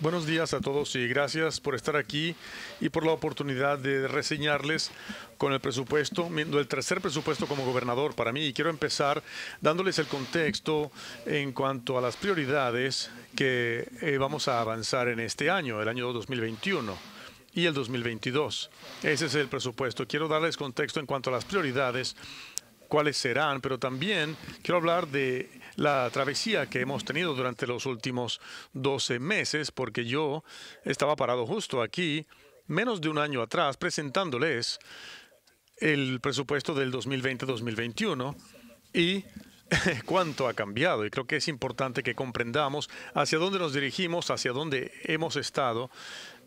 Buenos días a todos y gracias por estar aquí y por la oportunidad de reseñarles con el presupuesto, el tercer presupuesto como gobernador para mí. Y quiero empezar dándoles el contexto en cuanto a las prioridades que eh, vamos a avanzar en este año, el año 2021 y el 2022. Ese es el presupuesto. Quiero darles contexto en cuanto a las prioridades cuáles serán, pero también quiero hablar de la travesía que hemos tenido durante los últimos 12 meses, porque yo estaba parado justo aquí, menos de un año atrás, presentándoles el presupuesto del 2020-2021 y cuánto ha cambiado. Y creo que es importante que comprendamos hacia dónde nos dirigimos, hacia dónde hemos estado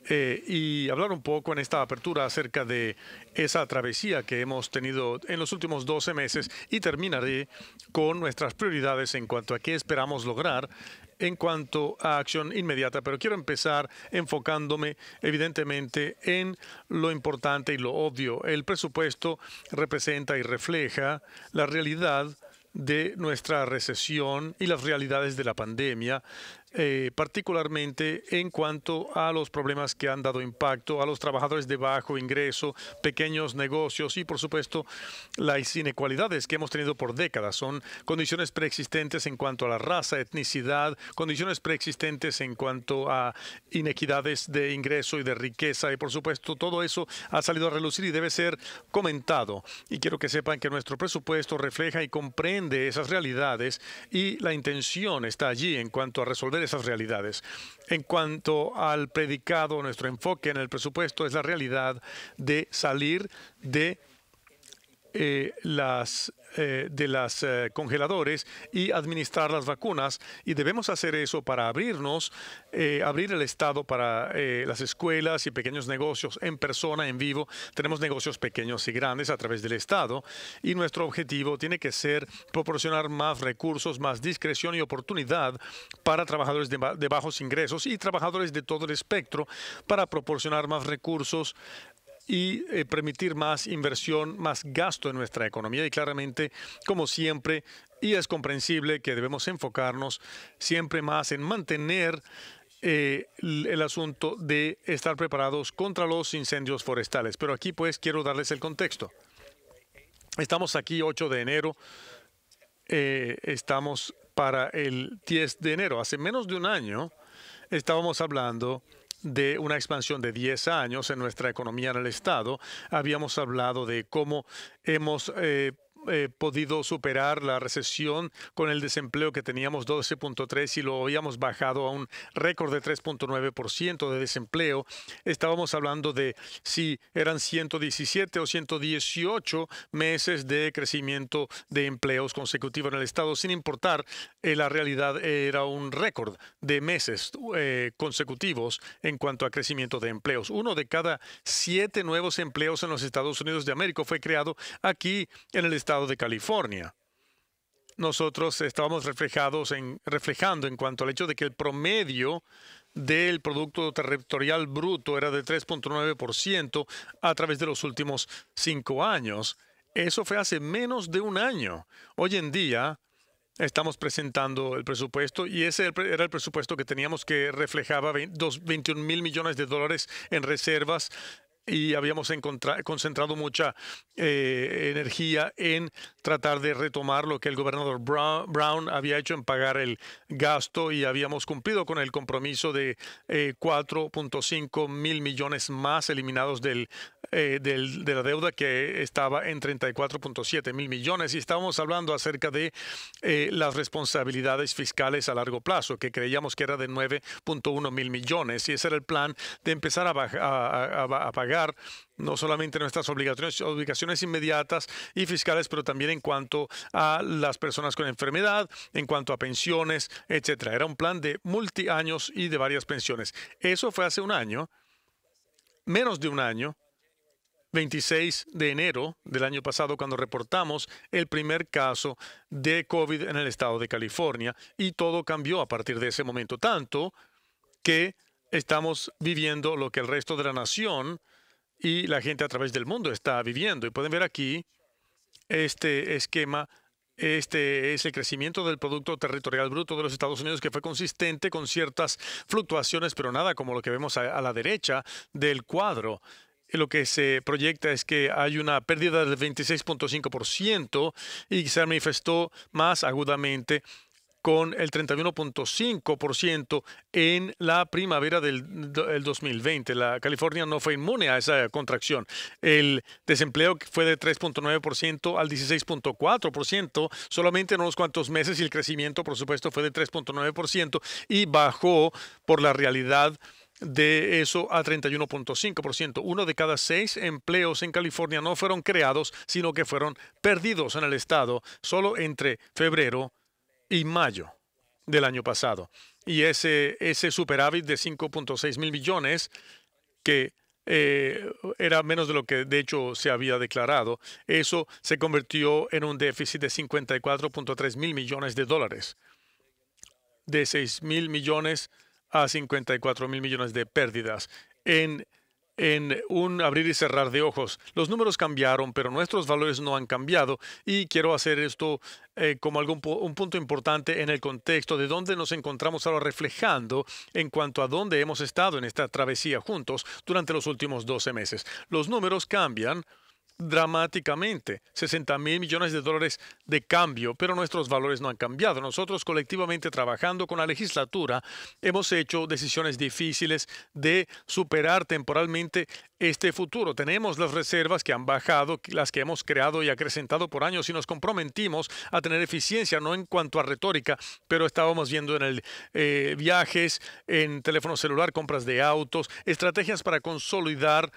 eh, y hablar un poco en esta apertura acerca de esa travesía que hemos tenido en los últimos 12 meses y terminaré con nuestras prioridades en cuanto a qué esperamos lograr en cuanto a acción inmediata, pero quiero empezar enfocándome evidentemente en lo importante y lo obvio. El presupuesto representa y refleja la realidad de nuestra recesión y las realidades de la pandemia, eh, particularmente en cuanto a los problemas que han dado impacto a los trabajadores de bajo ingreso, pequeños negocios y, por supuesto, las inecualidades que hemos tenido por décadas. Son condiciones preexistentes en cuanto a la raza, etnicidad, condiciones preexistentes en cuanto a inequidades de ingreso y de riqueza. Y, por supuesto, todo eso ha salido a relucir y debe ser comentado. Y quiero que sepan que nuestro presupuesto refleja y comprende esas realidades y la intención está allí en cuanto a resolver esas realidades. En cuanto al predicado, nuestro enfoque en el presupuesto es la realidad de salir de eh, las, eh, de las eh, congeladores y administrar las vacunas. Y debemos hacer eso para abrirnos, abrir el Estado para las escuelas y pequeños negocios en persona, en vivo. Tenemos negocios pequeños y grandes a través del Estado. Y nuestro objetivo tiene que ser proporcionar más recursos, más discreción y oportunidad para trabajadores de bajos ingresos y trabajadores de todo el espectro para proporcionar más recursos y eh, permitir más inversión, más gasto en nuestra economía. Y claramente, como siempre, y es comprensible que debemos enfocarnos siempre más en mantener eh, el asunto de estar preparados contra los incendios forestales. Pero aquí pues quiero darles el contexto. Estamos aquí 8 de enero, eh, estamos para el 10 de enero. Hace menos de un año estábamos hablando de una expansión de 10 años en nuestra economía en el Estado, habíamos hablado de cómo hemos... Eh, podido superar la recesión con el desempleo que teníamos 12.3 y lo habíamos bajado a un récord de 3.9% de desempleo. Estábamos hablando de si eran 117 o 118 meses de crecimiento de empleos consecutivos en el Estado, sin importar eh, la realidad era un récord de meses eh, consecutivos en cuanto a crecimiento de empleos. Uno de cada siete nuevos empleos en los Estados Unidos de América fue creado aquí en el Estado de California. Nosotros estábamos reflejados en, reflejando en cuanto al hecho de que el promedio del Producto Territorial Bruto era de 3.9% a través de los últimos cinco años. Eso fue hace menos de un año. Hoy en día estamos presentando el presupuesto y ese era el presupuesto que teníamos que reflejaba 21 mil millones de dólares en reservas y habíamos concentrado mucha eh, energía en tratar de retomar lo que el gobernador Brown, había hecho en pagar el gasto y habíamos cumplido con el compromiso de 4.5 eh, mil millones más eliminados eh, del, de la deuda que estaba en 34.7 mil millones y estábamos hablando acerca de las responsabilidades fiscales a largo plazo que creíamos que era de 9.1 mil millones y ese era el plan de empezar a, a pagar no solamente nuestras obligaciones, obligaciones inmediatas y fiscales, pero también en cuanto a las personas con enfermedad, en cuanto a pensiones, etcétera. Era un plan de multi años y de varias pensiones. Eso fue hace un año, menos de un año, 26 de enero del año pasado cuando reportamos el primer caso de COVID en el estado de California y todo cambió a partir de ese momento, tanto que estamos viviendo lo que el resto de la nación y la gente a través del mundo está viviendo. Y pueden ver aquí este esquema. Este es el crecimiento del Producto Territorial Bruto de los Estados Unidos que fue consistente con ciertas fluctuaciones, pero nada como lo que vemos a, la derecha del cuadro lo que se proyecta es que hay una pérdida del 26.5% y se manifestó más agudamente con el 31.5% en la primavera del, 2020. La California no fue inmune a esa contracción. El desempleo fue de 3.9% al 16.4%, solamente en unos cuantos meses y el crecimiento, por supuesto, fue de 3.9% y bajó por la realidad de eso a 31.5%. Uno de cada seis empleos en California no fueron creados, sino que fueron perdidos en el estado solo entre febrero y mayo del año pasado. Y ese, ese superávit de 5.6 mil millones, que eh, era menos de lo que de hecho se había declarado, eso se convirtió en un déficit de 54.3 mil millones de dólares, de 6 mil millones a 54 mil millones de pérdidas en en un abrir y cerrar de ojos. Los números cambiaron, pero nuestros valores no han cambiado y quiero hacer esto eh, como algún, un punto importante en el contexto de dónde nos encontramos ahora reflejando en cuanto a dónde hemos estado en esta travesía juntos durante los últimos 12 meses. Los números cambian dramáticamente, 60 mil millones de dólares de cambio, pero nuestros valores no han cambiado. Nosotros colectivamente trabajando con la legislatura hemos hecho decisiones difíciles de superar temporalmente este futuro. Tenemos las reservas que han bajado, las que hemos creado y acrecentado por años y nos comprometimos a tener eficiencia, no en cuanto a retórica, pero estábamos viendo en el eh, viajes, en teléfono celular, compras de autos, estrategias para consolidar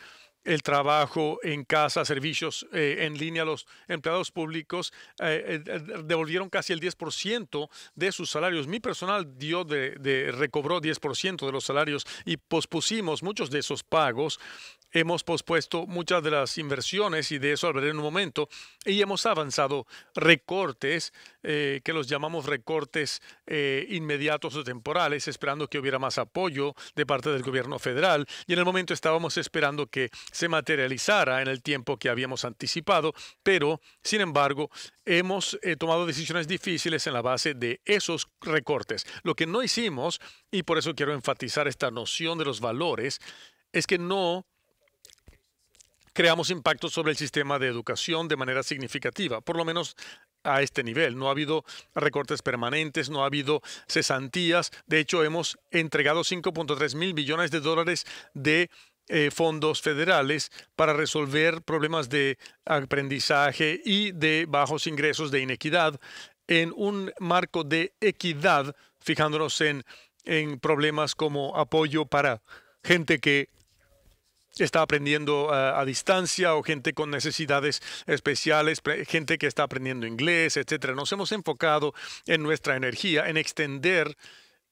el trabajo en casa, servicios eh, en línea, los empleados públicos eh, eh, devolvieron casi el 10% de sus salarios. Mi personal dio de, de recobró 10% de los salarios y pospusimos muchos de esos pagos Hemos pospuesto muchas de las inversiones, y de eso hablaré en un momento, y hemos avanzado recortes, eh, que los llamamos recortes eh, inmediatos o temporales, esperando que hubiera más apoyo de parte del gobierno federal, y en el momento estábamos esperando que se materializara en el tiempo que habíamos anticipado, pero, sin embargo, hemos eh, tomado decisiones difíciles en la base de esos recortes. Lo que no hicimos, y por eso quiero enfatizar esta noción de los valores, es que no creamos impactos sobre el sistema de educación de manera significativa, por lo menos a este nivel. No ha habido recortes permanentes, no ha habido cesantías. De hecho, hemos entregado 5.3 mil billones de dólares de eh, fondos federales para resolver problemas de aprendizaje y de bajos ingresos de inequidad en un marco de equidad, fijándonos en, en problemas como apoyo para gente que está aprendiendo a distancia o gente con necesidades especiales, gente que está aprendiendo inglés, etcétera. Nos hemos enfocado en nuestra energía, en extender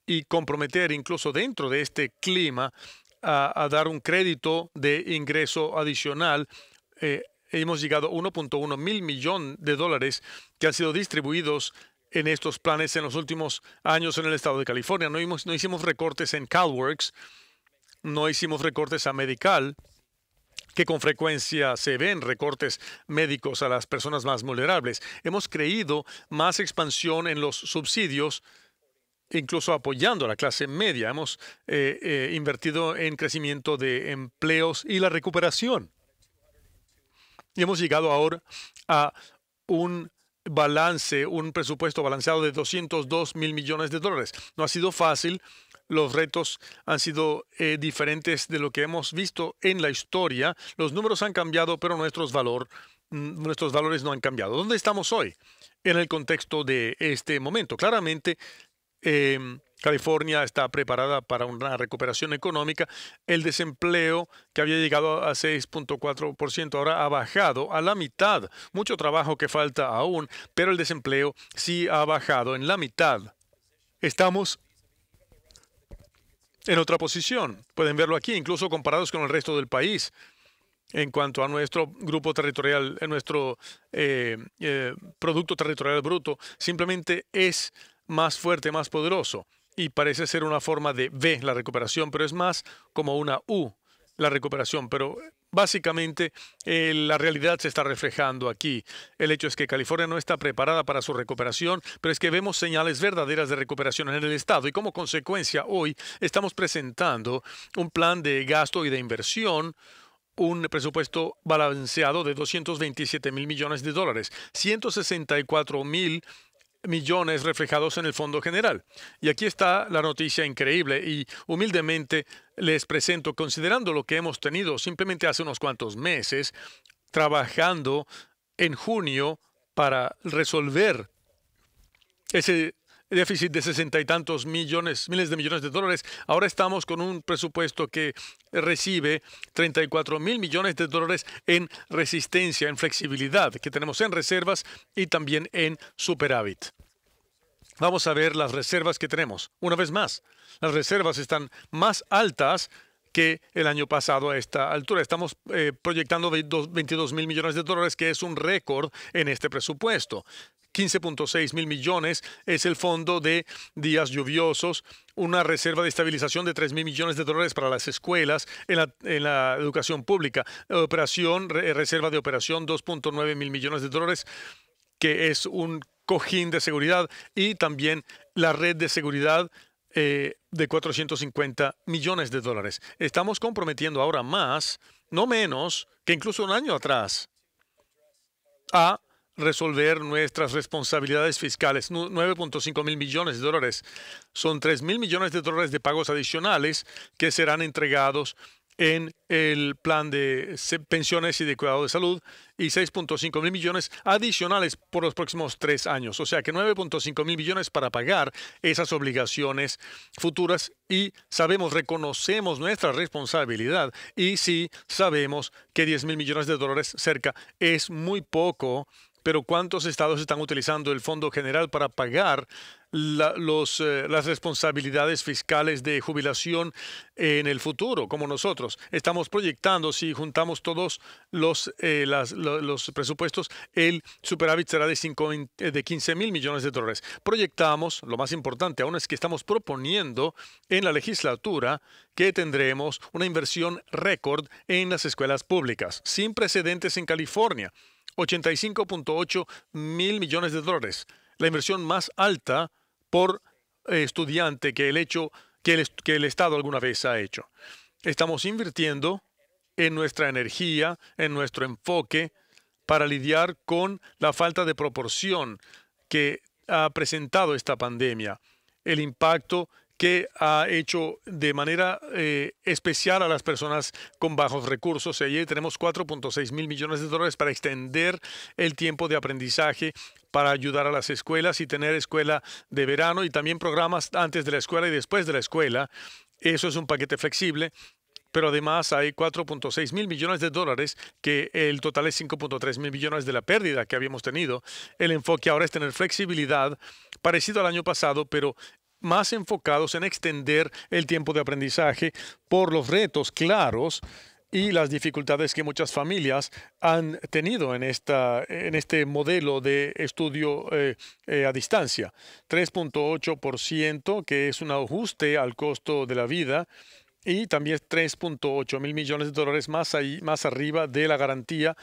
y comprometer incluso dentro de este clima a, dar un crédito de ingreso adicional. Eh, hemos llegado a 1.1 mil millones de dólares que han sido distribuidos en estos planes en los últimos años en el estado de California. no hicimos recortes en CalWORKS, no hicimos recortes a medical, que con frecuencia se ven recortes médicos a las personas más vulnerables. Hemos creído más expansión en los subsidios, incluso apoyando a la clase media. Hemos eh, eh, invertido en crecimiento de empleos y la recuperación. Y hemos llegado ahora a un balance, un presupuesto balanceado de 202 mil millones de dólares. No ha sido fácil los retos han sido eh, diferentes de lo que hemos visto en la historia. Los números han cambiado, pero nuestros, valor, mm, nuestros valores no han cambiado. ¿Dónde estamos hoy en el contexto de este momento? Claramente, em, California está preparada para una recuperación económica. El desempleo que había llegado a 6.4% ahora ha bajado a la mitad. Mucho trabajo que falta aún, pero el desempleo sí ha bajado en la mitad. Estamos en otra posición. Pueden verlo aquí, incluso comparados con el resto del país en cuanto a nuestro grupo territorial, eh, nuestro eh, eh, Producto Territorial Bruto, simplemente es más fuerte, más poderoso. Y parece ser una forma de V, la recuperación, pero es más como una U, la recuperación. Pero Básicamente, eh, la realidad se está reflejando aquí. El hecho es que California no está preparada para su recuperación, pero es que vemos señales verdaderas de recuperación en el Estado y como consecuencia hoy estamos presentando un plan de gasto y de inversión un presupuesto balanceado de 227 mil millones de dólares, 164 mil millones reflejados en el Fondo General. Y aquí está la noticia increíble y humildemente les presento, considerando lo que hemos tenido simplemente hace unos cuantos meses, trabajando en junio para resolver ese déficit de sesenta y tantos millones, miles de millones de dólares. Ahora estamos con un presupuesto que recibe 34 mil millones de dólares en resistencia, en flexibilidad que tenemos en reservas y también en superávit. Vamos a ver las reservas que tenemos. Una vez más, las reservas están más altas que el año pasado a esta altura. Estamos eh, proyectando 22 mil millones de dólares, que es un récord en este presupuesto. 15.6 mil millones es el fondo de días lluviosos, una reserva de estabilización de 3 mil millones de dólares para las escuelas en la, educación pública, operación, reserva de operación 2.9 mil millones de dólares, que es un cojín de seguridad y también la red de seguridad eh, de 450 millones de dólares. Estamos comprometiendo ahora más, no menos, que incluso un año atrás, a resolver nuestras responsabilidades fiscales. 9.5 mil millones de dólares. Son 3 mil millones de dólares de pagos adicionales que serán entregados en el plan de pensiones y de cuidado de salud y 6.5 mil millones adicionales por los próximos tres años. O sea que 9.5 mil millones para pagar esas obligaciones futuras y sabemos, reconocemos nuestra responsabilidad y sí sabemos que 10 mil millones de dólares cerca es muy poco pero ¿cuántos estados están utilizando el Fondo General para pagar los, eh, las responsabilidades fiscales de jubilación en el futuro, como nosotros? Estamos proyectando, si juntamos todos los, eh, presupuestos, el superávit será de, eh, de 15 mil millones de dólares. Proyectamos, lo más importante aún es que estamos proponiendo en la legislatura que tendremos una inversión récord en las escuelas públicas, sin precedentes en California. 85.8 mil millones de dólares, la inversión más alta por eh, estudiante que el, hecho, que que el Estado alguna vez ha hecho. Estamos invirtiendo en nuestra energía, en nuestro enfoque para lidiar con la falta de proporción que ha presentado esta pandemia, el impacto que ha hecho de manera eh, especial a las personas con bajos recursos. Allí tenemos 4.6 mil millones de dólares para extender el tiempo de aprendizaje para ayudar a las escuelas y tener escuela de verano y también programas antes de la escuela y después de la escuela. Eso es un paquete flexible pero además hay 4.6 mil millones de dólares, que el total es 5.3 mil millones de la pérdida que habíamos tenido. El enfoque ahora es tener flexibilidad, parecido al año pasado, pero más enfocados en extender el tiempo de aprendizaje por los retos claros y las dificultades que muchas familias han tenido en, esta, en este modelo de estudio eh, eh, a distancia. 3.8%, que es un ajuste al costo de la vida, y también 3.8 mil millones de dólares más, ahí, más arriba de la garantía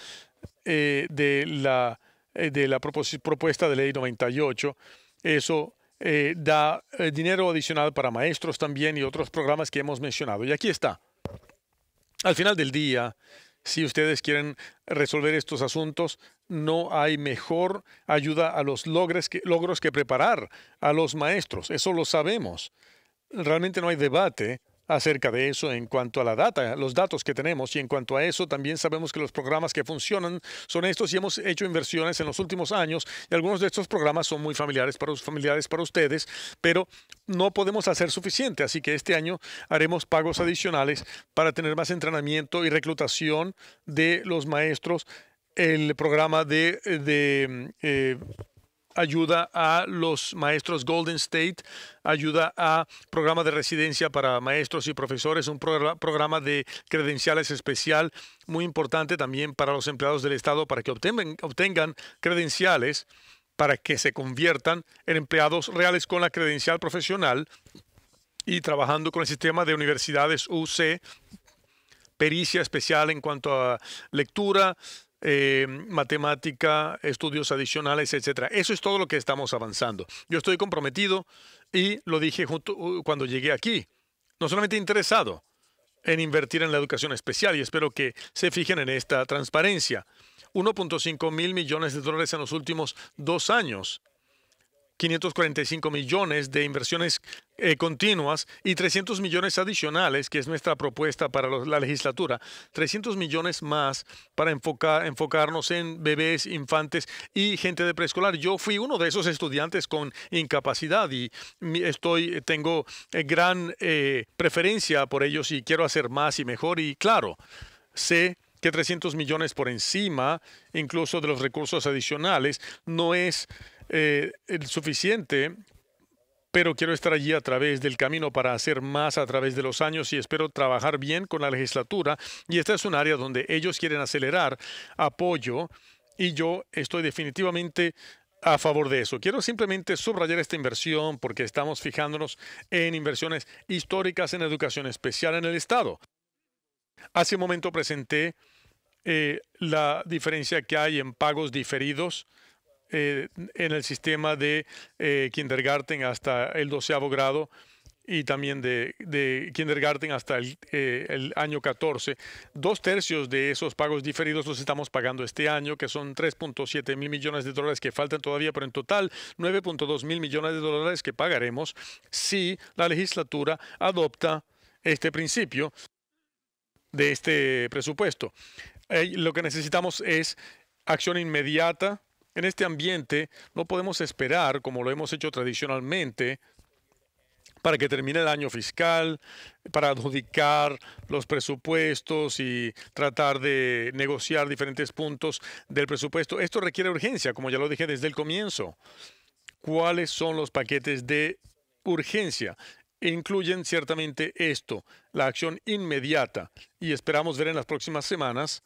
eh, de la, de la propuesta de ley 98. Eso eh, da eh, dinero adicional para maestros también y otros programas que hemos mencionado. Y aquí está. Al final del día, si ustedes quieren resolver estos asuntos, no hay mejor ayuda a los que, logros que preparar a los maestros. Eso lo sabemos. Realmente no hay debate acerca de eso en cuanto a la data, los datos que tenemos y en cuanto a eso también sabemos que los programas que funcionan son estos y hemos hecho inversiones en los últimos años y algunos de estos programas son muy familiares para, para ustedes, pero no podemos hacer suficiente, así que este año haremos pagos adicionales para tener más entrenamiento y reclutación de los maestros, el programa de, eh, ayuda a los maestros Golden State, ayuda a programa de residencia para maestros y profesores, un programa de credenciales especial muy importante también para los empleados del Estado para que obtengan credenciales para que se conviertan en empleados reales con la credencial profesional y trabajando con el sistema de universidades UC, pericia especial en cuanto a lectura, eh, matemática, estudios adicionales, etcétera. Eso es todo lo que estamos avanzando. Yo estoy comprometido y lo dije uh, cuando llegué aquí, no solamente interesado en invertir en la educación especial y espero que se fijen en esta transparencia. 1.5 mil millones de dólares en los últimos dos años. 545 millones de inversiones eh, continuas y 300 millones adicionales, que es nuestra propuesta para la legislatura, 300 millones más para enfocar, enfocarnos en bebés, infantes y gente de preescolar. Yo fui uno de esos estudiantes con incapacidad y estoy, tengo eh, gran eh, preferencia por ellos y quiero hacer más y mejor y claro, sé que 300 millones por encima, incluso de los recursos adicionales, no es el suficiente pero quiero estar allí a través del camino para hacer más a través de los años y espero trabajar bien con la legislatura. Y esta es un área donde ellos quieren acelerar apoyo y yo estoy definitivamente a favor de eso. Quiero simplemente subrayar esta inversión porque estamos fijándonos en inversiones históricas en educación especial en el Estado. Hace un momento presenté eh, la diferencia que hay en pagos diferidos eh, en el sistema de eh, kindergarten hasta el doceavo grado y también de, kindergarten hasta el, eh, año 14. Dos tercios de esos pagos diferidos los estamos pagando este año, que son 3.7 mil millones de dólares que faltan todavía, pero en total 9.2 mil millones de dólares que pagaremos si la legislatura adopta este principio de este presupuesto. lo que necesitamos es acción inmediata en este ambiente no podemos esperar, como lo hemos hecho tradicionalmente, para que termine el año fiscal, para adjudicar los presupuestos y tratar de negociar diferentes puntos del presupuesto. Esto requiere urgencia, como ya lo dije desde el comienzo. ¿Cuáles son los paquetes de urgencia? E incluyen ciertamente esto, la acción inmediata, y esperamos ver en las próximas semanas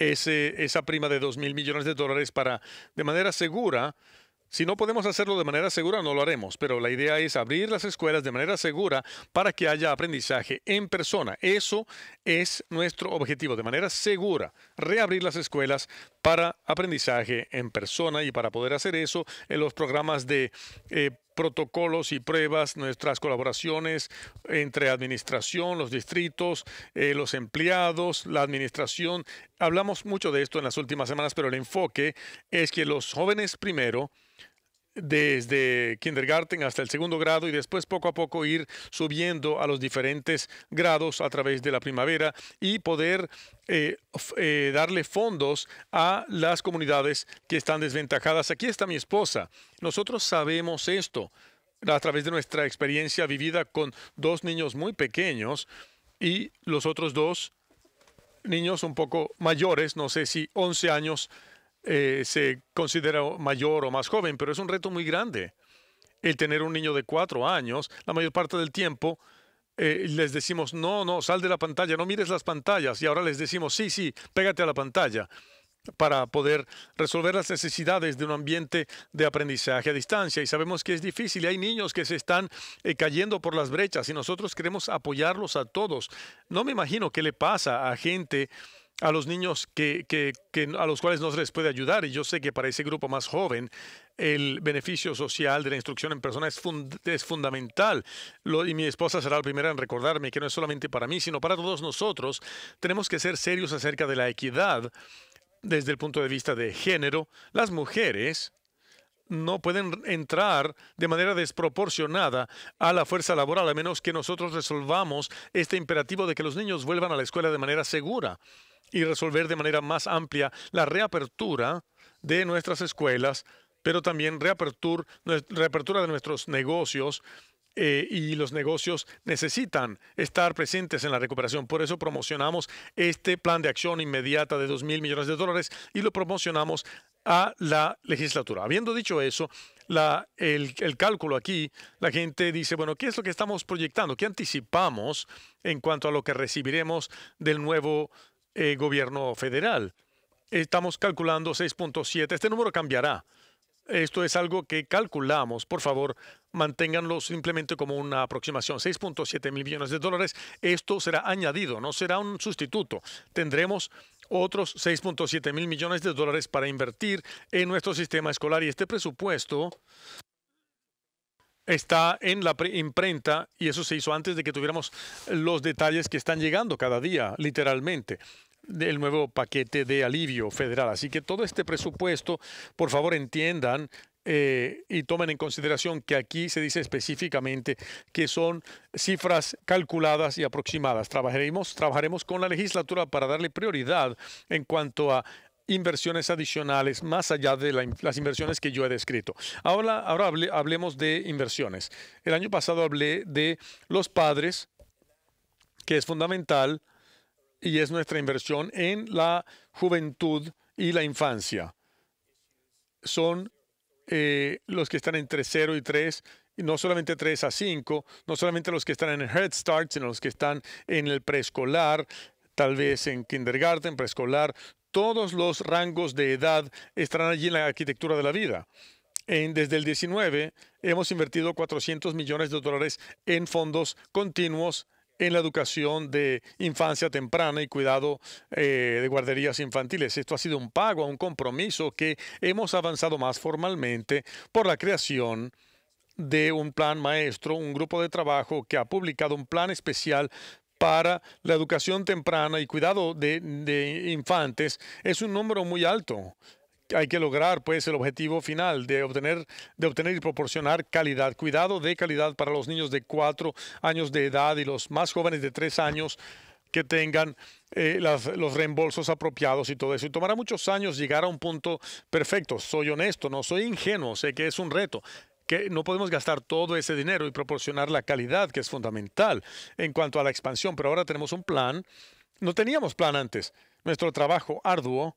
esa prima de 2 mil millones de dólares para, de manera segura, si no podemos hacerlo de manera segura, no lo haremos, pero la idea es abrir las escuelas de manera segura para que haya aprendizaje en persona. Eso es nuestro objetivo, de manera segura, reabrir las escuelas para aprendizaje en persona y para poder hacer eso en los programas de... Eh, protocolos y pruebas, nuestras colaboraciones entre administración, los distritos, eh, los empleados, la administración. Hablamos mucho de esto en las últimas semanas, pero el enfoque es que los jóvenes primero desde kindergarten hasta el segundo grado y después poco a poco ir subiendo a los diferentes grados a través de la primavera y poder eh, eh, darle fondos a las comunidades que están desventajadas. Aquí está mi esposa. Nosotros sabemos esto a través de nuestra experiencia vivida con dos niños muy pequeños y los otros dos niños un poco mayores, no sé si 11 años eh, se considera mayor o más joven, pero es un reto muy grande. El tener un niño de cuatro años, la mayor parte del tiempo, eh, les decimos, no, no, sal de la pantalla, no mires las pantallas. Y ahora les decimos, sí, sí, pégate a la pantalla para poder resolver las necesidades de un ambiente de aprendizaje a distancia. Y sabemos que es difícil. Hay niños que se están eh, cayendo por las brechas y nosotros queremos apoyarlos a todos. No me imagino qué le pasa a gente a los niños que, a los cuales no se les puede ayudar. Y yo sé que para ese grupo más joven el beneficio social de la instrucción en persona es, fund es fundamental. y mi esposa será la primera en recordarme que no es solamente para mí, sino para todos nosotros. Tenemos que ser serios acerca de la equidad desde el punto de vista de género. Las mujeres no pueden entrar de manera desproporcionada a la fuerza laboral, a menos que nosotros resolvamos este imperativo de que los niños vuelvan a la escuela de manera segura y resolver de manera más amplia la reapertura de nuestras escuelas, pero también reapertura, reapertura de nuestros negocios, eh, y los negocios necesitan estar presentes en la recuperación. Por eso promocionamos este plan de acción inmediata de 2 mil millones de dólares y lo promocionamos a la legislatura. Habiendo dicho eso, el, el, cálculo aquí, la gente dice, bueno, ¿qué es lo que estamos proyectando? ¿Qué anticipamos en cuanto a lo que recibiremos del nuevo eh, gobierno federal. Estamos calculando 6.7. Este número cambiará. Esto es algo que calculamos. Por favor, manténganlo simplemente como una aproximación. 6.7 mil millones de dólares. Esto será añadido, no será un sustituto. Tendremos otros 6.7 mil millones de dólares para invertir en nuestro sistema escolar y este presupuesto está en la imprenta y eso se hizo antes de que tuviéramos los detalles que están llegando cada día, literalmente del nuevo paquete de alivio federal. Así que todo este presupuesto, por favor entiendan eh, y tomen en consideración que aquí se dice específicamente que son cifras calculadas y aproximadas. Trabajaremos, trabajaremos con la legislatura para darle prioridad en cuanto a inversiones adicionales más allá de las inversiones que yo he descrito. Ahora, ahora hablemos de inversiones. El año pasado hablé de los padres, que es fundamental y es nuestra inversión en la juventud y la infancia. Son eh, los que están entre 0 y 3 no solamente 3 a 5, no solamente los que están en el Head Start, sino los que están en el preescolar, tal vez en kindergarten, preescolar, todos los rangos de edad estarán allí en la arquitectura de la vida. En, desde el 19 hemos invertido 400 millones de dólares en fondos continuos en la educación de infancia temprana y cuidado eh, de guarderías infantiles. Esto ha sido un pago un compromiso que hemos avanzado más formalmente por la creación de un plan maestro, un grupo de trabajo que ha publicado un plan especial para la educación temprana y cuidado de, infantes es un número muy alto hay que lograr pues el objetivo final de obtener de obtener y proporcionar calidad, cuidado de calidad para los niños de cuatro años de edad y los más jóvenes de tres años que tengan eh, los reembolsos apropiados y todo eso. Y tomará muchos años llegar a un punto perfecto. Soy honesto, no soy ingenuo, sé que es un reto, que no podemos gastar todo ese dinero y proporcionar la calidad que es fundamental en cuanto a la expansión, pero ahora tenemos un plan. No teníamos plan antes. Nuestro trabajo arduo,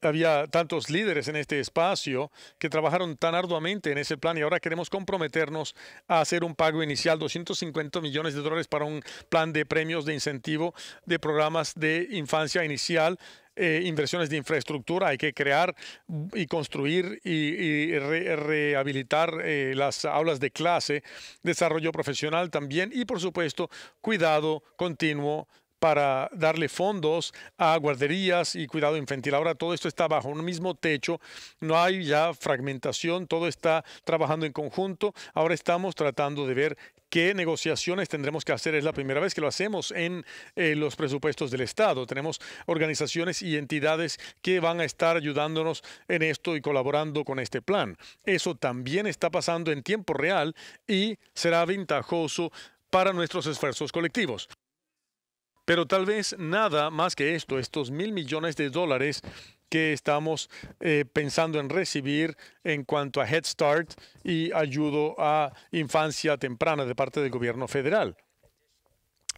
había tantos líderes en este espacio que trabajaron tan arduamente en ese plan y ahora queremos comprometernos a hacer un pago inicial, 250 millones de dólares para un plan de premios de incentivo de programas de infancia inicial eh, inversiones de infraestructura, hay que crear y construir y, rehabilitar eh, las aulas de clase, desarrollo profesional también y por supuesto cuidado continuo para darle fondos a guarderías y cuidado infantil. Ahora todo esto está bajo un mismo techo, no hay ya fragmentación, todo está trabajando en conjunto. Ahora estamos tratando de ver qué negociaciones tendremos que hacer. Es la primera vez que lo hacemos en eh, los presupuestos del Estado. Tenemos organizaciones y entidades que van a estar ayudándonos en esto y colaborando con este plan. Eso también está pasando en tiempo real y será ventajoso para nuestros esfuerzos colectivos. Pero tal vez nada más que esto, estos mil millones de dólares que estamos eh, pensando en recibir en cuanto a Head Start y ayuda a infancia temprana de parte del gobierno federal.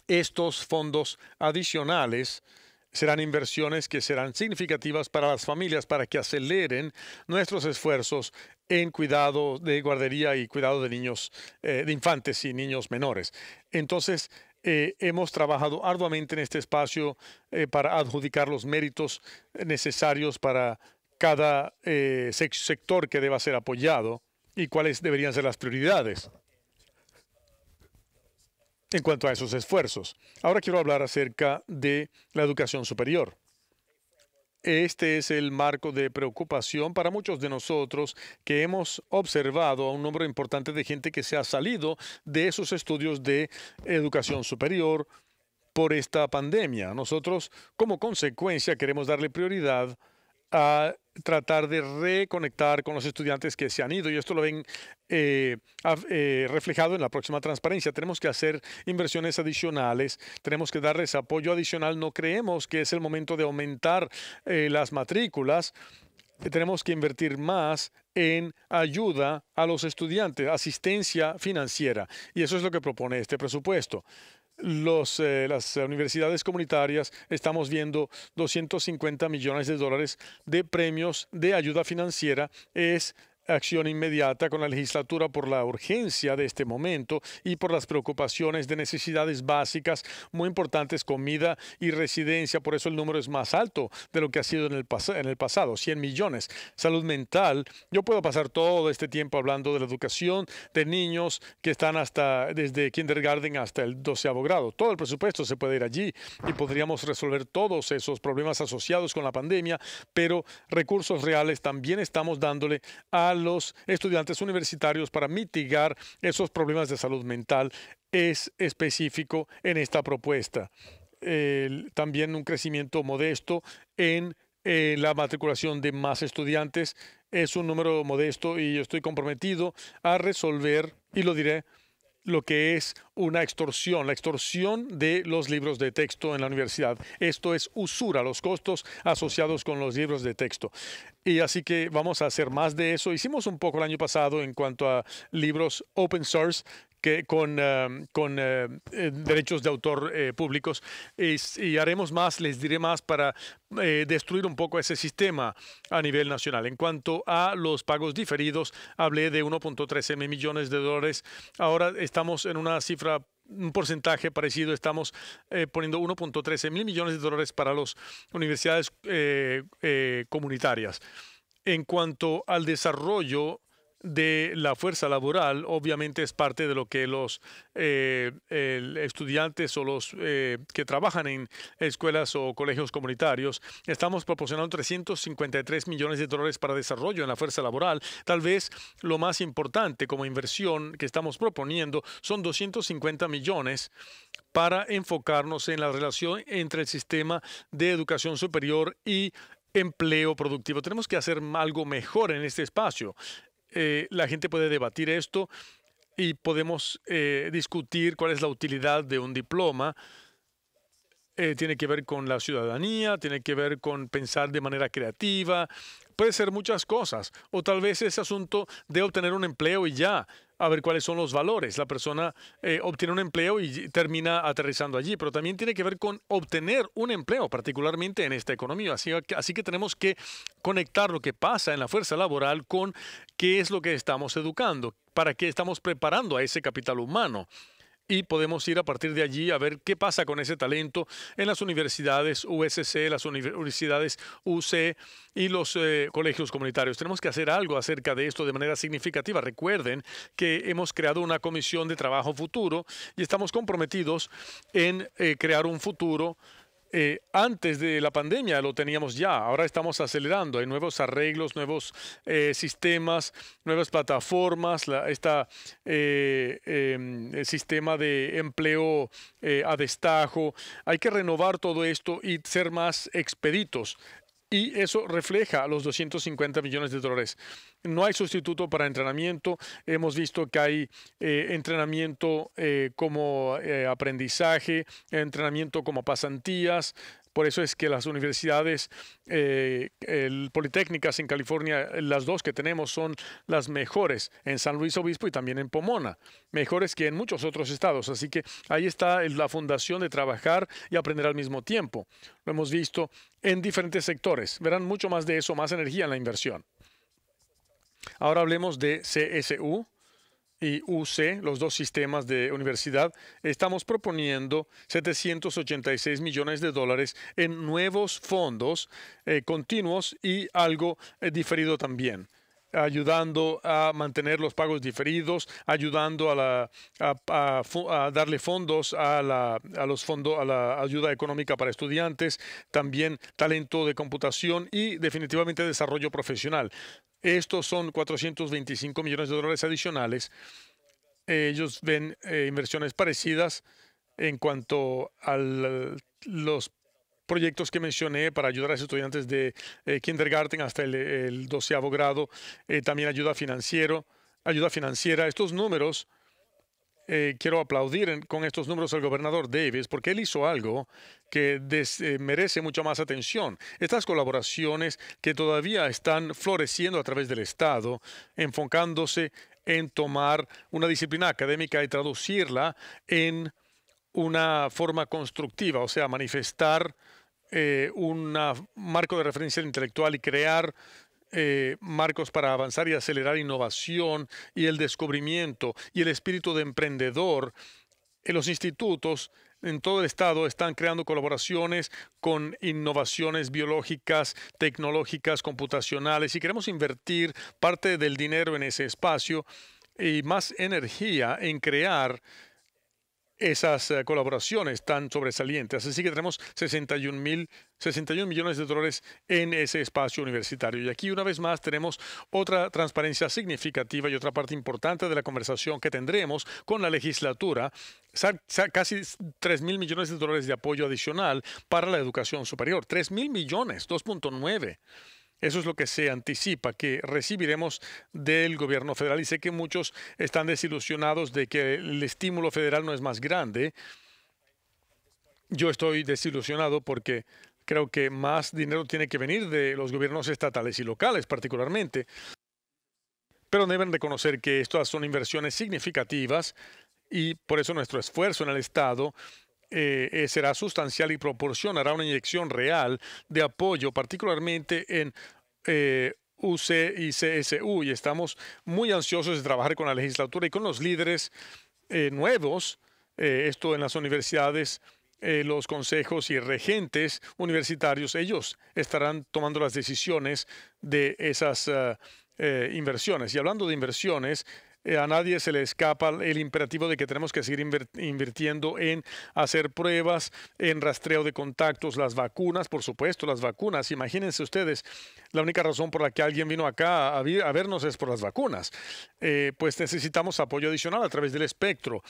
Estos fondos adicionales serán inversiones que serán significativas para las familias para que aceleren nuestros esfuerzos en cuidado de guardería y cuidado de niños, eh, de infantes y niños menores. Entonces, eh, hemos trabajado arduamente en este espacio eh, para adjudicar los méritos necesarios para cada eh, sector que deba ser apoyado y cuáles deberían ser las prioridades en cuanto a esos esfuerzos. Ahora quiero hablar acerca de la educación superior. Este es el marco de preocupación para muchos de nosotros que hemos observado a un número importante de gente que se ha salido de esos estudios de educación superior por esta pandemia. Nosotros, como consecuencia, queremos darle prioridad a tratar de reconectar con los estudiantes que se han ido y esto lo ven eh, eh, reflejado en la próxima transparencia. Tenemos que hacer inversiones adicionales, tenemos que darles apoyo adicional. No creemos que es el momento de aumentar eh, las matrículas. Tenemos que invertir más en ayuda a los estudiantes, asistencia financiera. Y eso es lo que propone este presupuesto los, eh, las universidades comunitarias estamos viendo 250 millones de dólares de premios de ayuda financiera. Es acción inmediata con la legislatura por la urgencia de este momento y por las preocupaciones de necesidades básicas muy importantes, comida y residencia. Por eso el número es más alto de lo que ha sido en el, en el pasado, 100 millones. Salud mental. Yo puedo pasar todo este tiempo hablando de la educación de niños que están hasta desde kindergarten hasta el 12 grado. Todo el presupuesto se puede ir allí y podríamos resolver todos esos problemas asociados con la pandemia, pero recursos reales también estamos dándole a los estudiantes universitarios para mitigar esos problemas de salud mental es específico en esta propuesta. también un crecimiento modesto en eh, la matriculación de más estudiantes. Es un número modesto y yo estoy comprometido a resolver, y lo diré, lo que es una extorsión, la extorsión de los libros de texto en la universidad. Esto es usura, los costos asociados con los libros de texto. Y así que vamos a hacer más de eso. Hicimos un poco el año pasado en cuanto a libros open source con, eh, eh, derechos de autor eh, públicos. Y, haremos más, les diré más para destruir un poco ese sistema a nivel nacional. En cuanto a los pagos diferidos, hablé de 1.13 mil millones de dólares. Ahora estamos en una cifra un porcentaje parecido, estamos poniendo 1.13 mil millones de dólares para las universidades comunitarias. En cuanto al desarrollo de la fuerza laboral obviamente es parte de lo que los eh, estudiantes o los eh, que trabajan en escuelas o colegios comunitarios. Estamos proporcionando 353 millones de dólares para desarrollo en la fuerza laboral. Tal vez lo más importante como inversión que estamos proponiendo son 250 millones para enfocarnos en la relación entre el sistema de educación superior y empleo productivo. Tenemos que hacer algo mejor en este espacio. Eh, la gente puede debatir esto y podemos eh, discutir cuál es la utilidad de un diploma. Eh, tiene que ver con la ciudadanía, tiene que ver con pensar de manera creativa, puede ser muchas cosas, o tal vez ese asunto de obtener un empleo y ya, a ver cuáles son los valores. La persona eh, obtiene un empleo y termina aterrizando allí, pero también tiene que ver con obtener un empleo, particularmente en esta economía. así que tenemos que conectar lo que pasa en la fuerza laboral con qué es lo que estamos educando, para qué estamos preparando a ese capital humano y podemos ir a partir de allí a ver qué pasa con ese talento en las universidades USC, las universidades UC y los eh, colegios comunitarios. Tenemos que hacer algo acerca de esto de manera significativa. Recuerden que hemos creado una comisión de trabajo futuro y estamos comprometidos en eh, crear un futuro eh, antes de la pandemia lo teníamos ya, ahora estamos acelerando, hay nuevos arreglos, nuevos eh, sistemas, nuevas plataformas, la, eh, em, sistema de empleo a destajo, hay que renovar todo esto y ser más expeditos y eso refleja los 250 millones de dólares. No hay sustituto para entrenamiento. Hemos visto que hay eh, entrenamiento eh, como eh, aprendizaje, entrenamiento como pasantías, por eso es que las universidades eh, politécnicas en California, las dos que tenemos son las mejores en San Luis Obispo y también en Pomona, mejores que en muchos otros estados. Así que ahí está la fundación de trabajar y aprender al mismo tiempo. Lo hemos visto en diferentes sectores. Verán mucho más de eso, más energía en la inversión. Ahora hablemos de CSU y UC, los dos sistemas de universidad, estamos proponiendo 786 millones de dólares en nuevos fondos eh, continuos y algo eh, diferido también ayudando a mantener los pagos diferidos, ayudando a, darle fondos a, la, los fondos, a la ayuda económica para estudiantes, también talento de computación y definitivamente desarrollo profesional. Estos son 425 millones de dólares adicionales. Ellos ven eh, inversiones parecidas en cuanto a los proyectos que mencioné para ayudar a los estudiantes de eh, kindergarten hasta el, el doceavo grado, eh, también ayuda, financiero, ayuda financiera. Estos números, eh, quiero aplaudir con estos números al gobernador Davis porque él hizo algo que merece mucha más atención. Estas colaboraciones que todavía están floreciendo a través del Estado, enfocándose en tomar una disciplina académica y traducirla en una forma constructiva, o sea, manifestar eh, un marco de referencia intelectual y crear eh, marcos para avanzar y acelerar innovación y el descubrimiento y el espíritu de emprendedor. En eh, los institutos en todo el estado están creando colaboraciones con innovaciones biológicas, tecnológicas, computacionales y queremos invertir parte del dinero en ese espacio y más energía en crear esas eh, colaboraciones tan sobresalientes. Así que tenemos 61 mil 61 millones de dólares en ese espacio universitario. Y aquí una vez más tenemos otra transparencia significativa y otra parte importante de la conversación que tendremos con la legislatura, casi 3 mil millones de dólares de apoyo adicional para la educación superior, 3 mil millones, 2.9 eso es lo que se anticipa que recibiremos del gobierno federal y sé que muchos están desilusionados de que el estímulo federal no es más grande. Yo estoy desilusionado porque creo que más dinero tiene que venir de los gobiernos estatales y locales particularmente. Pero deben reconocer que estas son inversiones significativas y por eso nuestro esfuerzo en el Estado eh, eh, será sustancial y proporcionará una inyección real de apoyo, particularmente en eh, UC y CSU. Y estamos muy ansiosos de trabajar con la legislatura y con los líderes nuevos, esto en las universidades. los consejos y regentes universitarios, ellos estarán tomando las decisiones de esas ah, inversiones. Y hablando de inversiones, eh, a nadie se le escapa el imperativo de que tenemos que seguir invirtiendo en hacer pruebas, en rastreo de contactos, las vacunas, por supuesto, las vacunas. Imagínense ustedes, la única razón por la que alguien vino acá a, vernos es por las vacunas. Eh, pues necesitamos apoyo adicional a través del espectro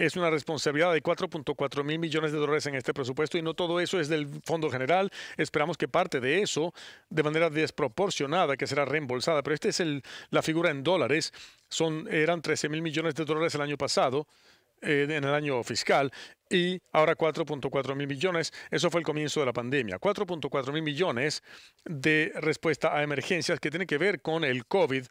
es una responsabilidad de 4.4 mil millones de dólares en este presupuesto y no todo eso es del Fondo General. Esperamos que parte de eso, de manera desproporcionada, que será reembolsada, pero esta es el, la figura en dólares. Son, eran 13 mil millones de dólares el año pasado eh, en el año fiscal y ahora 4.4 mil millones. Eso fue el comienzo de la pandemia. 4.4 mil millones de respuesta a emergencias que tienen que ver con el COVID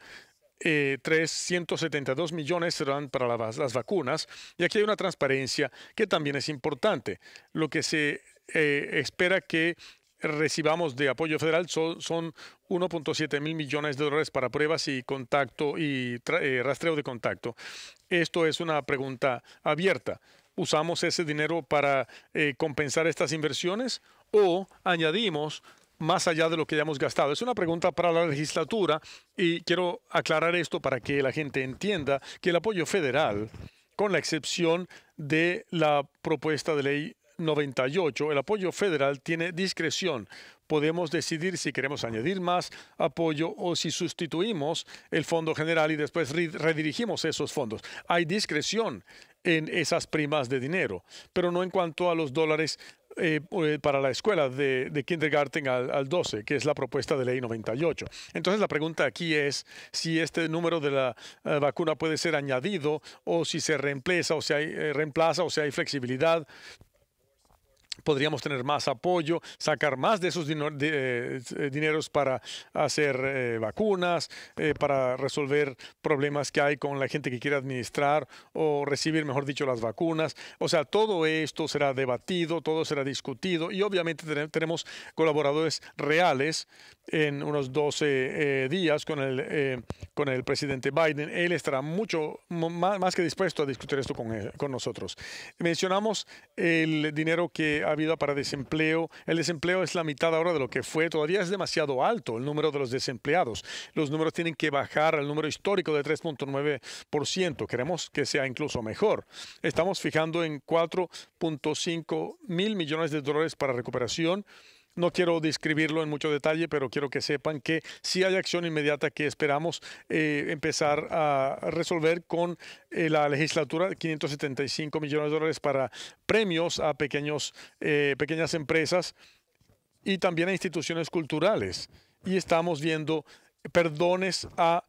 372 eh, millones serán para las vacunas. Y aquí hay una transparencia que también es importante. Lo que se eh, espera que recibamos de apoyo federal son, 1.7 mil millones de dólares para pruebas y contacto y eh, rastreo de contacto. Esto es una pregunta abierta. ¿Usamos ese dinero para compensar estas inversiones o añadimos más allá de lo que ya hemos gastado? Es una pregunta para la legislatura y quiero aclarar esto para que la gente entienda que el apoyo federal, con la excepción de la propuesta de ley 98, el apoyo federal tiene discreción. Podemos decidir si queremos añadir más apoyo o si sustituimos el fondo general y después redirigimos esos fondos. Hay discreción en esas primas de dinero, pero no en cuanto a los dólares eh, pues, para la escuela de, de kindergarten al, al, 12, que es la propuesta de ley 98. Entonces la pregunta aquí es si este número de la eh, vacuna puede ser añadido o si se reemplaza o si hay, eh, reemplaza o si hay flexibilidad podríamos tener más apoyo, sacar más de esos eh, dineros para hacer eh, vacunas, eh, para resolver problemas que hay con la gente que quiere administrar o recibir, mejor dicho, las vacunas. O sea, todo esto será debatido, todo será discutido y obviamente tenemos colaboradores reales en unos 12 eh, días con el, eh, con el presidente Biden. Él estará mucho más, que dispuesto a discutir esto con, con nosotros. Mencionamos el dinero que ha habido para desempleo. El desempleo es la mitad ahora de lo que fue. Todavía es demasiado alto el número de los desempleados. Los números tienen que bajar al número histórico de 3.9%. Queremos que sea incluso mejor. Estamos fijando en 4.5 mil millones de dólares para recuperación no quiero describirlo en mucho detalle, pero quiero que sepan que sí hay acción inmediata que esperamos eh, empezar a resolver con eh, la legislatura, 575 millones de dólares para premios a pequeños, eh, pequeñas empresas y también a instituciones culturales. Y estamos viendo perdones a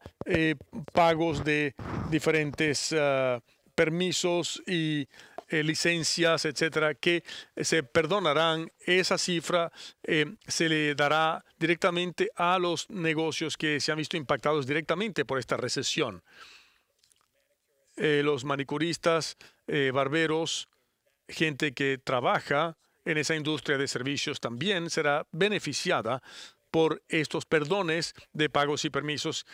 pagos de diferentes ah, permisos y eh, licencias, etcétera, que eh, se perdonarán. Esa cifra eh, se le dará directamente a los negocios que se han visto impactados directamente por esta recesión. los manicuristas, barberos, gente que trabaja en esa industria de servicios también será beneficiada por estos perdones de pagos y permisos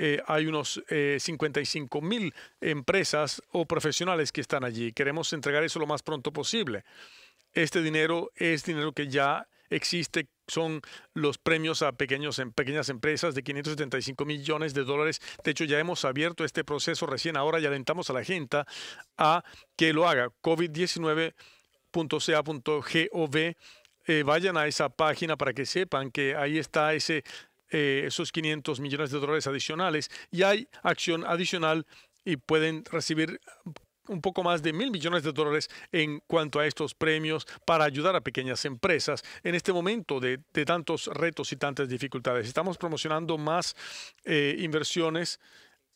eh, hay unos 55 eh, mil empresas o profesionales que están allí. Queremos entregar eso lo más pronto posible. Este dinero es dinero que ya existe, son los premios a pequeños, en em, pequeñas empresas de 575 millones de dólares. De hecho, ya hemos abierto este proceso recién ahora y alentamos a la gente a que lo haga. COVID19.ca.gov. Eh, vayan a esa página para que sepan que ahí está ese eh, esos 500 millones de dólares adicionales y hay acción adicional y pueden recibir un poco más de mil millones de dólares en cuanto a estos premios para ayudar a pequeñas empresas en este momento de, tantos retos y tantas dificultades. Estamos promocionando más eh, inversiones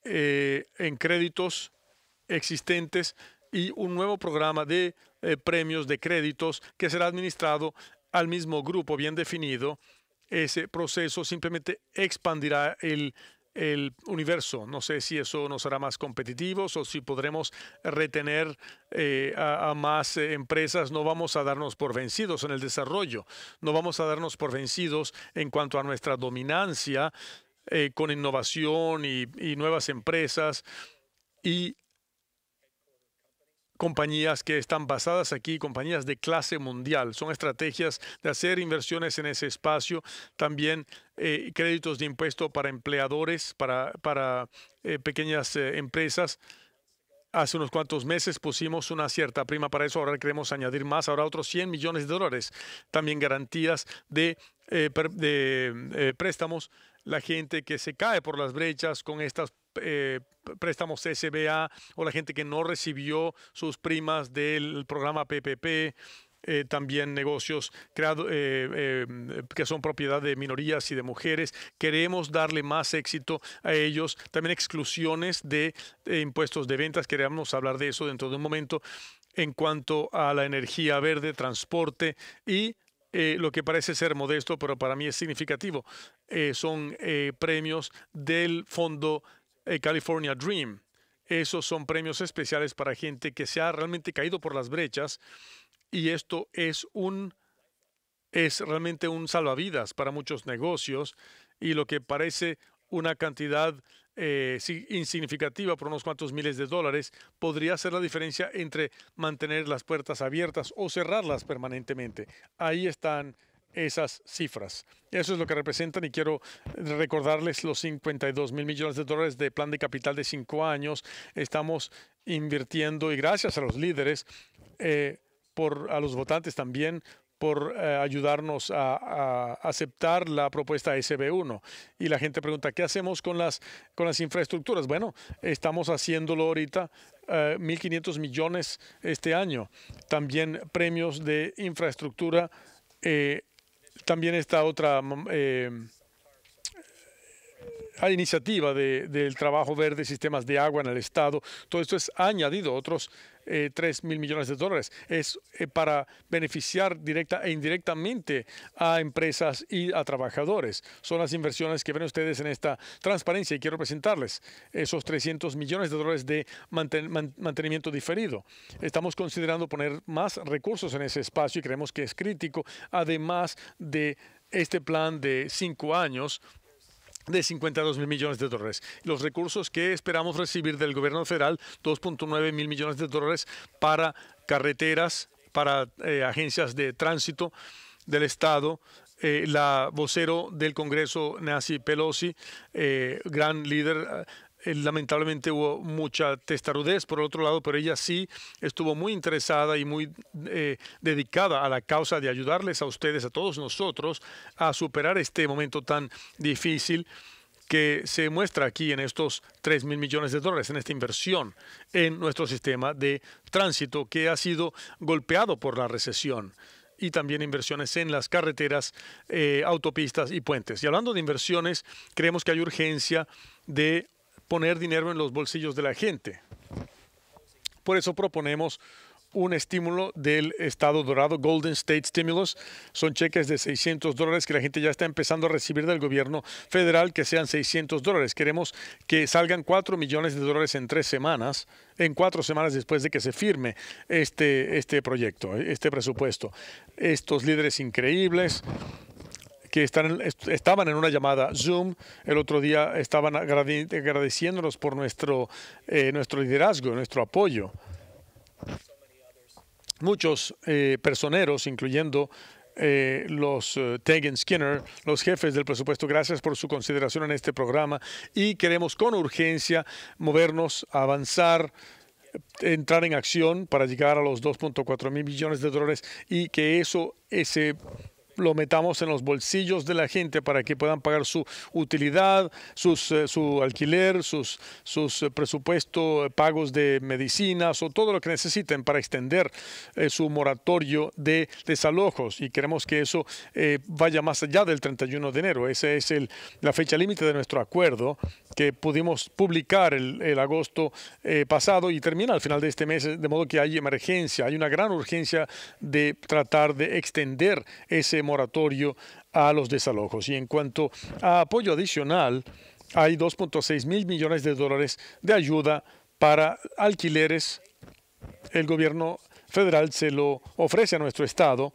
eh, en créditos existentes y un nuevo programa de premios de créditos que será administrado al mismo grupo bien definido ese proceso simplemente expandirá el universo. No sé si eso nos hará más competitivos o si podremos retener eh, a, más empresas. No vamos a darnos por vencidos en el desarrollo. No vamos a darnos por vencidos en cuanto a nuestra dominancia eh, con innovación y, y nuevas empresas y compañías que están basadas aquí, compañías de clase mundial. Son estrategias de hacer inversiones en ese espacio. También eh, créditos de impuesto para empleadores, para, para eh, pequeñas eh, empresas. Hace unos cuantos meses pusimos una cierta prima para eso, ahora queremos añadir más, ahora otros 100 millones de dólares. También garantías de, préstamos. La gente que se cae por las brechas con estas eh, préstamos SBA o la gente que no recibió sus primas del programa PPP. Eh, también negocios eh, que son propiedad de minorías y de mujeres. Queremos darle más éxito a ellos. También exclusiones de impuestos de ventas. Queremos hablar de eso dentro de un momento. En cuanto a la energía verde, transporte y lo que parece ser modesto, pero para mí es significativo. son premios del Fondo eh, California Dream. Esos son premios especiales para gente que se ha realmente caído por las brechas y esto es un es realmente un salvavidas para muchos negocios y lo que parece una cantidad eh, insignificativa por unos cuantos miles de dólares podría ser la diferencia entre mantener las puertas abiertas o cerrarlas permanentemente. Ahí están esas cifras. Eso es lo que representan y quiero recordarles los 52 mil millones de dólares de plan de capital de cinco años. Estamos invirtiendo y gracias a los líderes, eh, por, a los votantes también, por eh, ayudarnos a, aceptar la propuesta SB1. Y la gente pregunta, ¿qué hacemos con las, con las infraestructuras? Bueno, estamos haciéndolo ahorita, 1.500 eh, millones este año. También premios de infraestructura también está otra mm, eh, ah, iniciativa de, del trabajo verde, sistemas de agua en el Estado. Todo esto es añadido otros 3 eh, mil millones de dólares. Es eh, para beneficiar directa e indirectamente a empresas y a trabajadores. Son las inversiones que ven ustedes en esta transparencia y quiero presentarles esos 300 millones de dólares de mantenimiento diferido. Estamos considerando poner más recursos en ese espacio y creemos que es crítico, además de este plan de cinco años de 52 mil millones de dólares. Los recursos que esperamos recibir del gobierno federal, 2.9 mil millones de dólares para carreteras, para eh, agencias de tránsito del Estado, eh, la vocero del Congreso, Nancy Pelosi, eh, gran líder eh, lamentablemente hubo mucha testarudez por otro lado, pero ella sí estuvo muy interesada y muy eh, dedicada a la causa de ayudarles a ustedes, a todos nosotros, a superar este momento tan difícil que se muestra aquí en estos 3 mil millones de dólares, en esta inversión en nuestro sistema de tránsito que ha sido golpeado por la recesión y también inversiones en las carreteras, eh, autopistas y puentes. Y hablando de inversiones, creemos que hay urgencia de poner dinero en los bolsillos de la gente. Por eso proponemos un estímulo del Estado Dorado, Golden State Stimulus. Son cheques de 600 dólares que la gente ya está empezando a recibir del gobierno federal, que sean 600 dólares. Queremos que salgan 4 millones de dólares en tres semanas, en cuatro semanas después de que se firme este, este proyecto, este presupuesto. Estos líderes increíbles que están, estaban en una llamada Zoom. El otro día estaban agradeciéndonos por nuestro, eh, nuestro liderazgo, nuestro apoyo. Muchos eh, personeros, incluyendo eh, los Tegan Skinner, los jefes del presupuesto. Gracias por su consideración en este programa y queremos con urgencia movernos, avanzar, entrar en acción para llegar a los 2.4 mil millones de dólares y que eso ese lo metamos en los bolsillos de la gente para que puedan pagar su utilidad, sus, eh, su alquiler, sus, sus eh, presupuestos, pagos de medicinas o todo lo que necesiten para extender eh, su moratorio de desalojos. Y queremos que eso vaya más allá del 31 de enero. Esa es el, la fecha límite de nuestro acuerdo que pudimos publicar el, agosto pasado y termina al final de este mes, de modo que hay emergencia, hay una gran urgencia de tratar de extender ese moratorio a los desalojos. Y en cuanto a apoyo adicional, hay 2.6 mil millones de dólares de ayuda para alquileres. El gobierno federal se lo ofrece a nuestro estado.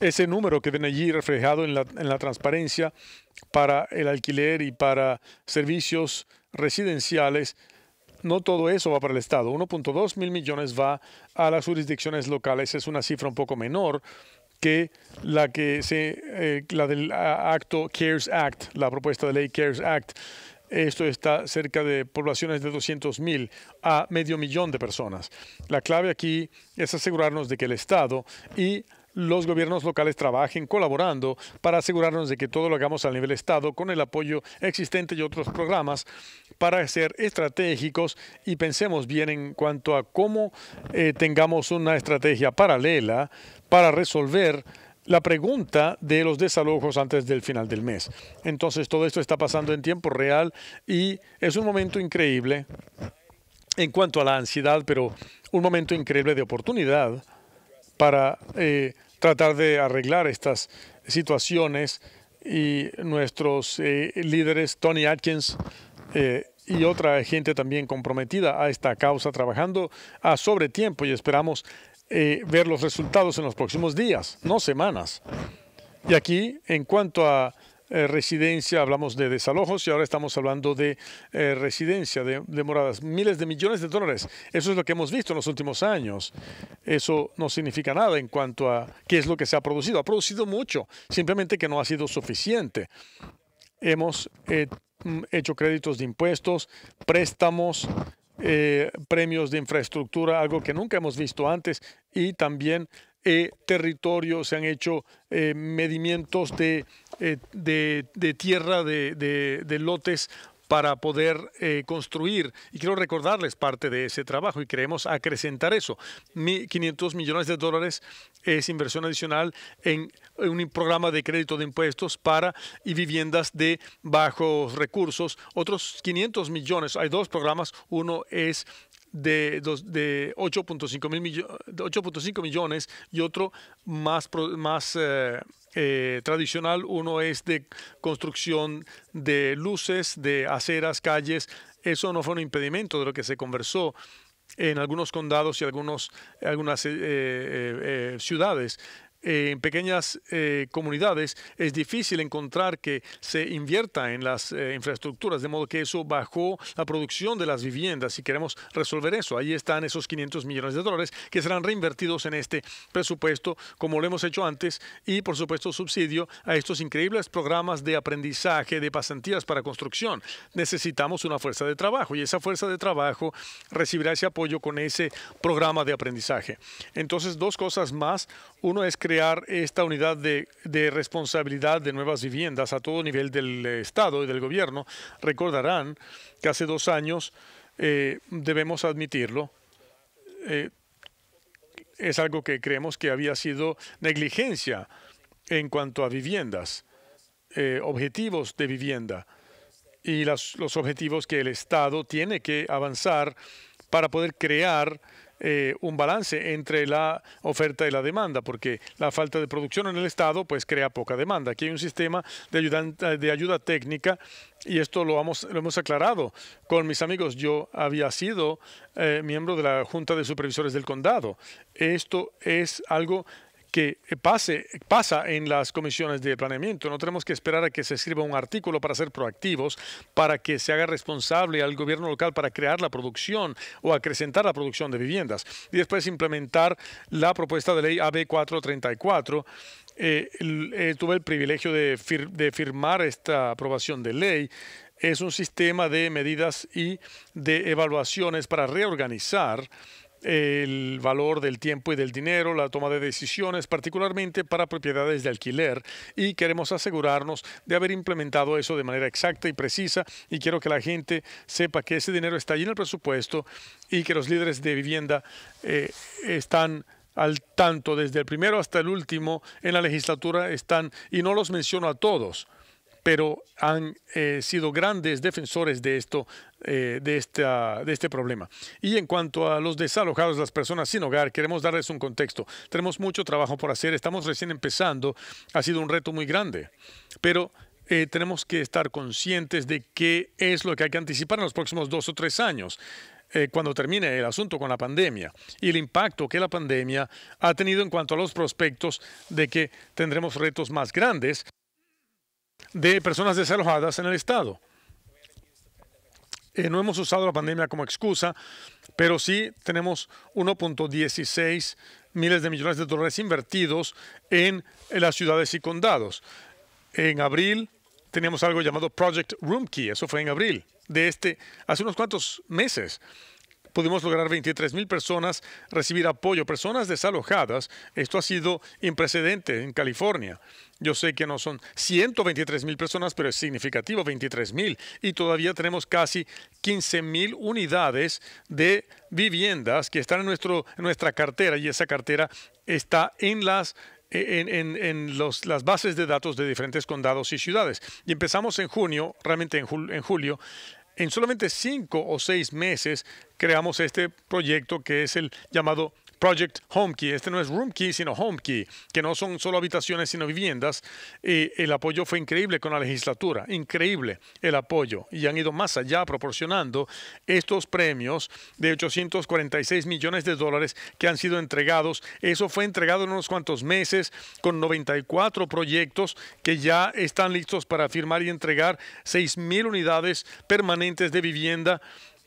Ese número que ven allí reflejado en la, en la transparencia para el alquiler y para servicios residenciales no todo eso va para el Estado. 1.2 mil millones va a las jurisdicciones locales. Es una cifra un poco menor que la que se eh, la del ah, acto CARES Act, la propuesta de ley CARES Act. Esto está cerca de poblaciones de 200 mil a medio millón de personas. La clave aquí es asegurarnos de que el Estado y los gobiernos locales trabajen colaborando para asegurarnos de que todo lo hagamos a nivel Estado con el apoyo existente y otros programas para ser estratégicos y pensemos bien en cuanto a cómo eh, tengamos una estrategia paralela para resolver la pregunta de los desalojos antes del final del mes. Entonces todo esto está pasando en tiempo real y es un momento increíble en cuanto a la ansiedad, pero un momento increíble de oportunidad para eh, tratar de arreglar estas situaciones y nuestros eh, líderes, Tony Atkins eh, y otra gente también comprometida a esta causa, trabajando a sobre tiempo y esperamos ver los resultados en los próximos días, no semanas. Y aquí, en cuanto a eh, residencia, hablamos de desalojos y ahora estamos hablando de eh, residencia, de, moradas. Miles de millones de dólares. Eso es lo que hemos visto en los últimos años. Eso no significa nada en cuanto a qué es lo que se ha producido. Ha producido mucho, simplemente que no ha sido suficiente. Hemos eh, mm, hecho créditos de impuestos, préstamos, premios de infraestructura, algo que nunca hemos visto antes, y también eh, territorio, se han hecho eh, medimientos eh, de, de, tierra, de, lotes para poder construir. Y quiero recordarles parte de ese trabajo y queremos acrecentar eso. 500 millones de dólares es inversión adicional en un programa de crédito de impuestos para viviendas de bajos recursos. Otros 500 millones, hay dos programas, uno es de, de 8.5 millones y otro más, más eh, eh, tradicional. Uno es de construcción de luces, de aceras, calles. Eso no fue un impedimento de lo que se conversó en algunos condados y algunos, algunas eh, ciudades en pequeñas eh, comunidades es difícil encontrar que se invierta en las eh, infraestructuras, de modo que eso bajó la producción de las viviendas si queremos resolver eso. Ahí están esos 500 millones de dólares que serán reinvertidos en este presupuesto, como lo hemos hecho antes, y por supuesto subsidio a estos increíbles programas de aprendizaje, de pasantías para construcción. Necesitamos una fuerza de trabajo y esa fuerza de trabajo recibirá ese apoyo con ese programa de aprendizaje. Entonces, dos cosas más. Uno es crear esta unidad de, responsabilidad de nuevas viviendas a todo nivel del eh, Estado y del gobierno. Recordarán que hace dos años, eh, debemos admitirlo, eh, es algo que creemos que había sido negligencia en cuanto a viviendas, objetivos de vivienda y los objetivos que el Estado tiene que avanzar para poder crear eh, un balance entre la oferta y la demanda, porque la falta de producción en el Estado pues crea poca demanda. Aquí hay un sistema de, ayuda, de ayuda técnica y esto lo hemos, lo hemos aclarado con mis amigos. Yo había sido eh, miembro de la Junta de Supervisores del Condado. Esto es algo que pase, pasa en las comisiones de planeamiento. No tenemos que esperar a que se escriba un artículo para ser proactivos, para que se haga responsable al gobierno local para crear la producción o acrecentar la producción de viviendas. Y después implementar la propuesta de ley AB 434 eh, eh, tuve el privilegio de, de, firmar esta aprobación de ley. Es un sistema de medidas y de evaluaciones para reorganizar el valor del tiempo y del dinero, la toma de decisiones, particularmente para propiedades de alquiler. Y queremos asegurarnos de haber implementado eso de manera exacta y precisa. Y quiero que la gente sepa que ese dinero está allí en el presupuesto y que los líderes de vivienda eh, están al tanto desde el primero hasta el último en la legislatura están, y no los menciono a todos, pero han eh, sido grandes defensores de esto, eh, de, de este problema. Y en cuanto a los desalojados, las personas sin hogar, queremos darles un contexto. Tenemos mucho trabajo por hacer, estamos recién empezando, ha sido un reto muy grande, pero eh, tenemos que estar conscientes de qué es lo que hay que anticipar en los próximos dos o tres años. cuando termine el asunto con la pandemia y el impacto que la pandemia ha tenido en cuanto a los prospectos de que tendremos retos más grandes de personas desalojadas en el Estado. Eh, no hemos usado la pandemia como excusa, pero sí tenemos 1.16 miles de millones de dólares invertidos en, las ciudades y condados. En abril teníamos algo llamado Project Roomkey, eso fue en abril de este, hace unos cuantos meses pudimos lograr 23,000 personas recibir apoyo, personas desalojadas. Esto ha sido imprecedente en California. Yo sé que no son 123 mil personas, pero es significativo, 23,000. Y todavía tenemos casi 15 mil unidades de viviendas que están en, nuestro, nuestra cartera y esa cartera está en las en, las bases de datos de diferentes condados y ciudades. Y empezamos en junio, realmente en, en julio en solamente cinco o seis meses creamos este proyecto que es el llamado Project Home Key. Este no es Room Key, sino Home Key, que no son solo habitaciones, sino viviendas. el apoyo fue increíble con la legislatura, increíble el apoyo. Y han ido más allá proporcionando estos premios de 846 millones de dólares que han sido entregados. Eso fue entregado en unos cuantos meses con 94 proyectos que ya están listos para firmar y entregar mil unidades permanentes de vivienda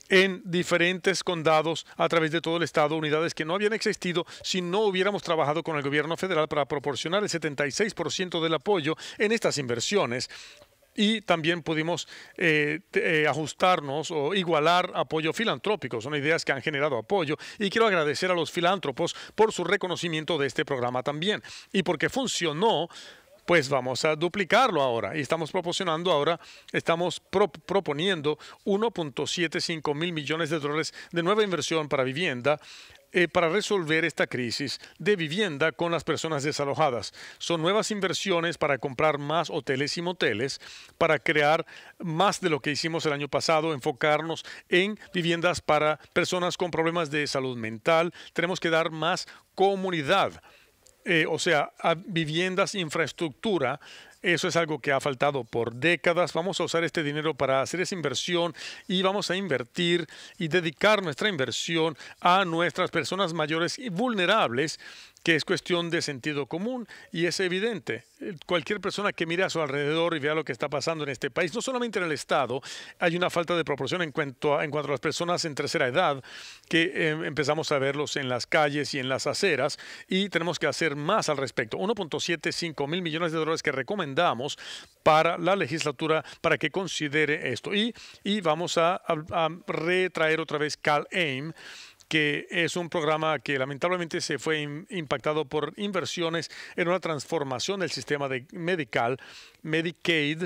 en diferentes condados a través de todo el estado, unidades que no habían existido si no hubiéramos trabajado con el gobierno federal para proporcionar el 76% del apoyo en estas inversiones y también pudimos eh, eh, ajustarnos o igualar apoyo filantrópico. Son ideas que han generado apoyo y quiero agradecer a los filántropos por su reconocimiento de este programa también y porque funcionó pues vamos a duplicarlo ahora. Y estamos proporcionando ahora, estamos proponiendo 1.75 mil millones de dólares de nueva inversión para vivienda eh, para resolver esta crisis de vivienda con las personas desalojadas. Son nuevas inversiones para comprar más hoteles y moteles, para crear más de lo que hicimos el año pasado, enfocarnos en viviendas para personas con problemas de salud mental. Tenemos que dar más comunidad eh, o sea, viviendas, infraestructura, eso es algo que ha faltado por décadas. Vamos a usar este dinero para hacer esa inversión y vamos a invertir y dedicar nuestra inversión a nuestras personas mayores y vulnerables que es cuestión de sentido común y es evidente. Eh, cualquier persona que mire a su alrededor y vea lo que está pasando en este país, no solamente en el Estado, hay una falta de proporción en cuanto a, en cuanto a las personas en tercera edad, que em, empezamos a verlos en las calles y en las aceras y tenemos que hacer más al respecto. 1.75 mil millones de dólares que recomendamos para la legislatura para que considere esto. Y, vamos a, a retraer otra vez Cal AIM que es un programa que lamentablemente se fue impactado por inversiones en una transformación del sistema de medical, Medicaid,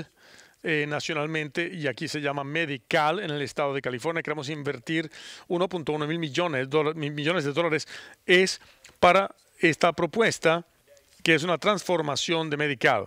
eh, nacionalmente y aquí se llama Medical en el estado de California. Queremos invertir 1.1 mil millones, millones de dólares. Es para esta propuesta que es una transformación de Medical.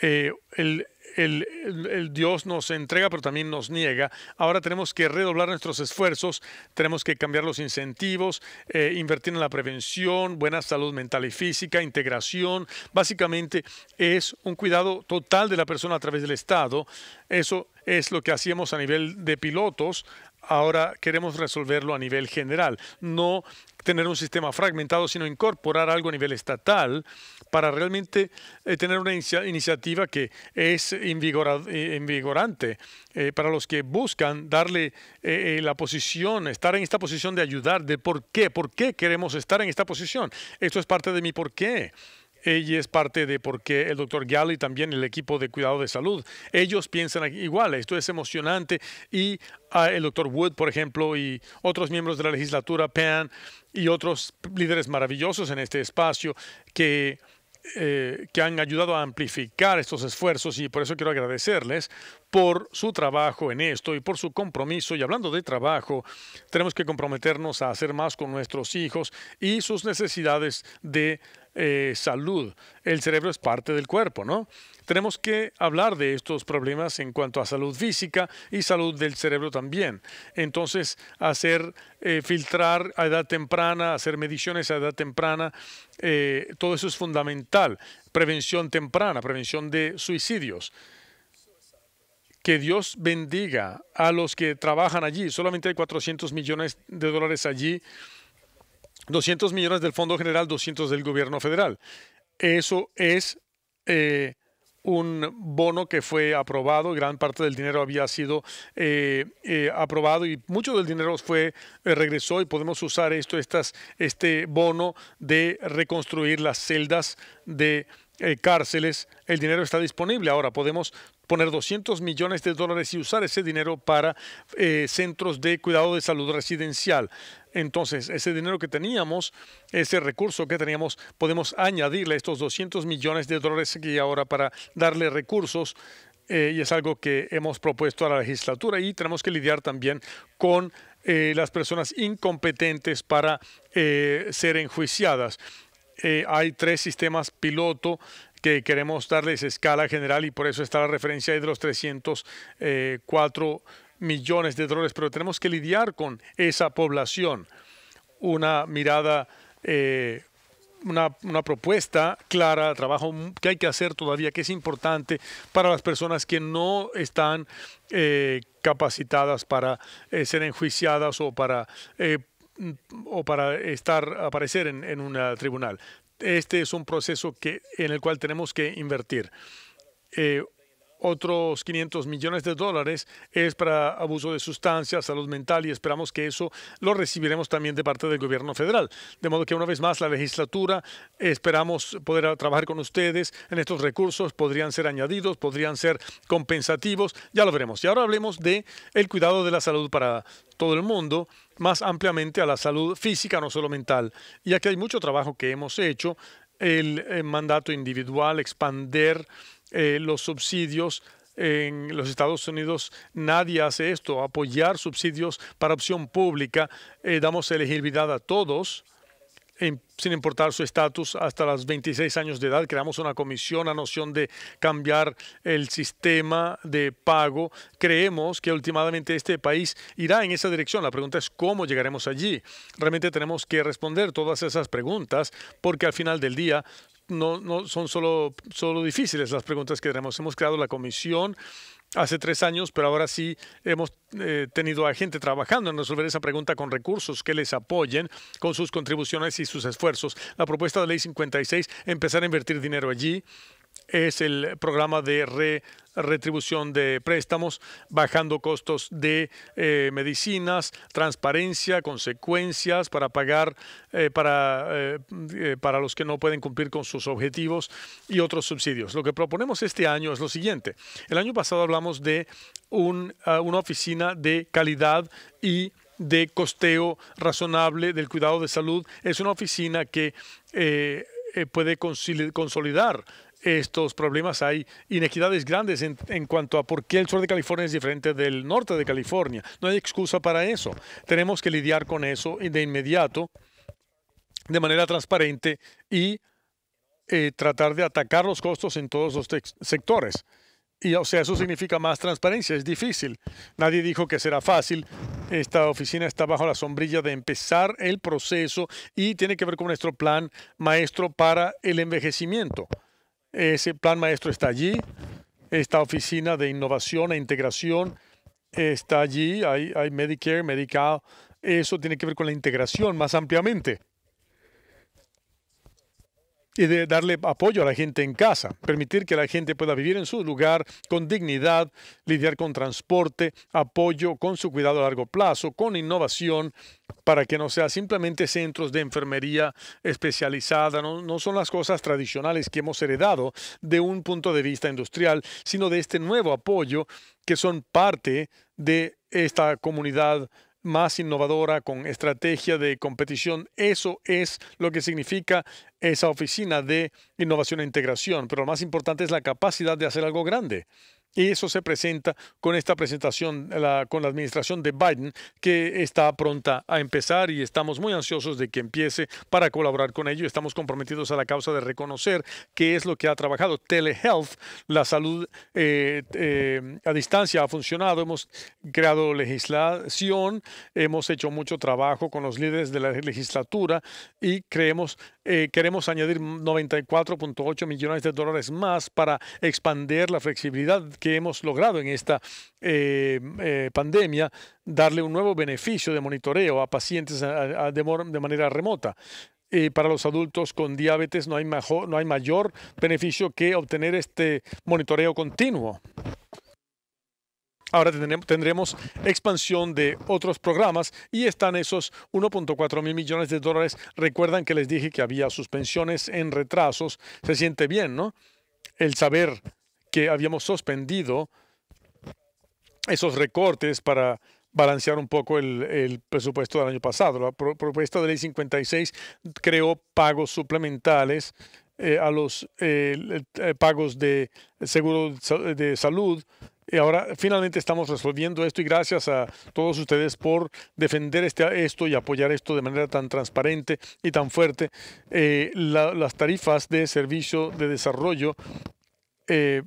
Eh, el, el, Dios nos entrega, pero también nos niega. Ahora tenemos que redoblar nuestros esfuerzos, tenemos que cambiar los incentivos, eh, invertir en la prevención, buena salud mental y física, integración. Básicamente es un cuidado total de la persona a través del Estado. Eso es lo que hacíamos a nivel de pilotos Ahora queremos resolverlo a nivel general, no tener un sistema fragmentado, sino incorporar algo a nivel estatal para realmente eh, tener una iniciativa que es eh, invigorante eh, para los que buscan darle la posición, estar en esta posición de ayudar, de por qué, por qué queremos estar en esta posición. Esto es parte de mi por qué. Ella es parte de por qué el doctor Galli y también el equipo de cuidado de salud, ellos piensan igual, esto es emocionante y ah, el doctor Wood, por ejemplo, y otros miembros de la legislatura, PAN y otros líderes maravillosos en este espacio que... Eh, que han ayudado a amplificar estos esfuerzos y por eso quiero agradecerles por su trabajo en esto y por su compromiso. Y hablando de trabajo, tenemos que comprometernos a hacer más con nuestros hijos y sus necesidades de eh, salud. El cerebro es parte del cuerpo, ¿no? Tenemos que hablar de estos problemas en cuanto a salud física y salud del cerebro también. Entonces, hacer eh, filtrar a edad temprana, hacer mediciones a edad temprana, eh, todo eso es fundamental. Prevención temprana, prevención de suicidios. Que Dios bendiga a los que trabajan allí. Solamente hay 400 millones de dólares allí 200 millones del Fondo General, 200 del gobierno federal. Eso es eh, un bono que fue aprobado, gran parte del dinero había sido eh, eh, aprobado y mucho del dinero fue regresó y podemos usar esto, estas, este bono de reconstruir las celdas de cárceles. El dinero está disponible. Ahora podemos poner 200 millones de dólares y usar ese dinero para eh, centros de cuidado de salud residencial. Entonces, ese dinero que teníamos, ese recurso que teníamos, podemos añadirle estos 200 millones de dólares aquí ahora para darle recursos eh, y es algo que hemos propuesto a la legislatura y tenemos que lidiar también con eh, las personas incompetentes para ser enjuiciadas. hay tres sistemas piloto que queremos darles escala general y por eso está la referencia de los 304 eh, millones de dólares, pero tenemos que lidiar con esa población. Una mirada, eh, una, propuesta clara, trabajo que hay que hacer todavía, que es importante para las personas que no están eh, capacitadas para ser enjuiciadas o para o para estar aparecer en un tribunal este es un proceso en el cual tenemos que invertir. Eh, otros 500 millones de dólares es para abuso de sustancias, salud mental y esperamos que eso lo recibiremos también de parte del gobierno federal. De modo que una vez más la legislatura esperamos poder trabajar con ustedes en estos recursos, podrían ser añadidos, podrían ser compensativos, ya lo veremos. Y ahora hablemos de el cuidado de la salud para todo el mundo más ampliamente a la salud física, no solo mental. Y aquí hay mucho trabajo que hemos hecho, el, eh, mandato individual, expander eh, los subsidios. En los Estados Unidos nadie hace esto, apoyar subsidios para opción pública, eh, damos elegibilidad a todos, sin importar su estatus, hasta los 26 años de edad. Creamos una comisión a noción de cambiar el sistema de pago. Creemos que últimamente este país irá en esa dirección. La pregunta es cómo llegaremos allí. Realmente tenemos que responder todas esas preguntas porque al final del día no, no son solo, solo difíciles las preguntas que tenemos. Hemos creado la comisión hace tres años, pero ahora sí hemos eh, tenido a gente trabajando en resolver esa pregunta con recursos que les apoyen con sus contribuciones y sus esfuerzos. La propuesta de ley 56, empezar a invertir dinero allí, es el programa de retribución de préstamos, bajando costos de eh, medicinas, transparencia, consecuencias para pagar eh, para, eh, para los que no pueden cumplir con sus objetivos y otros subsidios. Lo que proponemos este año es lo siguiente. El año pasado hablamos de ah, una oficina de calidad y de costeo razonable del cuidado de salud. Es una oficina que puede consolidar estos problemas, hay inequidades grandes en, cuanto a por qué el sur de California es diferente del norte de California. No hay excusa para eso. Tenemos que lidiar con eso de inmediato, de manera transparente y eh, tratar de atacar los costos en todos los sectores. Y, o sea, eso significa más transparencia, es difícil. Nadie dijo que será fácil. Esta oficina está bajo la sombrilla de empezar el proceso y tiene que ver con nuestro plan maestro para el envejecimiento. Ese plan maestro está allí. Esta oficina de innovación e integración está allí. Hay, hay Medicare, Medicaid, Eso tiene que ver con la integración más ampliamente y de darle apoyo a la gente en casa, permitir que la gente pueda vivir en su lugar con dignidad, lidiar con transporte, apoyo con su cuidado a largo plazo, con innovación, para que no sea simplemente centros de enfermería especializada, no, no son las cosas tradicionales que hemos heredado de un punto de vista industrial, sino de este nuevo apoyo que son parte de esta comunidad más innovadora, con estrategia de competición. Eso es lo que significa esa oficina de innovación e integración. Pero lo más importante es la capacidad de hacer algo grande. Y eso se presenta con esta presentación con la administración de Biden, que está pronta a empezar y estamos muy ansiosos de que empiece para colaborar con ello. Estamos comprometidos a la causa de reconocer qué es lo que ha trabajado telehealth, la salud eh, eh, a distancia ha funcionado. Hemos creado legislación, hemos hecho mucho trabajo con los líderes de la legislatura y creemos eh, queremos añadir 94.8 millones de dólares más para expandir la flexibilidad que hemos logrado en esta eh, eh, pandemia, darle un nuevo beneficio de monitoreo a pacientes de, manera remota. para los adultos con diabetes no hay, no hay mayor beneficio que obtener este monitoreo continuo. Ahora tendremos, expansión de otros programas y están esos 1.4 mil millones de dólares. Recuerdan que les dije que había suspensiones en retrasos. Se siente bien, ¿no? El saber que habíamos suspendido esos recortes para balancear un poco el, presupuesto del año pasado. La propuesta de ley 56 creó pagos suplementales eh, a los eh, eh, pagos de seguro de salud y ahora finalmente estamos resolviendo esto y gracias a todos ustedes por defender este, esto y apoyar esto de manera tan transparente y tan fuerte. Eh, las tarifas de servicio de desarrollo, eh,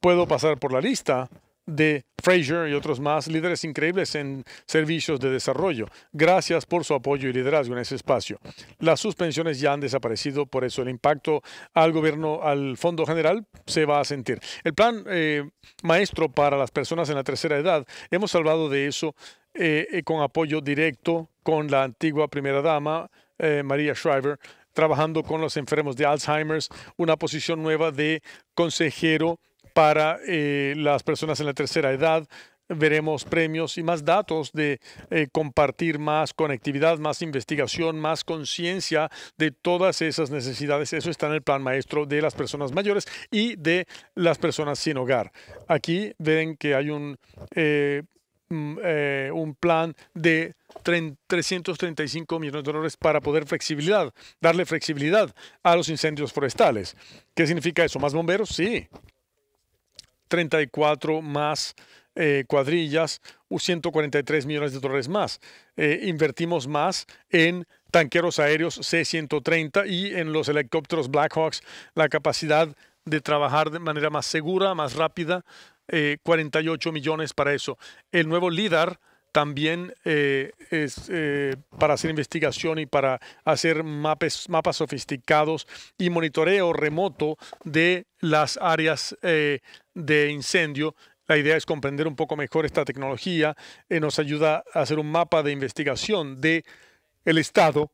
puedo pasar por la lista de Fraser y otros más, líderes increíbles en servicios de desarrollo. Gracias por su apoyo y liderazgo en ese espacio. Las suspensiones ya han desaparecido, por eso el impacto al gobierno, al Fondo General, se va a sentir. El plan eh, maestro para las personas en la tercera edad, hemos salvado de eso eh, eh, con apoyo directo con la antigua primera dama, María Shriver, trabajando con los enfermos de Alzheimer's, una posición nueva de consejero para eh, las personas en la tercera edad. Veremos premios y más datos de eh, compartir más conectividad, más investigación, más conciencia de todas esas necesidades. Eso está en el plan maestro de las personas mayores y de las personas sin hogar. Aquí ven que hay un, eh, mm, un plan de 335 millones de dólares para poder flexibilidad, darle flexibilidad a los incendios forestales. ¿Qué significa eso? ¿Más bomberos? Sí. 34 más eh, cuadrillas cuadrillas, 143 millones de dólares más. Eh, invertimos más en tanqueros aéreos C-130 y en los helicópteros Blackhawks, la capacidad de trabajar de manera más segura, más rápida, 48 eh, millones para eso. El nuevo LIDAR también eh, es eh, para hacer investigación y para hacer mapes, mapas sofisticados y monitoreo remoto de las áreas eh, de incendio. La idea es comprender un poco mejor esta tecnología. nos ayuda a hacer un mapa de investigación de el estado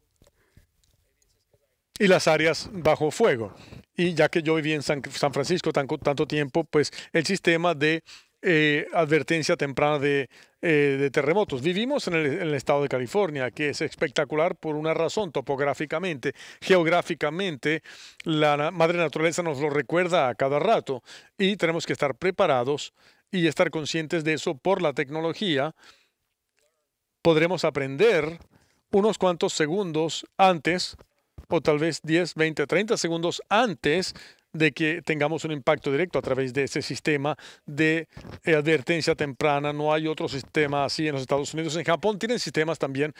y las áreas bajo fuego. Y ya que yo viví en San, Francisco tanto, tanto tiempo, pues el sistema de eh, advertencia temprana eh, de, terremotos. Vivimos en el, en el, estado de California, que es espectacular por una razón, topográficamente, geográficamente, la madre naturaleza nos lo recuerda a cada rato y tenemos que estar preparados y estar conscientes de eso por la tecnología. Podremos aprender unos cuantos segundos antes, o tal vez 10, 20, 30 segundos antes de que tengamos un impacto directo a través de ese sistema de advertencia temprana. No hay otro sistema así en los Estados Unidos. En Japón tienen sistemas también,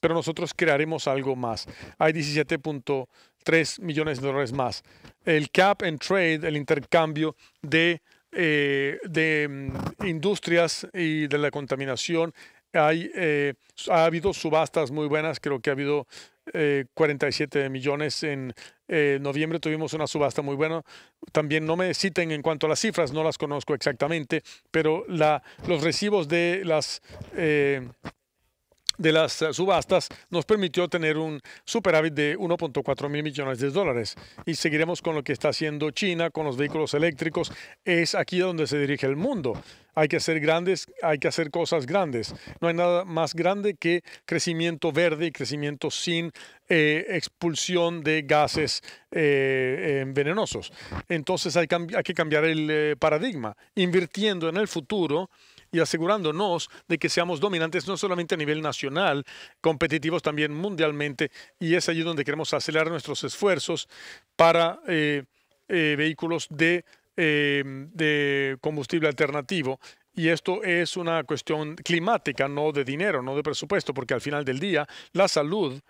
pero nosotros crearemos algo más. Hay 17.3 millones de dólares más. El cap and trade, el intercambio de, eh, de mm, industrias y de la contaminación hay, eh, ha habido subastas muy buenas, creo que ha habido 47 eh, millones. En eh, noviembre tuvimos una subasta muy buena. También no me citen en cuanto a las cifras, no las conozco exactamente, pero la, los recibos de las... Eh, de las eh, subastas nos permitió tener un superávit de 1.4 mil millones de dólares. Y seguiremos con lo que está haciendo China con los vehículos eléctricos. Es aquí donde se dirige el mundo. Hay que hacer grandes, hay que hacer cosas grandes. No hay nada más grande que crecimiento verde y crecimiento sin eh, expulsión de gases eh, venenosos. Entonces hay, hay, que cambiar el paradigma, invirtiendo en el futuro y asegurándonos de que seamos dominantes no solamente a nivel nacional, competitivos también mundialmente, y es allí donde queremos acelerar nuestros esfuerzos para eh, eh, vehículos de, eh, de combustible alternativo y esto es una cuestión climática, no de dinero, no de presupuesto, porque al final del día la salud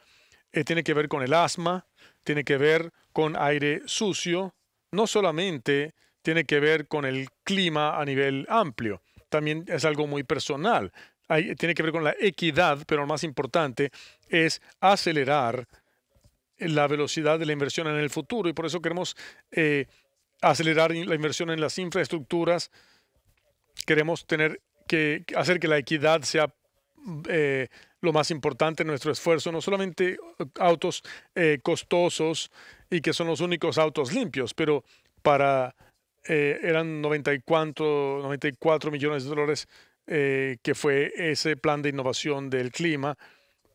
tiene que ver con el asma, tiene que ver con aire sucio, no solamente tiene que ver con el clima a nivel amplio también es algo muy personal. tiene que ver con la equidad, pero lo más importante es acelerar la velocidad de la inversión en el futuro y por eso queremos eh, acelerar la inversión en las infraestructuras. Queremos tener que hacer que la equidad sea mm, eh, lo más importante en nuestro esfuerzo, no solamente autos eh, costosos y que son los únicos autos limpios, pero para eh, eran 94, 94 millones de dólares eh, que fue ese plan de innovación del clima.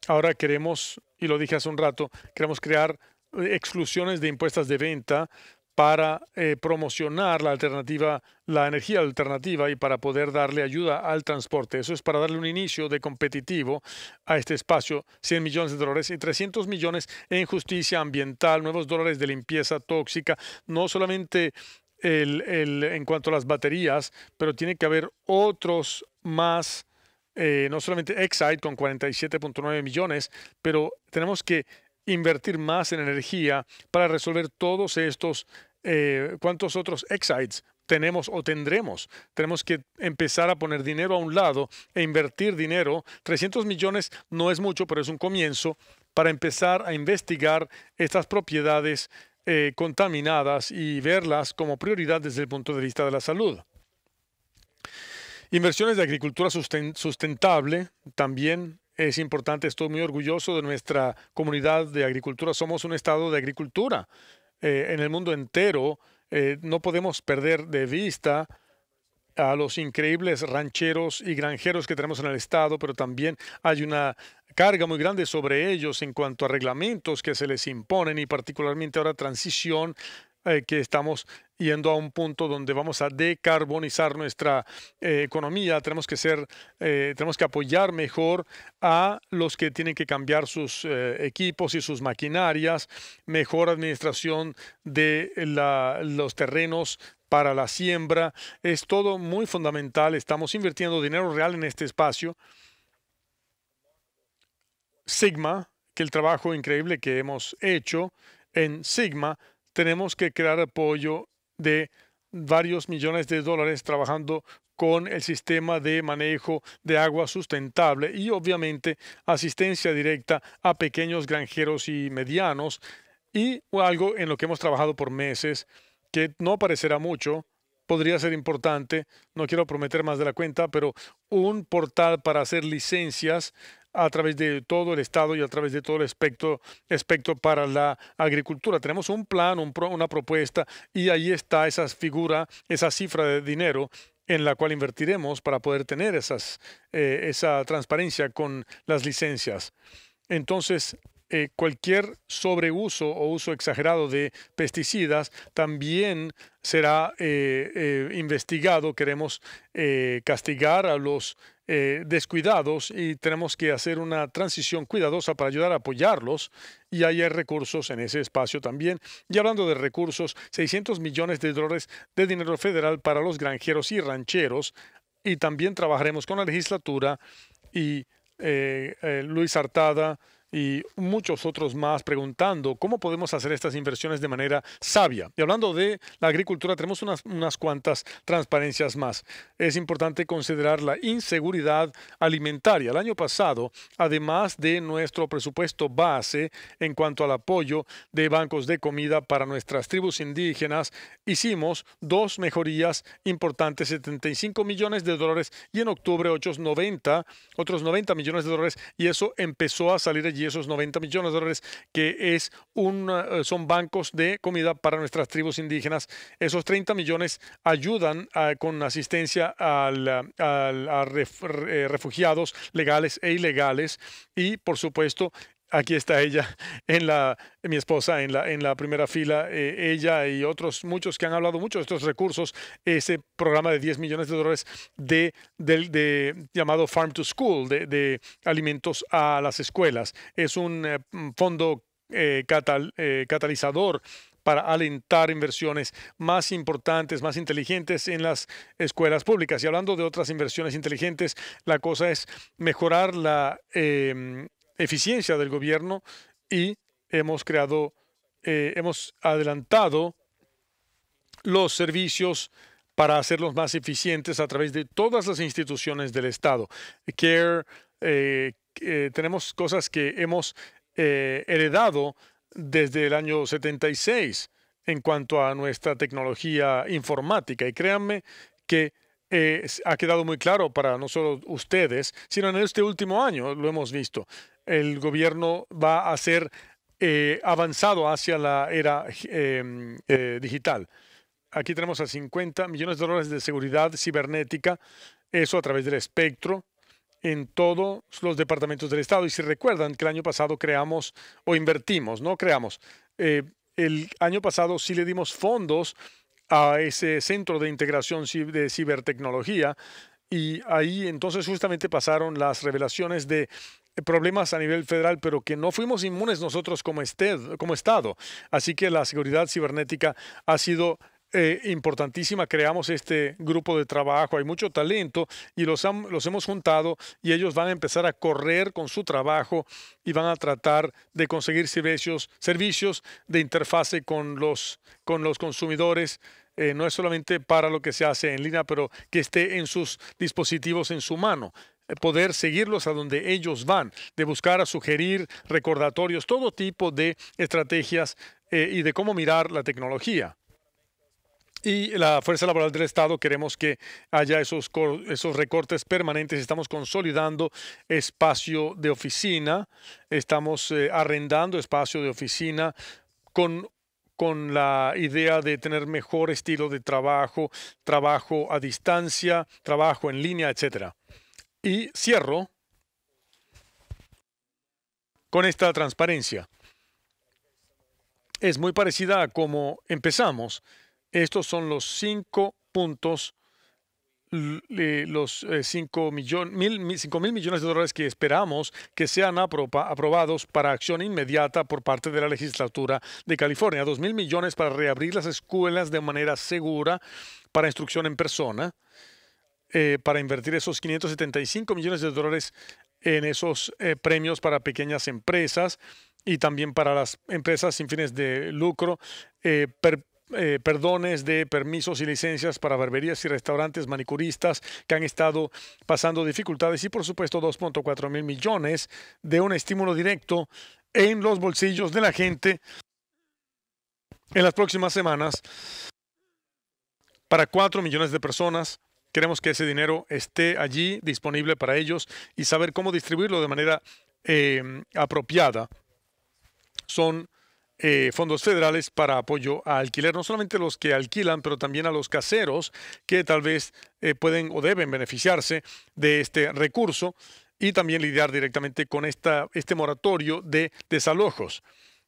Ahora queremos, y lo dije hace un rato, queremos crear eh, exclusiones de impuestos de venta para promocionar la alternativa, la energía alternativa y para poder darle ayuda al transporte. Eso es para darle un inicio de competitivo a este espacio, 100 millones de dólares y 300 millones en justicia ambiental, nuevos dólares de limpieza tóxica, no solamente el, en cuanto a las baterías, pero tiene que haber otros más, eh, no solamente Excite con 47.9 millones, pero tenemos que invertir más en energía para resolver todos estos, eh, cuántos otros Excites tenemos o tendremos. Tenemos que empezar a poner dinero a un lado e invertir dinero. 300 millones no es mucho, pero es un comienzo para empezar a investigar estas propiedades eh, contaminadas y verlas como prioridad desde el punto de vista de la salud. Inversiones de agricultura sustentable también es importante. Estoy muy orgulloso de nuestra comunidad de agricultura. Somos un estado de agricultura eh, en el mundo entero. Eh, no podemos perder de vista a los increíbles rancheros y granjeros que tenemos en el estado, pero también hay una carga muy grande sobre ellos en cuanto a reglamentos que se les imponen y particularmente ahora transición eh, que estamos yendo a un punto donde vamos a decarbonizar nuestra eh, economía. Tenemos que ser, eh, tenemos que apoyar mejor a los que tienen que cambiar sus equipos y sus maquinarias, mejor administración de los terrenos para la siembra. Es todo muy fundamental. Estamos invirtiendo dinero real en este espacio. Sigma, que el trabajo increíble que hemos hecho en Sigma, tenemos que crear apoyo de varios millones de dólares trabajando con el sistema de manejo de agua sustentable y obviamente asistencia directa a pequeños granjeros y medianos y algo en lo que hemos trabajado por meses que no parecerá mucho, podría ser importante, no quiero prometer más de la cuenta, pero un portal para hacer licencias a través de todo el Estado y a través de todo el espectro, espectro para la agricultura. Tenemos un plan, una propuesta y ahí está esa figura, esa cifra de dinero en la cual invertiremos para poder tener esas, eh, esa transparencia con las licencias. Entonces, eh, cualquier sobreuso o uso exagerado de pesticidas también será eh, eh, investigado. Queremos castigar a los descuidados y tenemos que hacer una transición cuidadosa para ayudar a apoyarlos y hay recursos en ese espacio también. Y hablando de recursos, 600 millones de dólares de dinero federal para los granjeros y rancheros y también trabajaremos con la legislatura y Luis Artada y muchos otros más preguntando cómo podemos hacer estas inversiones de manera sabia. Y hablando de la agricultura, tenemos unas, unas cuantas transparencias más. Es importante considerar la inseguridad alimentaria. El año pasado, además de nuestro presupuesto base en cuanto al apoyo de bancos de comida para nuestras tribus indígenas, hicimos dos mejorías importantes, 75 millones de dólares y en octubre 890, otros 90 millones de dólares y eso empezó a salir y esos 90 millones de dólares, que es un eh, son bancos de comida para nuestras tribus indígenas. Esos 30 millones ayudan ah, con asistencia al, a eh, refugiados legales e ilegales y, por supuesto, aquí está ella, en la, mi esposa, en la, en la primera fila, eh, ella y otros muchos que han hablado mucho de estos recursos, ese programa de 10 millones de dólares de, llamado Farm to School, de, alimentos a las escuelas. Es un eh, fondo eh, catalizador para alentar inversiones más importantes, más inteligentes en las escuelas públicas. Y hablando de otras inversiones inteligentes, la cosa es mejorar la, em, eficiencia del gobierno y hemos creado, eh, hemos adelantado los servicios para hacerlos más eficientes a través de todas las instituciones del Estado. Care, eh, eh, tenemos cosas que hemos heredado desde el año 76 en cuanto a nuestra tecnología informática. Y créanme que ha quedado muy claro para no solo ustedes, sino en este último año lo hemos visto el gobierno va a ser eh, avanzado hacia la era em, eh, digital. Aquí tenemos a 50 millones de dólares de seguridad cibernética, eso a través del espectro en todos los departamentos del Estado. Y si recuerdan que el año pasado creamos o invertimos, no creamos, eh, el año pasado sí le dimos fondos a ese centro de integración de cibertecnología y ahí entonces justamente pasaron las revelaciones de problemas a nivel federal, pero que no fuimos inmunes nosotros como, este, como Estado. Así que la seguridad cibernética ha sido eh, importantísima. Creamos este grupo de trabajo, hay mucho talento y los, los hemos juntado y ellos van a empezar a correr con su trabajo y van a tratar de conseguir servicios, servicios de interfase con los, con los consumidores. Eh, no es solamente para lo que se hace en línea, pero que esté en sus dispositivos, en su mano poder seguirlos a donde ellos van, de buscar a sugerir recordatorios, todo tipo de estrategias eh, y de cómo mirar la tecnología. Y la fuerza laboral del Estado queremos que haya esos, esos recortes permanentes. Estamos consolidando espacio de oficina, estamos eh, arrendando espacio de oficina con con la idea de tener mejor estilo de trabajo, trabajo a distancia, trabajo en línea, etcétera. Y cierro con esta transparencia. Es muy parecida a cómo empezamos. Estos son los cinco puntos, eh, los 5 eh, mil, cinco mil millones de dólares que esperamos que sean aprobados para acción inmediata por parte de la legislatura de California. Dos mil millones para reabrir las escuelas de manera segura para instrucción en persona. Eh, para invertir esos 575 millones de dólares en esos eh, premios para pequeñas empresas y también para las empresas sin fines de lucro, eh, perdones de permisos y licencias para barberías y restaurantes manicuristas que han estado pasando dificultades y por supuesto 2.4 mil millones de un estímulo directo en los bolsillos de la gente en las próximas semanas para 4 millones de personas Queremos que ese dinero esté allí disponible para ellos y saber cómo distribuirlo de manera eh, apropiada. Son eh, fondos federales para apoyo a alquiler, no solamente los que alquilan, pero también a los caseros que tal vez eh, pueden o deben beneficiarse de este recurso y también lidiar directamente con esta, este moratorio de desalojos.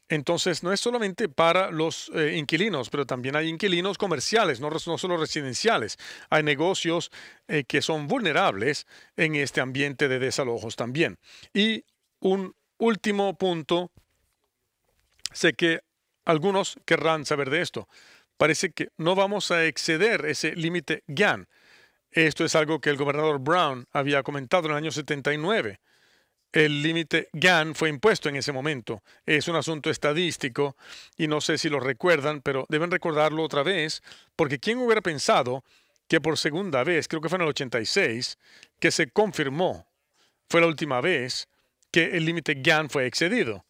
Entonces, no es solamente para los eh, inquilinos, pero también hay inquilinos comerciales, no, solo residenciales. Hay negocios eh, que son vulnerables en este ambiente de desalojos también. Y un último punto, sé que algunos querrán saber de esto. Parece que no vamos a exceder ese límite GAN. Esto es algo que el gobernador Brown había comentado en el año 79 el límite GAN fue impuesto en ese momento. Es un asunto estadístico y no sé si lo recuerdan, pero deben recordarlo otra vez, porque ¿quién hubiera pensado que por segunda vez, creo que fue en el 86, que se confirmó, fue la última vez que el límite GAN fue excedido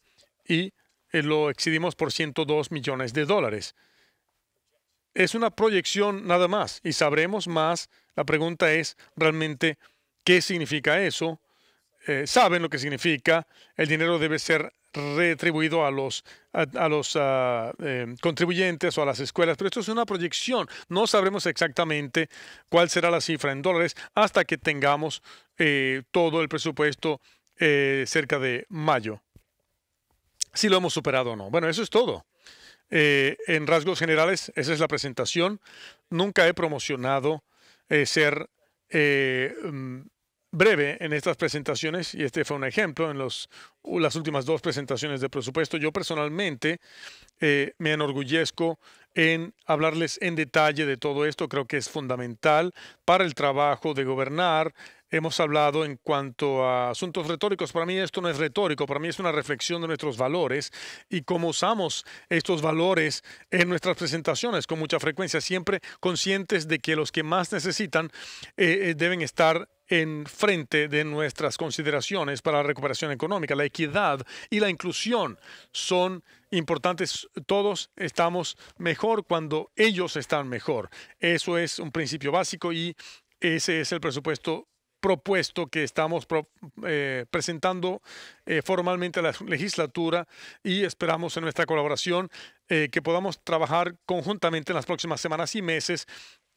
y eh, lo excedimos por 102 millones de dólares. Es una proyección nada más y sabremos más. La pregunta es realmente qué significa eso eh, saben lo que significa. El dinero debe ser retribuido a los, a, los ah, em, contribuyentes o a las escuelas, pero esto es una proyección. No sabremos exactamente cuál será la cifra en dólares hasta que tengamos eh, todo el presupuesto eh, cerca de mayo. Si lo hemos superado o no. Bueno, eso es todo. en rasgos generales, esa es la presentación. Nunca he promocionado ser mm, breve en estas presentaciones, y este fue un ejemplo en los, las últimas dos presentaciones de presupuesto, yo personalmente eh, me enorgullezco en hablarles en detalle de todo esto. Creo que es fundamental para el trabajo de gobernar. Hemos hablado en cuanto a asuntos retóricos. Para mí esto no es retórico, para mí es una reflexión de nuestros valores y cómo usamos estos valores en nuestras presentaciones con mucha frecuencia, siempre conscientes de que los que más necesitan eh, eh, deben estar en frente de nuestras consideraciones para la recuperación económica. La equidad y la inclusión son importantes. Todos estamos mejor cuando ellos están mejor. Eso es un principio básico y ese es el presupuesto propuesto que estamos eh, presentando eh, formalmente a la legislatura y esperamos en nuestra colaboración eh, que podamos trabajar conjuntamente en las próximas semanas y meses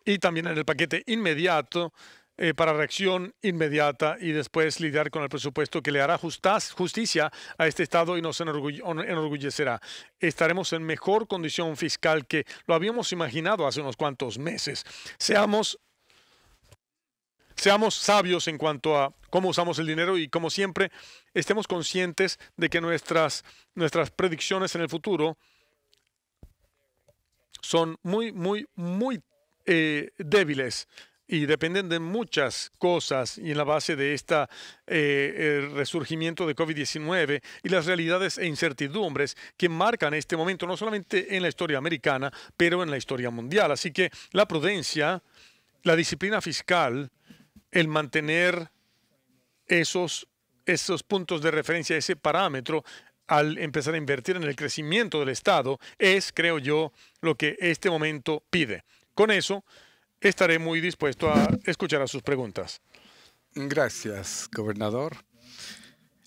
y también en el paquete inmediato eh, para reacción inmediata y después lidiar con el presupuesto que le hará justicia a este Estado y nos enorgullecerá. Estaremos en mejor condición fiscal que lo habíamos imaginado hace unos cuantos meses. Seamos seamos sabios en cuanto a cómo usamos el dinero y, como siempre, estemos conscientes de que nuestras, nuestras predicciones en el futuro son muy, muy, muy eh, débiles y dependen de muchas cosas y en la base de este resurgimiento de COVID-19 y las realidades e incertidumbres que marcan este momento, no solamente en la historia americana, pero en la historia mundial. Así que la prudencia, la disciplina fiscal, el mantener esos, esos puntos de referencia, ese parámetro, al empezar a invertir en el crecimiento del Estado, es, creo yo, lo que este momento pide. Con eso, estaré muy dispuesto a escuchar a sus preguntas. Gracias, gobernador.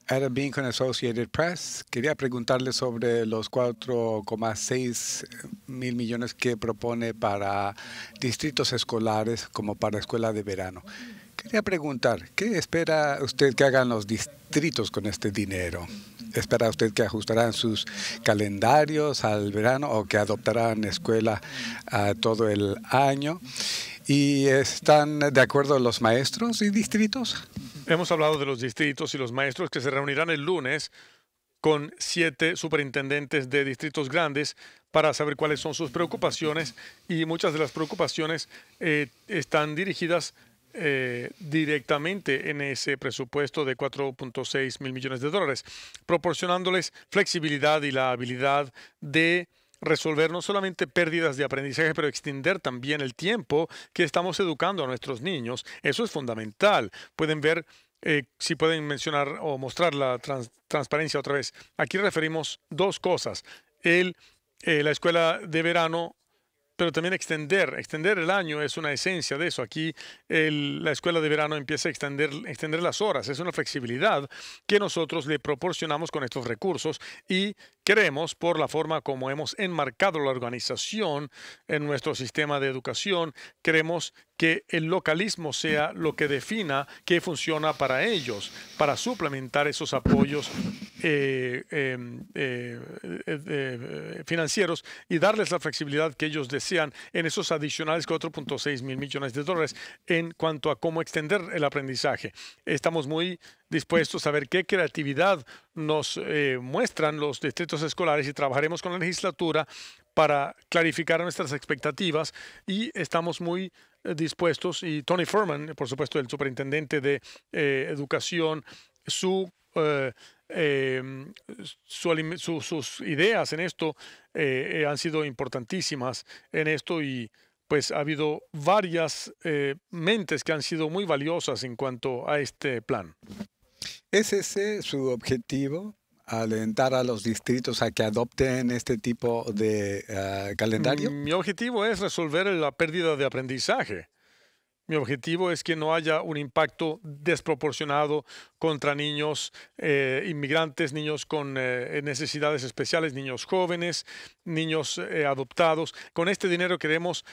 Adam Bean con Associated Press. Quería preguntarle sobre los 4,6 mil millones que propone para distritos escolares como para escuela de verano. Quería preguntar, ¿qué espera usted que hagan los distritos con este dinero? espera usted que ajustarán sus calendarios al verano o que adoptarán escuela ah, todo el año? ¿Y están de acuerdo los maestros y distritos? Hemos hablado de los distritos y los maestros que se reunirán el lunes con siete superintendentes de distritos grandes para saber cuáles son sus preocupaciones y muchas de las preocupaciones eh, están dirigidas eh, directamente en ese presupuesto de 4.6 mil millones de dólares, proporcionándoles flexibilidad y la habilidad de resolver no solamente pérdidas de aprendizaje, pero extender también el tiempo que estamos educando a nuestros niños. Eso es fundamental. Pueden ver eh, si pueden mencionar o mostrar la transparencia otra vez. Aquí referimos dos cosas. El, eh, la escuela de verano pero también extender. Extender el año es una esencia de eso. Aquí la escuela de verano empieza a extender, extender las horas. Es una flexibilidad que nosotros le proporcionamos con estos recursos y Creemos por la forma como hemos enmarcado la organización en nuestro sistema de educación, creemos que el localismo sea lo que defina qué funciona para ellos, para suplementar esos apoyos eh, em, eh, eh, financieros y darles la flexibilidad que ellos desean en esos adicionales 4.6 mil millones de dólares en cuanto a cómo extender el aprendizaje. Estamos muy dispuestos a ver qué creatividad nos muestran los distritos escolares y trabajaremos con la legislatura para clarificar nuestras expectativas y estamos muy eh, dispuestos y Tony Furman, por supuesto, el superintendente de eh, educación, eh, em, su sus ideas en esto han sido importantísimas en esto y pues ha habido varias mentes que han sido muy valiosas en cuanto a este plan. Ese su objetivo, alentar a los distritos a que adopten este tipo de eh, calendario? Mm, mi objetivo es resolver la pérdida de aprendizaje. Mi objetivo es que no haya un impacto desproporcionado contra niños eh, inmigrantes, niños con eh, necesidades especiales, niños jóvenes, niños adoptados. Con este dinero queremos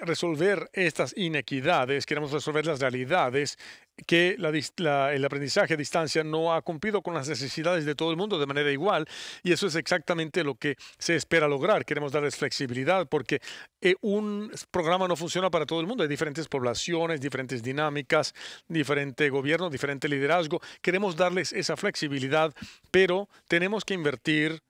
resolver estas inequidades, queremos resolver las realidades que el aprendizaje a distancia no ha cumplido con las necesidades de todo el mundo de manera igual y eso es exactamente lo que se espera lograr. Queremos darles flexibilidad porque eh, un programa no funciona para todo el mundo. Hay diferentes poblaciones, diferentes dinámicas, diferente gobierno, diferente liderazgo. Queremos darles esa flexibilidad, pero tenemos que invertir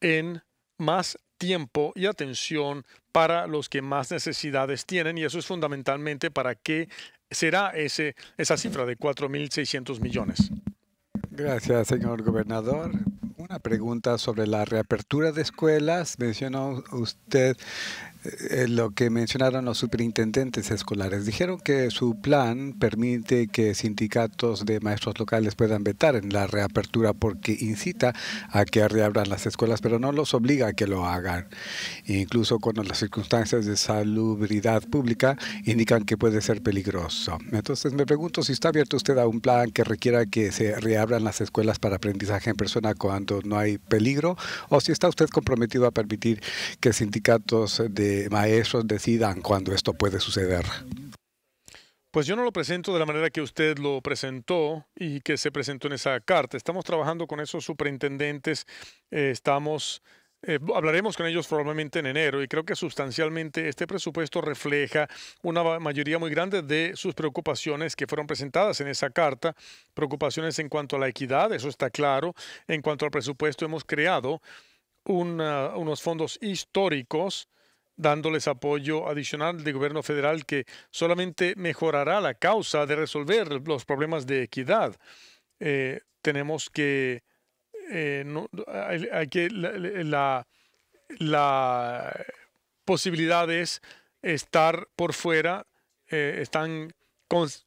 en más tiempo y atención para los que más necesidades tienen y eso es fundamentalmente para que será ese, esa cifra de 4.600 millones. Gracias, señor gobernador. Una pregunta sobre la reapertura de escuelas. Mencionó usted eh, eh, lo que mencionaron los superintendentes escolares. Dijeron que su plan permite que sindicatos de maestros locales puedan vetar en la reapertura porque incita a que reabran las escuelas, pero no los obliga a que lo hagan. Incluso cuando las circunstancias de salubridad pública indican que puede ser peligroso. Entonces me pregunto si está abierto usted a un plan que requiera que se reabran las escuelas para aprendizaje en persona cuando no hay peligro o si está usted comprometido a permitir que sindicatos de maestros decidan cuando esto puede suceder? Pues yo no lo presento de la manera que usted lo presentó y que se presentó en esa carta. Estamos trabajando con esos superintendentes, eh, estamos eh, hablaremos con ellos probablemente en enero y creo que sustancialmente este presupuesto refleja una mayoría muy grande de sus preocupaciones que fueron presentadas en esa carta, preocupaciones en cuanto a la equidad, eso está claro, en cuanto al presupuesto hemos creado unos fondos históricos dándoles apoyo adicional del gobierno federal que solamente mejorará la causa de resolver los problemas de equidad. Eh, tenemos que, eh, hay, que la, la, posibilidad es estar por fuera, eh, están,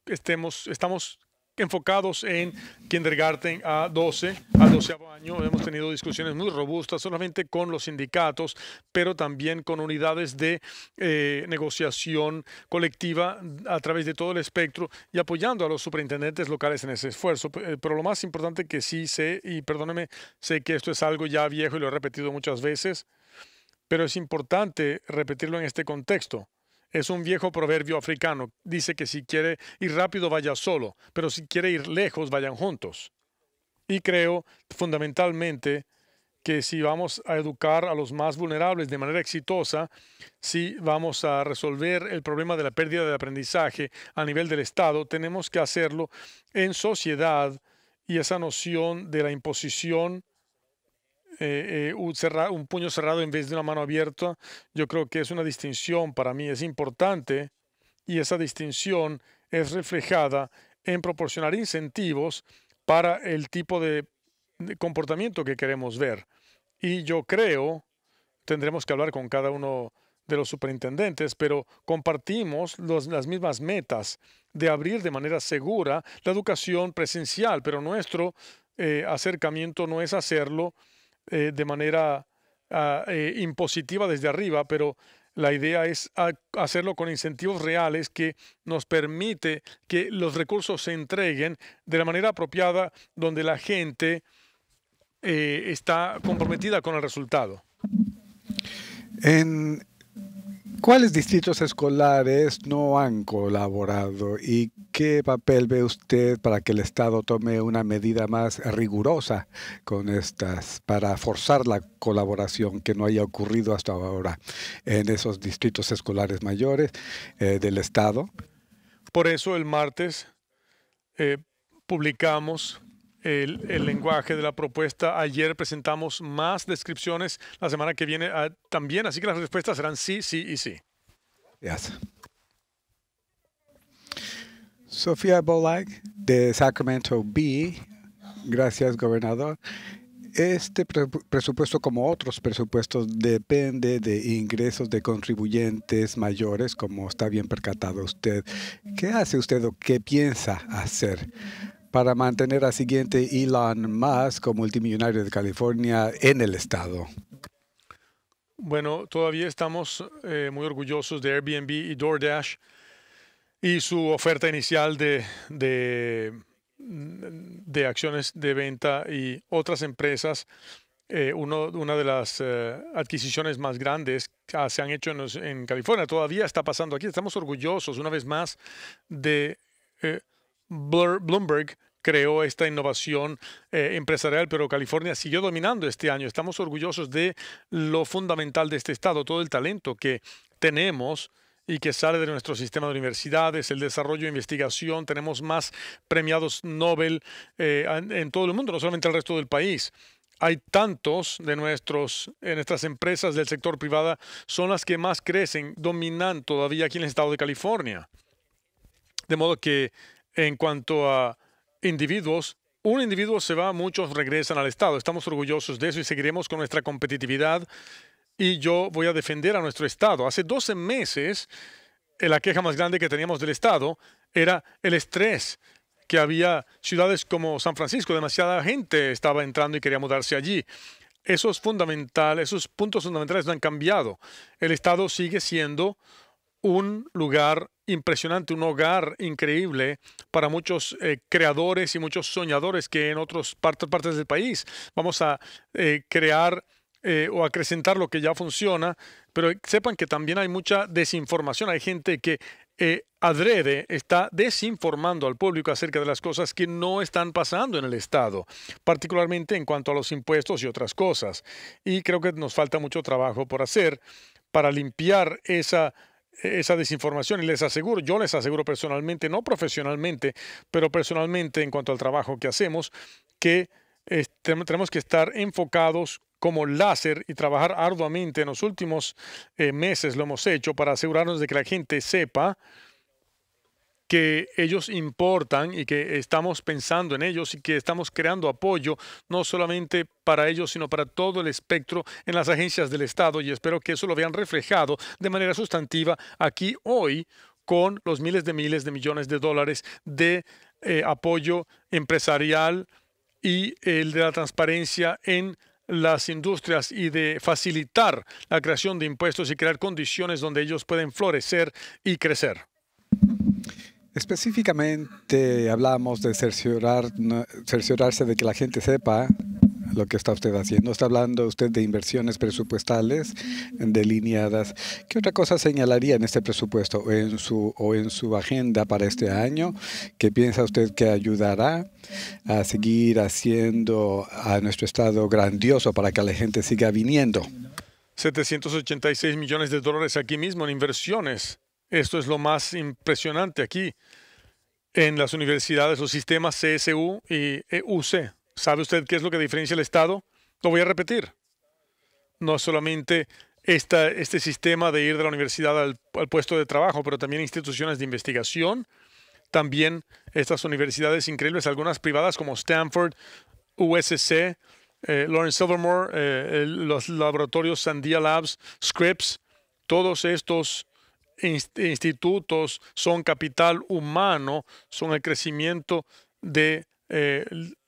estemos, estamos enfocados en kindergarten a 12, a 12 año. Hemos tenido discusiones muy robustas solamente con los sindicatos, pero también con unidades de eh, negociación colectiva a través de todo el espectro y apoyando a los superintendentes locales en ese esfuerzo. Eh, pero lo más importante que sí sé, y perdóneme, sé que esto es algo ya viejo y lo he repetido muchas veces, pero es importante repetirlo en este contexto. Es un viejo proverbio africano. Dice que si quiere ir rápido, vaya solo, pero si quiere ir lejos, vayan juntos. Y creo fundamentalmente que si vamos a educar a los más vulnerables de manera exitosa, si vamos a resolver el problema de la pérdida de aprendizaje a nivel del Estado, tenemos que hacerlo en sociedad y esa noción de la imposición eh, eh, un, un, puño cerrado en vez de una mano abierta, yo creo que es una distinción para mí, es importante y esa distinción es reflejada en proporcionar incentivos para el tipo de, comportamiento que queremos ver. Y yo creo, tendremos que hablar con cada uno de los superintendentes, pero compartimos las mismas metas de abrir de manera segura la educación presencial, pero nuestro eh, acercamiento no es hacerlo eh, de manera ah, eh, impositiva desde arriba, pero la idea es ah, hacerlo con incentivos reales que nos permite que los recursos se entreguen de la manera apropiada donde la gente eh, está comprometida con el resultado. En ¿Cuáles distritos escolares no han colaborado y qué papel ve usted para que el Estado tome una medida más rigurosa con estas para forzar la colaboración que no haya ocurrido hasta ahora en esos distritos escolares mayores eh, del Estado? Por eso el martes eh, publicamos el, lenguaje de la propuesta. Ayer presentamos más descripciones, la semana que viene ah, también, así que las respuestas serán sí, sí y sí. gracias Sofía Bolag, de Sacramento B. Gracias, gobernador. Este presupuesto, como otros presupuestos, depende de ingresos de contribuyentes mayores, como está bien percatado usted. ¿Qué hace usted o qué piensa hacer? para mantener a siguiente Elon Musk multimillonario de California en el estado? Bueno, todavía estamos eh, muy orgullosos de Airbnb y DoorDash y su oferta inicial de, de, de acciones de venta y otras empresas. Eh, uno, una de las eh, adquisiciones más grandes que se han hecho en, California. Todavía está pasando aquí. Estamos orgullosos una vez más de Bloomberg creó esta innovación eh, empresarial, pero California siguió dominando este año. Estamos orgullosos de lo fundamental de este estado, todo el talento que tenemos y que sale de nuestro sistema de universidades, el desarrollo e investigación. Tenemos más premiados Nobel eh, en, todo el mundo, no solamente en el resto del país hay tantos de nuestros, de nuestras empresas del sector privado son las que más crecen, dominan todavía aquí en el estado de California. De modo que en cuanto a individuos, un individuo se va, muchos regresan al Estado. Estamos orgullosos de eso y seguiremos con nuestra competitividad. Y yo voy a defender a nuestro Estado. Hace 12 meses, eh, la queja más grande que teníamos del Estado era el estrés que había ciudades como San Francisco, demasiada gente estaba entrando y quería mudarse allí. Eso es fundamental, esos puntos fundamentales no han cambiado. El Estado sigue siendo un lugar impresionante, un hogar increíble para muchos eh, creadores y muchos soñadores que en otras partes, partes del país vamos a eh, crear eh, o acrecentar lo que ya funciona, pero sepan que también hay mucha desinformación, hay gente que adrede está desinformando al público acerca de las cosas que no están pasando en el Estado, particularmente en cuanto a los impuestos y otras cosas. Y creo que nos falta mucho trabajo por hacer para limpiar esa esa desinformación y les aseguro, yo les aseguro personalmente, no profesionalmente, pero personalmente en cuanto al trabajo que hacemos, que tenemos que estar enfocados como láser y trabajar arduamente en los últimos eh, meses lo hemos hecho para asegurarnos de que la gente sepa que ellos importan y que estamos pensando en ellos y que estamos creando apoyo, no solamente para ellos, sino para todo el espectro en las agencias del Estado. Y espero que eso lo vean reflejado de manera sustantiva aquí hoy con los miles de miles de millones de dólares de eh, apoyo empresarial y el de la transparencia en las industrias y de facilitar la creación de impuestos y crear condiciones donde ellos pueden florecer y crecer. Específicamente hablamos de cerciorarse de que la gente sepa lo que está usted haciendo. Está hablando usted de inversiones presupuestales delineadas. ¿Qué otra cosa señalaría en este presupuesto o en su, o en su agenda para este año que piensa usted que ayudará a seguir haciendo a nuestro Estado grandioso para que la gente siga viniendo? 786 millones de dólares aquí mismo en inversiones esto es lo más impresionante aquí. En las universidades, los sistemas CSU y EUC. ¿Sabe usted qué es lo que diferencia el Estado? Lo voy a repetir. No solamente este sistema de ir de la universidad al, puesto de trabajo, pero también instituciones de investigación, también estas universidades increíbles, algunas privadas como Stanford, USC, eh, Lawrence Silvermore, eh, los laboratorios Sandia Labs, Scripps, todos estos institutos son capital humano, son el crecimiento de... Eh,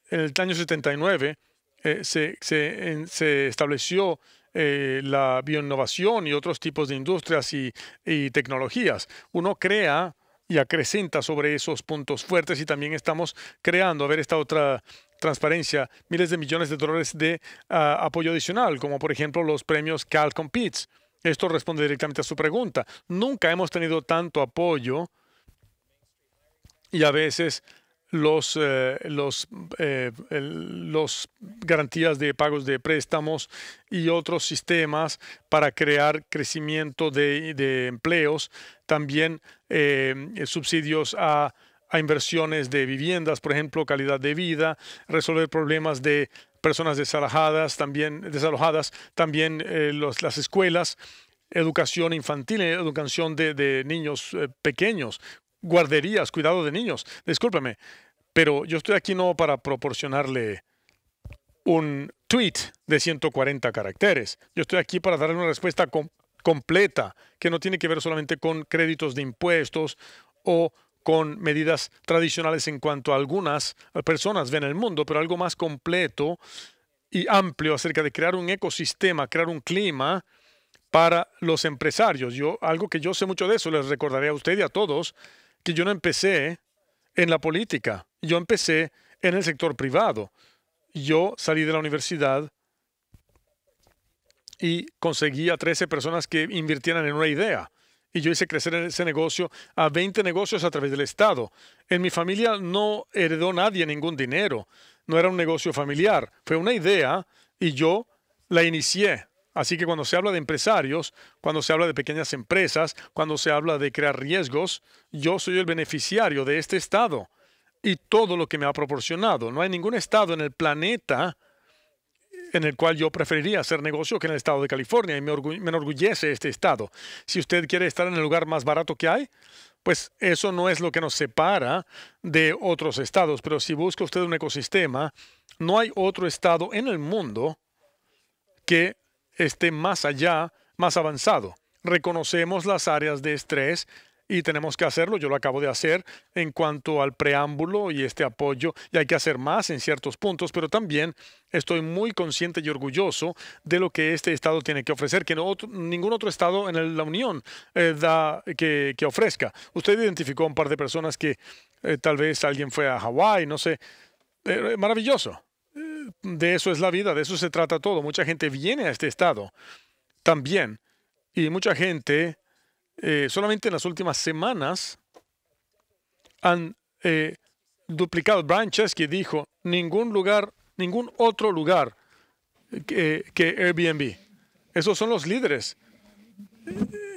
en el año 79 eh, se, se, estableció eh, la bioinnovación y otros tipos de industrias y, tecnologías. Uno crea y acrecenta sobre esos puntos fuertes y también estamos creando, a ver, esta otra transparencia, miles de millones de dólares de ah, apoyo adicional, como por ejemplo los premios Cal esto responde directamente a su pregunta. Nunca hemos tenido tanto apoyo y a veces los, eh, eh, los, garantías de pagos de préstamos y otros sistemas para crear crecimiento de, empleos, también eh, subsidios a inversiones de viviendas, por ejemplo, calidad de vida, resolver problemas de personas desalojadas, también, desalojadas, también eh, las escuelas, educación infantil, educación de, niños eh, pequeños, guarderías, cuidado de niños. Discúlpeme, pero yo estoy aquí no para proporcionarle un tweet de 140 caracteres. Yo estoy aquí para darle una respuesta completa que no tiene que ver solamente con créditos de impuestos o con medidas tradicionales en cuanto a algunas eh, personas ven el mundo, pero algo más completo y amplio acerca de crear un ecosistema, crear un clima para los empresarios. Yo, algo que yo sé mucho de eso, les recordaré a usted y a todos, que yo no empecé en la política, yo empecé en el sector privado. Yo salí de la universidad y conseguí a 13 personas que invirtieran en una idea y yo hice crecer ese negocio a 20 negocios a través del Estado. En mi familia no heredó nadie ningún dinero, no era un negocio familiar, fue una idea y yo la inicié. Así que cuando se habla de empresarios, cuando se habla de pequeñas empresas, cuando se habla de crear riesgos, yo soy el beneficiario de este Estado y todo lo que me ha proporcionado. No hay ningún Estado en el planeta en el cual yo preferiría hacer negocio que en el estado de California y me, enorgullece este estado. Si usted quiere estar en el lugar más barato que hay, pues eso no es lo que nos separa de otros estados. Pero si busca usted un ecosistema, no hay otro estado en el mundo que esté más allá, más avanzado. Reconocemos las áreas de estrés y tenemos que hacerlo, yo lo acabo de hacer en cuanto al preámbulo y este apoyo, y hay que hacer más en ciertos puntos, pero también estoy muy consciente y orgulloso de lo que este Estado tiene que ofrecer, que no ningún otro Estado en la Unión eh, da, que, ofrezca. Usted identificó a un par de personas que eh, tal vez alguien fue a Hawái, no sé, eh, maravilloso. De eso es la vida, de eso se trata todo. Mucha gente viene a este Estado también y mucha gente eh, solamente en las últimas semanas han eh, duplicado. branches que dijo, ningún lugar, ningún otro lugar que, Airbnb. Esos son los líderes,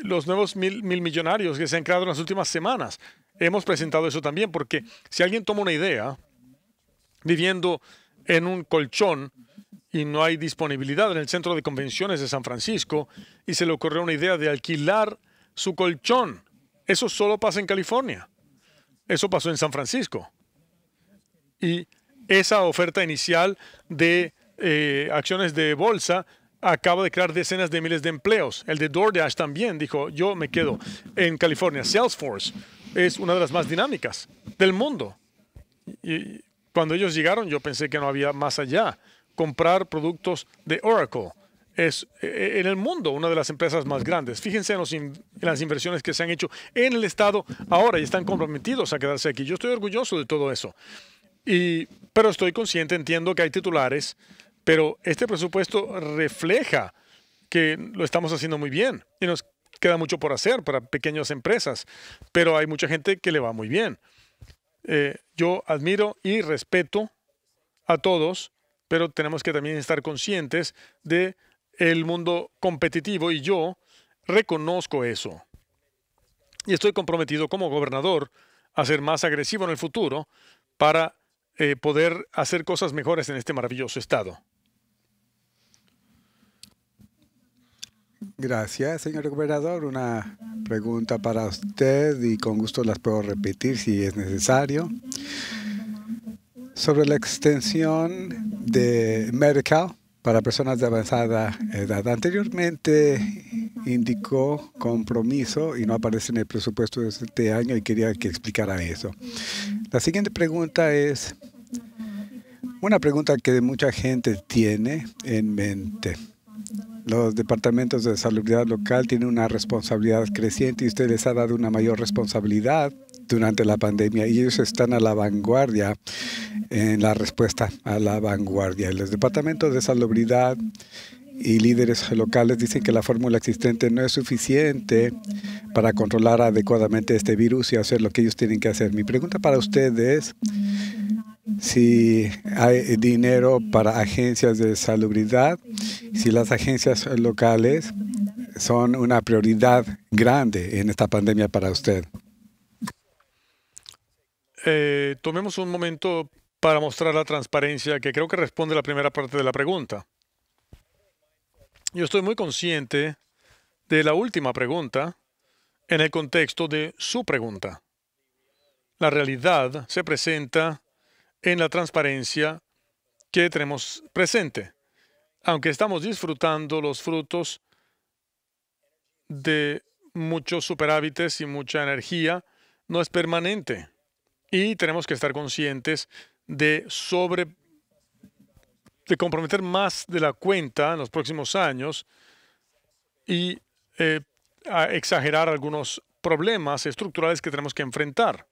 los nuevos mil, mil millonarios que se han creado en las últimas semanas. Hemos presentado eso también porque si alguien toma una idea viviendo en un colchón y no hay disponibilidad en el centro de convenciones de San Francisco y se le ocurrió una idea de alquilar su colchón. Eso solo pasa en California. Eso pasó en San Francisco. Y esa oferta inicial de eh, acciones de bolsa acaba de crear decenas de miles de empleos. El de DoorDash también dijo, yo me quedo en California. Salesforce es una de las más dinámicas del mundo. Y cuando ellos llegaron, yo pensé que no había más allá. Comprar productos de Oracle es eh, eh, en el mundo una de las empresas más grandes. Fíjense en, los las inversiones que se han hecho en el Estado ahora y están comprometidos a quedarse aquí. Yo estoy orgulloso de todo eso. Y, pero estoy consciente, entiendo que hay titulares, pero este presupuesto refleja que lo estamos haciendo muy bien y nos queda mucho por hacer para pequeñas empresas, pero hay mucha gente que le va muy bien. Eh, yo admiro y respeto a todos, pero tenemos que también estar conscientes de el mundo competitivo y yo reconozco eso. Y estoy comprometido como gobernador a ser más agresivo en el futuro para eh, poder hacer cosas mejores en este maravilloso estado. Gracias, señor gobernador. Una pregunta para usted y con gusto las puedo repetir si es necesario. Sobre la extensión de Medical para personas de avanzada edad. Anteriormente indicó compromiso y no aparece en el presupuesto de este año y quería que explicara eso. La siguiente pregunta es una pregunta que mucha gente tiene en mente. Los departamentos de salubridad local tienen una responsabilidad creciente y ustedes han ha dado una mayor responsabilidad durante la pandemia y ellos están a la vanguardia en la respuesta a la vanguardia. Los departamentos de salubridad y líderes locales dicen que la fórmula existente no es suficiente para controlar adecuadamente este virus y hacer lo que ellos tienen que hacer. Mi pregunta para ustedes es si hay dinero para agencias de salubridad, si las agencias locales son una prioridad grande en esta pandemia para usted. Eh, tomemos un momento para mostrar la transparencia que creo que responde la primera parte de la pregunta. Yo estoy muy consciente de la última pregunta en el contexto de su pregunta. La realidad se presenta en la transparencia que tenemos presente. Aunque estamos disfrutando los frutos de muchos superávites y mucha energía, no es permanente. Y tenemos que estar conscientes de sobre de comprometer más de la cuenta en los próximos años y eh, exagerar algunos problemas estructurales que tenemos que enfrentar.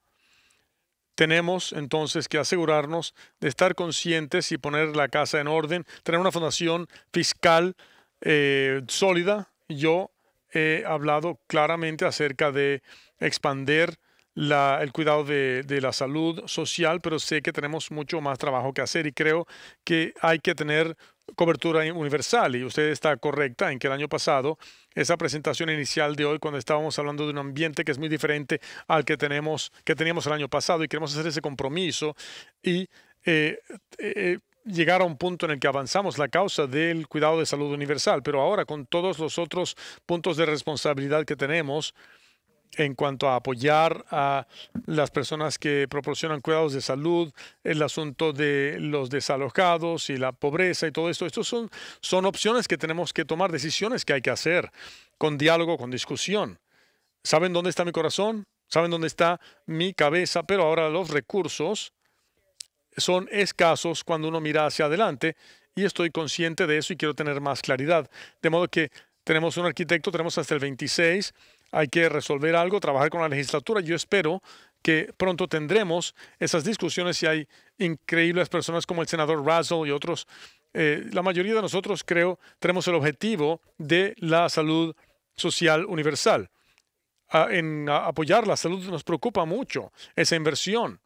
Tenemos entonces que asegurarnos de estar conscientes y poner la casa en orden, tener una fundación fiscal eh, sólida. Yo he hablado claramente acerca de expander el cuidado de, la salud social, pero sé que tenemos mucho más trabajo que hacer y creo que hay que tener cobertura universal y usted está correcta en que el año pasado esa presentación inicial de hoy cuando estábamos hablando de un ambiente que es muy diferente al que tenemos que teníamos el año pasado y queremos hacer ese compromiso y eh, eh, llegar a un punto en el que avanzamos la causa del cuidado de salud universal, pero ahora con todos los otros puntos de responsabilidad que tenemos, en cuanto a apoyar a las personas que proporcionan cuidados de salud, el asunto de los desalojados y la pobreza y todo esto. Estos son, son opciones que tenemos que tomar, decisiones que hay que hacer con diálogo, con discusión. ¿Saben dónde está mi corazón? ¿Saben dónde está mi cabeza? Pero ahora los recursos son escasos cuando uno mira hacia adelante y estoy consciente de eso y quiero tener más claridad. De modo que tenemos un arquitecto, tenemos hasta el 26 hay que resolver algo, trabajar con la legislatura. Yo espero que pronto tendremos esas discusiones y hay increíbles personas como el senador Russell y otros. Eh, la mayoría de nosotros, creo, tenemos el objetivo de la salud social universal. Ah, en apoyar la salud nos preocupa mucho esa inversión.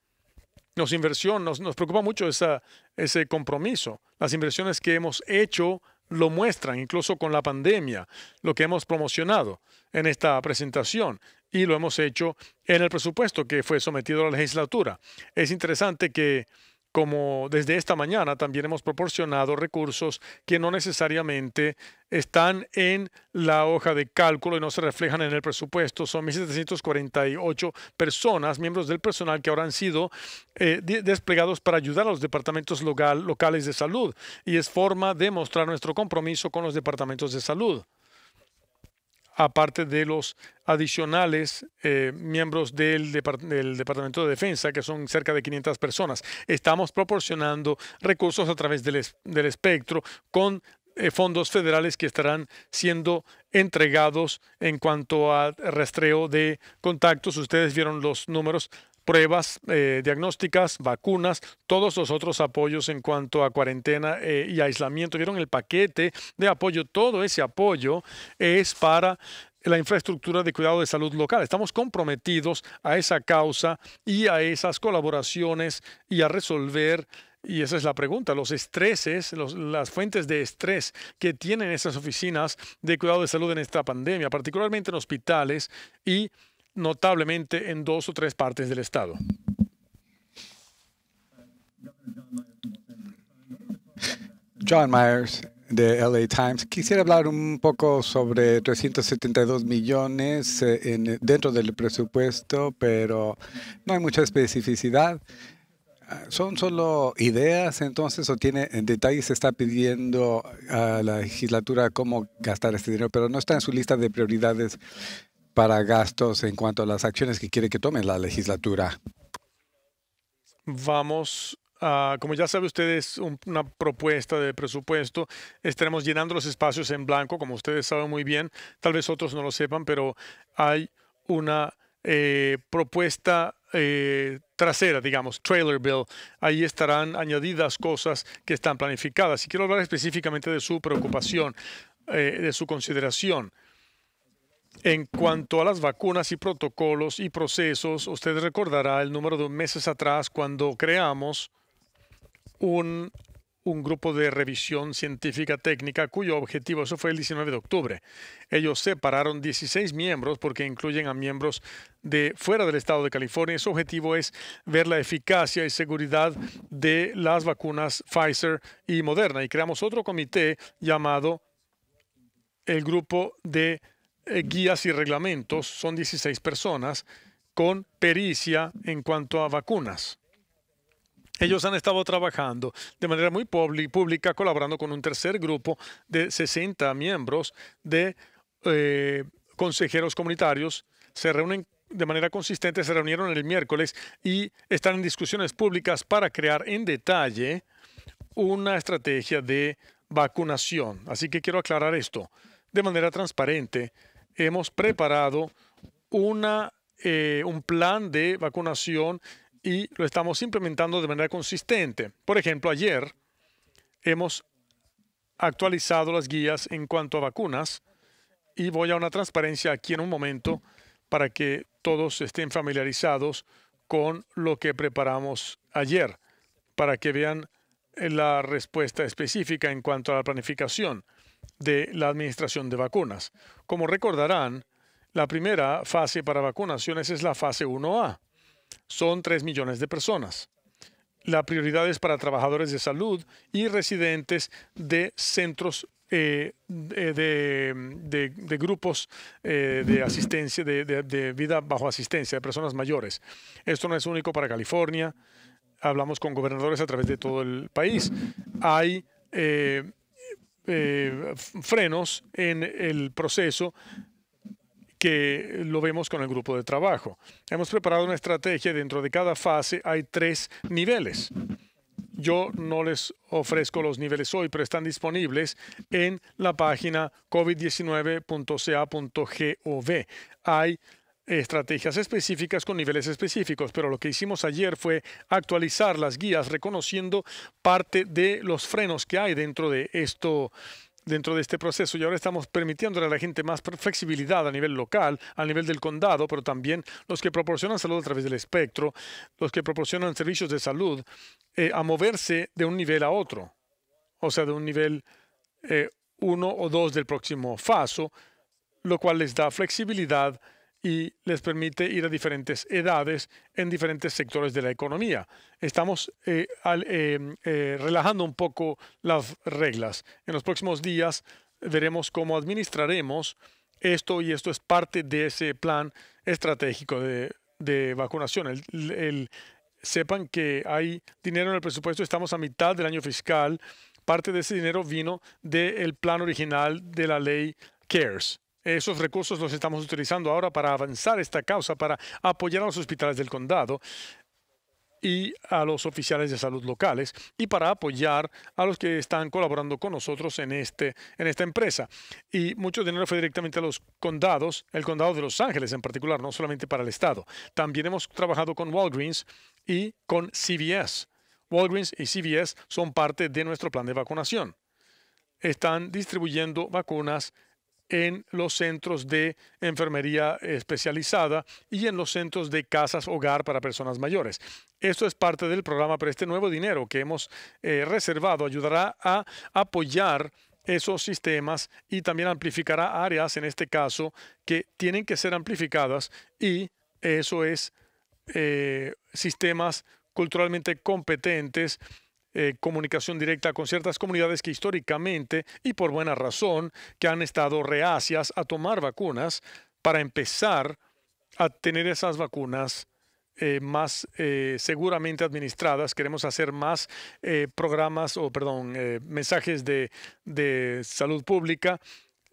Nos, inversión, nos, nos preocupa mucho esa, ese compromiso. Las inversiones que hemos hecho lo muestran, incluso con la pandemia, lo que hemos promocionado en esta presentación y lo hemos hecho en el presupuesto que fue sometido a la legislatura. Es interesante que como desde esta mañana también hemos proporcionado recursos que no necesariamente están en la hoja de cálculo y no se reflejan en el presupuesto. Son 1.748 personas, miembros del personal, que ahora han sido eh, desplegados para ayudar a los departamentos locales de salud. Y es forma de mostrar nuestro compromiso con los departamentos de salud aparte de los adicionales eh, miembros del, Departamento de Defensa, que son cerca de 500 personas. Estamos proporcionando recursos a través del, espectro con eh, fondos federales que estarán siendo entregados en cuanto al rastreo de contactos. Ustedes vieron los números pruebas eh, diagnósticas, vacunas, todos los otros apoyos en cuanto a cuarentena eh, y aislamiento. Vieron el paquete de apoyo, todo ese apoyo es para la infraestructura de cuidado de salud local. Estamos comprometidos a esa causa y a esas colaboraciones y a resolver y esa es la pregunta, los estreses, las fuentes de estrés que tienen esas oficinas de cuidado de salud en esta pandemia, particularmente en hospitales y notablemente en dos o tres partes del estado. John Myers de LA Times. Quisiera hablar un poco sobre 372 millones eh, dentro del presupuesto, pero no hay mucha especificidad. Ah, ¿Son solo ideas entonces o tiene en detalle se está pidiendo a la legislatura cómo gastar este dinero, pero no está en su lista de prioridades para gastos en cuanto a las acciones que quiere que tome la legislatura. Vamos a, como ya sabe ustedes, una propuesta de presupuesto. Estaremos llenando los espacios en blanco, como ustedes saben muy bien. Tal vez otros no lo sepan, pero hay una eh, propuesta eh, trasera, digamos, trailer bill. Ahí estarán añadidas cosas que están planificadas. Y quiero hablar específicamente de su preocupación, eh, de su consideración en cuanto a las vacunas y protocolos y procesos, usted recordará el número de meses atrás cuando creamos un, un grupo de revisión científica técnica cuyo objetivo, eso fue el 19 de octubre. Ellos separaron 16 miembros porque incluyen a miembros de fuera del estado de California. Su objetivo es ver la eficacia y seguridad de las vacunas Pfizer y Moderna. Y creamos otro comité llamado el grupo de eh, guías y reglamentos, son 16 personas con pericia en cuanto a vacunas. Ellos han estado trabajando de manera muy pública, colaborando con un tercer grupo de 60 miembros de eh, consejeros comunitarios. Se reúnen de manera consistente, se reunieron el miércoles y están en discusiones públicas para crear en detalle una estrategia de vacunación. Así que quiero aclarar esto de manera transparente hemos preparado eh, un plan de vacunación y lo estamos implementando de manera consistente. Por ejemplo, ayer hemos actualizado las guías en cuanto a vacunas y voy a una transparencia aquí en un momento para que todos estén familiarizados con lo que preparamos ayer, para que vean la respuesta específica en cuanto a la planificación de la administración de vacunas. Como recordarán, la primera fase para vacunaciones es la fase 1A. Son 3 millones de personas. La prioridad es para trabajadores de salud y residentes de centros eh, de, grupos eh, de asistencia, de, vida bajo asistencia, de personas mayores. Esto no es único para California. Hablamos con gobernadores a través de todo el país. Hay eh, eh, frenos en el proceso que lo vemos con el grupo de trabajo. Hemos preparado una estrategia. Dentro de cada fase hay tres niveles. Yo no les ofrezco los niveles hoy, pero están disponibles en la página covid19.ca.gov. Hay estrategias específicas con niveles específicos, pero lo que hicimos ayer fue actualizar las guías reconociendo parte de los frenos que hay dentro de esto dentro de este proceso y ahora estamos permitiéndole a la gente más flexibilidad a nivel local, a nivel del condado, pero también los que proporcionan salud a través del espectro, los que proporcionan servicios de salud, eh, a moverse de un nivel a otro, o sea, de un nivel eh, uno o dos del próximo paso, lo cual les da flexibilidad y les permite ir a diferentes edades en diferentes sectores de la economía. Estamos eh, eh, eh, relajando un poco las reglas. En los próximos días veremos cómo administraremos esto y esto es parte de ese plan estratégico de, vacunación. sepan que hay dinero en el presupuesto, estamos a mitad del año fiscal. Parte de ese dinero vino del plan original de la ley CARES, esos recursos los estamos utilizando ahora para avanzar esta causa, para apoyar a los hospitales del condado y a los oficiales de salud locales y para apoyar a los que están colaborando con nosotros en, este, en esta empresa. Y mucho dinero fue directamente a los condados, el condado de Los Ángeles en particular, no solamente para el estado. También hemos trabajado con Walgreens y con CVS. Walgreens y CVS son parte de nuestro plan de vacunación. Están distribuyendo vacunas en los centros de enfermería especializada y en los centros de casas hogar para personas mayores. Esto es parte del programa, pero este nuevo dinero que hemos eh, reservado ayudará a apoyar esos sistemas y también amplificará áreas, en este caso, que tienen que ser amplificadas y eso es eh, sistemas culturalmente competentes eh, comunicación directa con ciertas comunidades que históricamente, y por buena razón, que han estado reacias a tomar vacunas para empezar a tener esas vacunas eh, más eh, seguramente administradas. Queremos hacer más programas o, perdón, mensajes de, de salud pública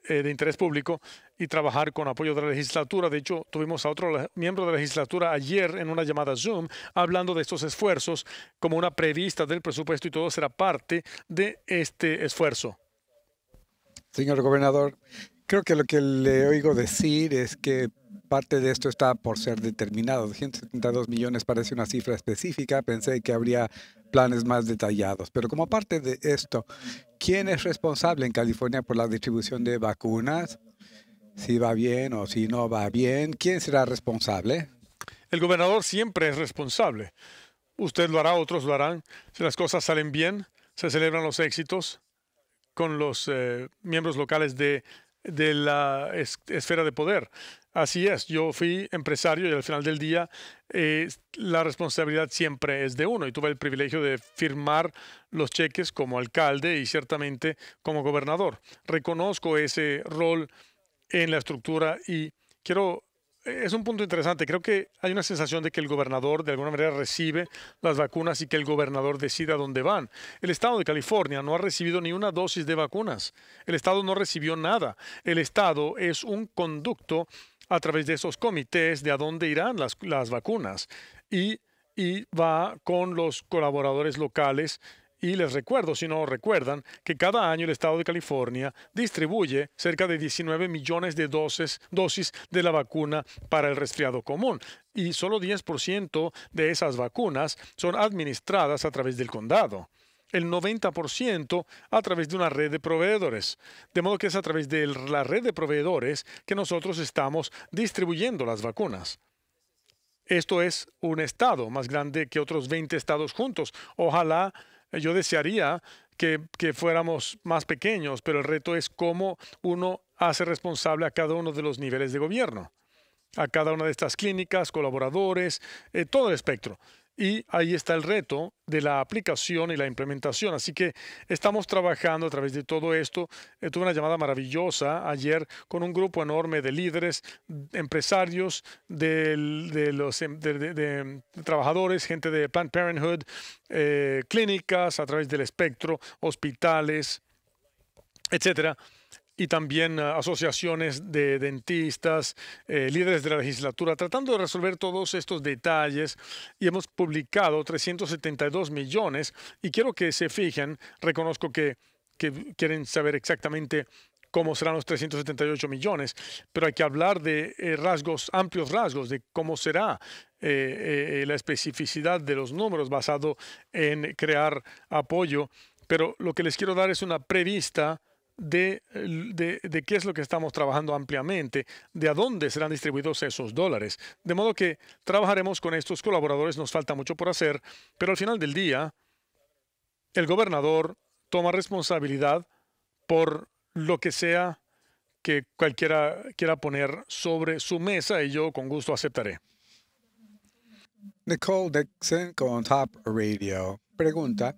eh, de interés público y trabajar con apoyo de la legislatura. De hecho, tuvimos a otro miembro de la legislatura ayer en una llamada Zoom hablando de estos esfuerzos como una prevista del presupuesto y todo será parte de este esfuerzo. Señor gobernador, Creo que lo que le oigo decir es que parte de esto está por ser determinado. 172 millones parece una cifra específica. Pensé que habría planes más detallados. Pero como parte de esto, ¿quién es responsable en California por la distribución de vacunas? Si va bien o si no va bien, ¿quién será responsable? El gobernador siempre es responsable. Usted lo hará, otros lo harán. Si las cosas salen bien, se celebran los éxitos con los eh, miembros locales de de la esfera de poder. Así es, yo fui empresario y al final del día la responsabilidad siempre es de uno y tuve el privilegio de firmar los cheques como alcalde y ciertamente como gobernador. Reconozco ese rol en la estructura y quiero es un punto interesante. Creo que hay una sensación de que el gobernador de alguna manera recibe las vacunas y que el gobernador decida dónde van. El estado de California no ha recibido ni una dosis de vacunas. El estado no recibió nada. El estado es un conducto a través de esos comités de a dónde irán las, vacunas. y va con los colaboradores locales y les recuerdo, si no recuerdan, que cada año el estado de California distribuye cerca de 19 millones de dosis, dosis de la vacuna para el resfriado común. Y solo 10% de esas vacunas son administradas a través del condado el 90% a través de una red de proveedores. De modo que es a través de la red de proveedores que nosotros estamos distribuyendo las vacunas. Esto es un estado más grande que otros 20 estados juntos. Ojalá yo desearía que, fuéramos más pequeños, pero el reto es cómo uno hace responsable a cada uno de los niveles de gobierno, a cada una de estas clínicas, colaboradores, eh, todo el espectro y ahí está el reto de la aplicación y la implementación. Así que estamos trabajando a través de todo esto. Eh, tuve una llamada maravillosa ayer con un grupo enorme de líderes, empresarios, de, los, em, de, trabajadores, gente de Planned Parenthood, eh, clínicas a través del espectro, hospitales, etcétera y también ah, asociaciones de dentistas, eh, líderes de la legislatura, tratando de resolver todos estos detalles y hemos publicado 372 millones y quiero que se fijen, reconozco que, quieren saber exactamente cómo serán los 378 millones, pero hay que hablar de eh, rasgos, amplios rasgos, de cómo será eh, la especificidad de los números basado en crear apoyo. Pero lo que les quiero dar es una prevista de, qué es lo que estamos trabajando ampliamente, de a dónde serán distribuidos esos dólares. De modo que trabajaremos con estos colaboradores, nos falta mucho por hacer, pero al final del día, el gobernador toma responsabilidad por lo que sea que cualquiera quiera poner sobre su mesa y yo con gusto aceptaré. Nicole Dixon con Top Radio pregunta,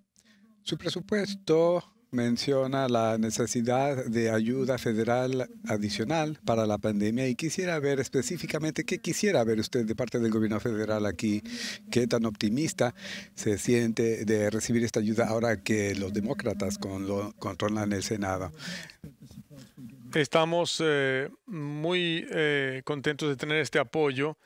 ¿su presupuesto menciona la necesidad de ayuda federal adicional para la pandemia y quisiera ver específicamente qué quisiera ver usted de parte del gobierno federal aquí, qué tan optimista se siente de recibir esta ayuda ahora que los demócratas controlan el Senado. Estamos eh, muy eh, contentos de tener este apoyo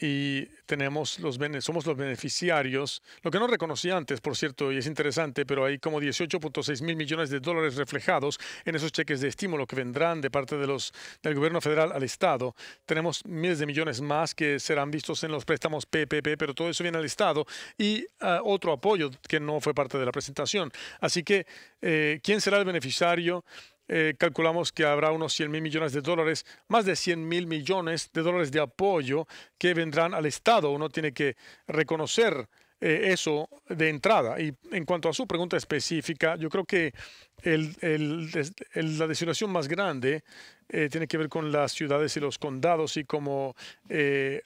y tenemos los, somos los beneficiarios, lo que no reconocí antes, por cierto, y es interesante, pero hay como 18.6 mil millones de dólares reflejados en esos cheques de estímulo que vendrán de parte de los, del gobierno federal al Estado. Tenemos miles de millones más que serán vistos en los préstamos PPP, pero todo eso viene al Estado y ah, otro apoyo que no fue parte de la presentación. Así que, eh, ¿quién será el beneficiario? Eh, calculamos que habrá unos 100 mil millones de dólares, más de 100 mil millones de dólares de apoyo que vendrán al Estado. Uno tiene que reconocer eh, eso de entrada. Y en cuanto a su pregunta específica, yo creo que el, la desilusión más grande eh, tiene que ver con las ciudades y los condados y como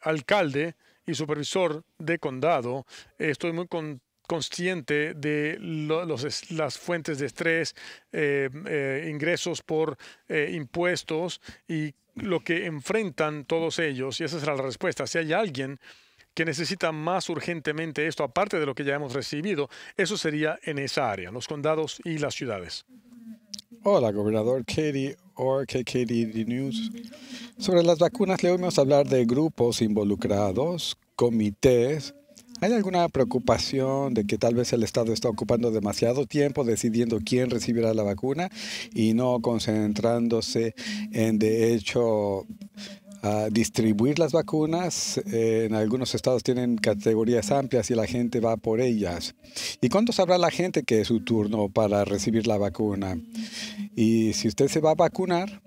alcalde y supervisor de condado, estoy muy contento consciente de los, las fuentes de estrés, eh, eh, ingresos por eh, impuestos y lo que enfrentan todos ellos. Y esa será la respuesta. Si hay alguien que necesita más urgentemente esto, aparte de lo que ya hemos recibido, eso sería en esa área, los condados y las ciudades. Hola, gobernador Katie Orr, News. Sobre las vacunas le a hablar de grupos involucrados, comités, ¿Hay alguna preocupación de que tal vez el Estado está ocupando demasiado tiempo decidiendo quién recibirá la vacuna y no concentrándose en, de hecho, distribuir las vacunas. Eh, en algunos estados tienen categorías amplias y la gente va por ellas. ¿Y cuándo sabrá la gente que es su turno para recibir la vacuna? Y si usted se va a vacunar,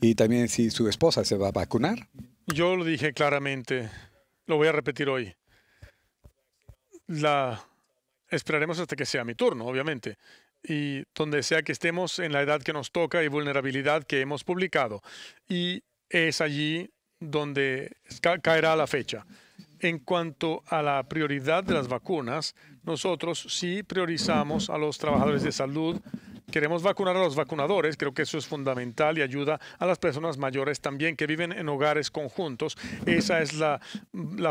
y también si su esposa se va a vacunar. Yo lo dije claramente, lo voy a repetir hoy la esperaremos hasta que sea mi turno, obviamente. Y donde sea que estemos en la edad que nos toca y vulnerabilidad que hemos publicado. Y es allí donde caerá la fecha. En cuanto a la prioridad de las vacunas, nosotros sí priorizamos a los trabajadores de salud, Queremos vacunar a los vacunadores, creo que eso es fundamental y ayuda a las personas mayores también que viven en hogares conjuntos. Esa es la,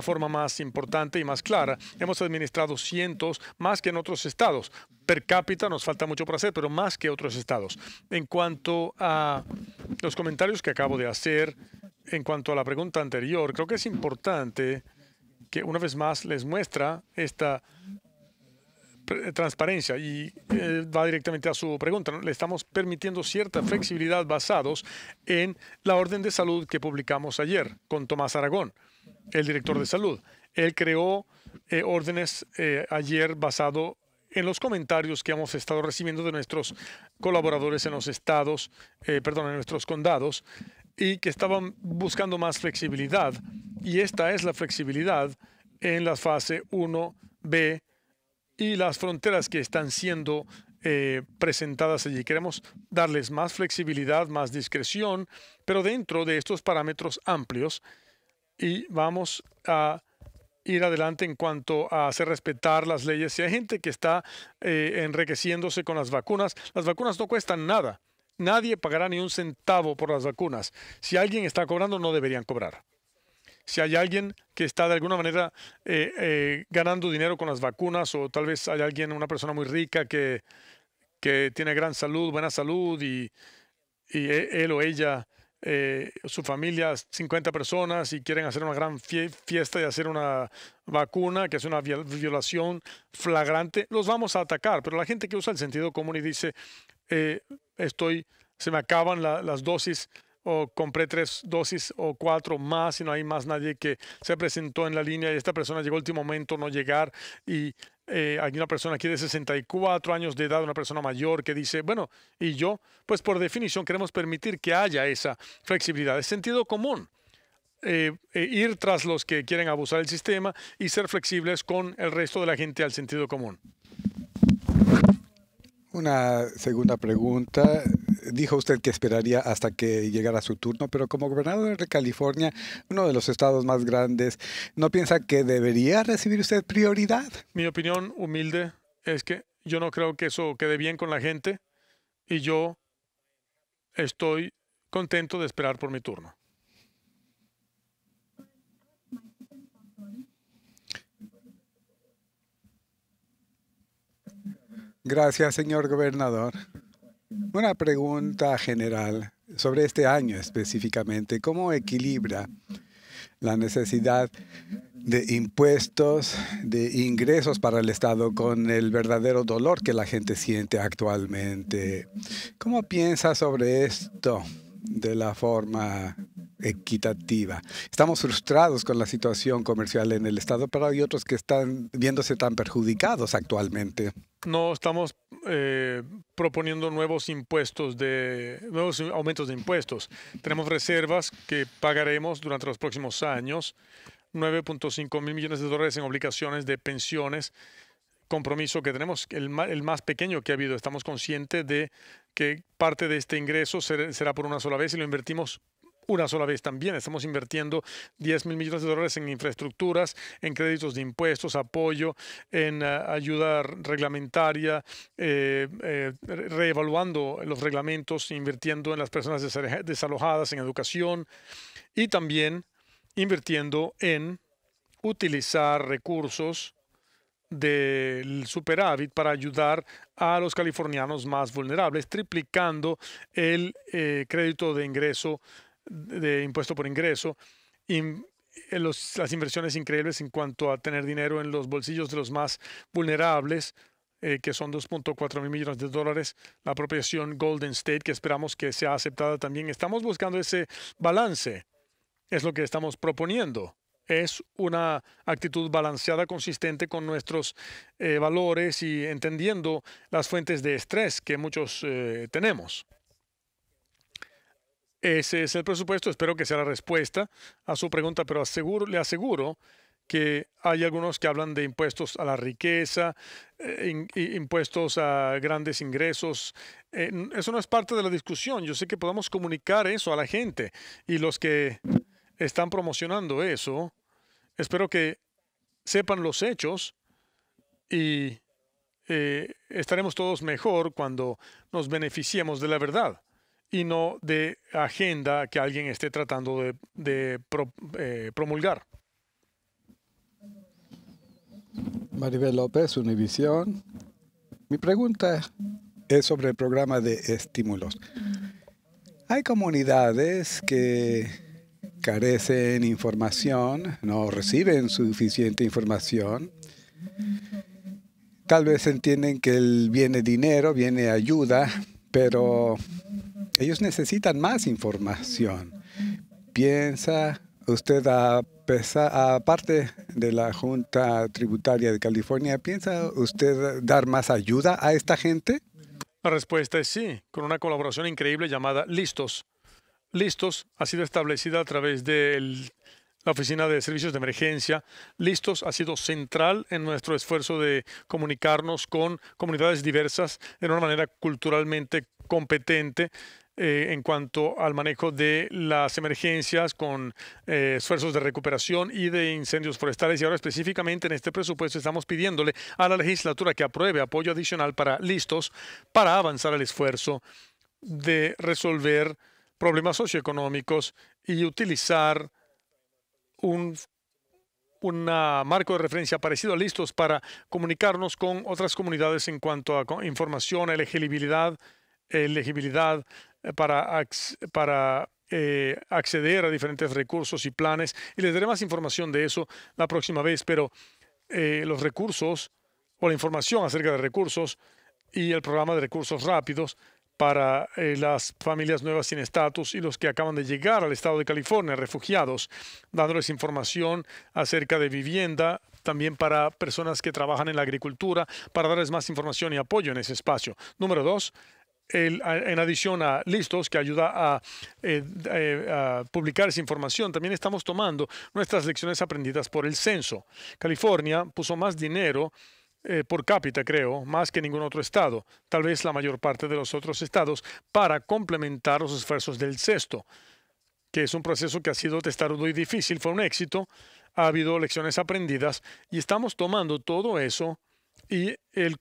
forma más importante y más clara. Hemos administrado cientos más que en otros estados. Per cápita nos falta mucho por hacer, pero más que otros estados. En cuanto a los comentarios que acabo de hacer, en cuanto a la pregunta anterior, creo que es importante que una vez más les muestra esta eh, transparencia y eh, va directamente a su pregunta. Le estamos permitiendo cierta flexibilidad basados en la orden de salud que publicamos ayer con Tomás Aragón, el director de salud. Él creó eh, órdenes ayer basado en los comentarios que hemos estado recibiendo de nuestros colaboradores en los estados, perdón, en nuestros condados, y que estaban buscando más flexibilidad. Y esta es la flexibilidad en la fase 1B y las fronteras que están siendo eh, presentadas allí. Queremos darles más flexibilidad, más discreción, pero dentro de estos parámetros amplios y vamos a ir adelante en cuanto a hacer respetar las leyes. Si hay gente que está eh, enriqueciéndose con las vacunas, las vacunas no cuestan nada. Nadie pagará ni un centavo por las vacunas. Si alguien está cobrando, no deberían cobrar si hay alguien que está de alguna manera eh, eh, ganando dinero con las vacunas o tal vez hay alguien, una persona muy rica que, que tiene gran salud, buena salud y, e, él o ella, eh, su familia, 50 personas y quieren hacer una gran fiesta y hacer una vacuna, que es una violación flagrante, los vamos a atacar. Pero la gente que usa el sentido común y dice, estoy, se me acaban las dosis, o compré tres dosis o cuatro más y no hay más nadie que se presentó en la línea y esta persona llegó al último momento no llegar y eh, hay una persona aquí de 64 años de edad, una persona mayor que dice, bueno, ¿y yo? Pues por definición queremos permitir que haya esa flexibilidad. Es sentido común. Eh, eh, ir tras los que quieren abusar del sistema y ser flexibles con el resto de la gente al sentido común. Una segunda pregunta dijo usted que esperaría hasta que llegara su turno, pero como gobernador de California, uno de los estados más grandes, ¿no piensa que debería recibir usted prioridad? Mi opinión humilde es que yo no creo que eso quede bien con la gente y yo estoy contento de esperar por mi turno. Gracias, señor gobernador. Una pregunta general sobre este año específicamente. ¿Cómo equilibra la necesidad de impuestos, de ingresos para el Estado con el verdadero dolor que la gente siente actualmente? ¿Cómo piensa sobre esto de la forma equitativa. Estamos frustrados con la situación comercial en el Estado, pero hay otros que están viéndose tan perjudicados actualmente no estamos eh, proponiendo nuevos impuestos de nuevos aumentos de impuestos. Tenemos reservas que pagaremos durante los próximos años, 9.5 mil millones de dólares en obligaciones de pensiones, compromiso que tenemos, el, el más pequeño que ha habido. Estamos conscientes de que parte de este ingreso será por una sola vez y lo invertimos una sola vez. También estamos invirtiendo 10 mil millones de dólares en infraestructuras, en créditos de impuestos, apoyo, en eh, ayuda reglamentaria, eh, eh, reevaluando los reglamentos, invirtiendo en las personas desalojadas, en educación y también invirtiendo en utilizar recursos del superávit para ayudar a los californianos más vulnerables, triplicando el crédito de ingreso de impuesto por ingreso, y eh, las inversiones increíbles en cuanto a tener dinero en los bolsillos de los más vulnerables, eh, que son 2.4 mil millones de dólares, la apropiación Golden State, que esperamos que sea aceptada también. Estamos buscando ese balance, es lo que estamos proponiendo. Es una actitud balanceada, consistente con nuestros eh, valores y entendiendo las fuentes de estrés que muchos tenemos. Ese es el presupuesto, espero que sea la respuesta a su pregunta, pero le aseguro que hay algunos que hablan de impuestos a la riqueza, eh, impuestos a grandes ingresos. Eh, eso no es parte de la discusión. Yo sé que podemos comunicar eso a la gente y los que están promocionando eso, espero que sepan los hechos y eh, estaremos todos mejor cuando nos beneficiemos de la verdad y no de agenda que alguien esté tratando de, eh, promulgar. Maribel López, Univisión. Mi pregunta es sobre el programa de estímulos. Hay comunidades que carecen información, no reciben suficiente información. Tal vez entienden que viene dinero, viene ayuda, pero ellos necesitan más información. Piensa usted, a aparte de la Junta Tributaria de California, ¿piensa usted dar más ayuda a esta gente? La respuesta es sí, con una colaboración increíble llamada Listos. Listos ha sido establecida a través de la Oficina de Servicios de Emergencia. Listos ha sido central en nuestro esfuerzo de comunicarnos con comunidades diversas de una manera culturalmente competente eh, en cuanto al manejo de las emergencias con eh, esfuerzos de recuperación y de incendios forestales. Y ahora específicamente en este presupuesto estamos pidiéndole a la legislatura que apruebe apoyo adicional para listos para avanzar el esfuerzo de resolver problemas socioeconómicos y utilizar un marco de referencia parecido a listos para comunicarnos con otras comunidades en cuanto a información, elegibilidad, elegibilidad eh, para, para eh, acceder a diferentes recursos y planes. Y les daré más información de eso la próxima vez, pero eh, los recursos o la información acerca de recursos y el programa de recursos rápidos para las familias nuevas sin estatus y los que acaban de llegar al estado de California, refugiados, dándoles información acerca de vivienda, también para personas que trabajan en la agricultura, para darles más información y apoyo en ese espacio. Número dos, en adición a Listos, que ayuda eh, eh, a, publicar esa información, también estamos tomando nuestras lecciones aprendidas por el censo. California puso más dinero. Eh, por cápita, creo, más que ningún otro estado, tal vez la mayor parte de los otros estados, para complementar los esfuerzos del sexto, que es un proceso que ha sido testarudo y difícil, fue un éxito, ha habido lecciones aprendidas y estamos tomando todo eso y el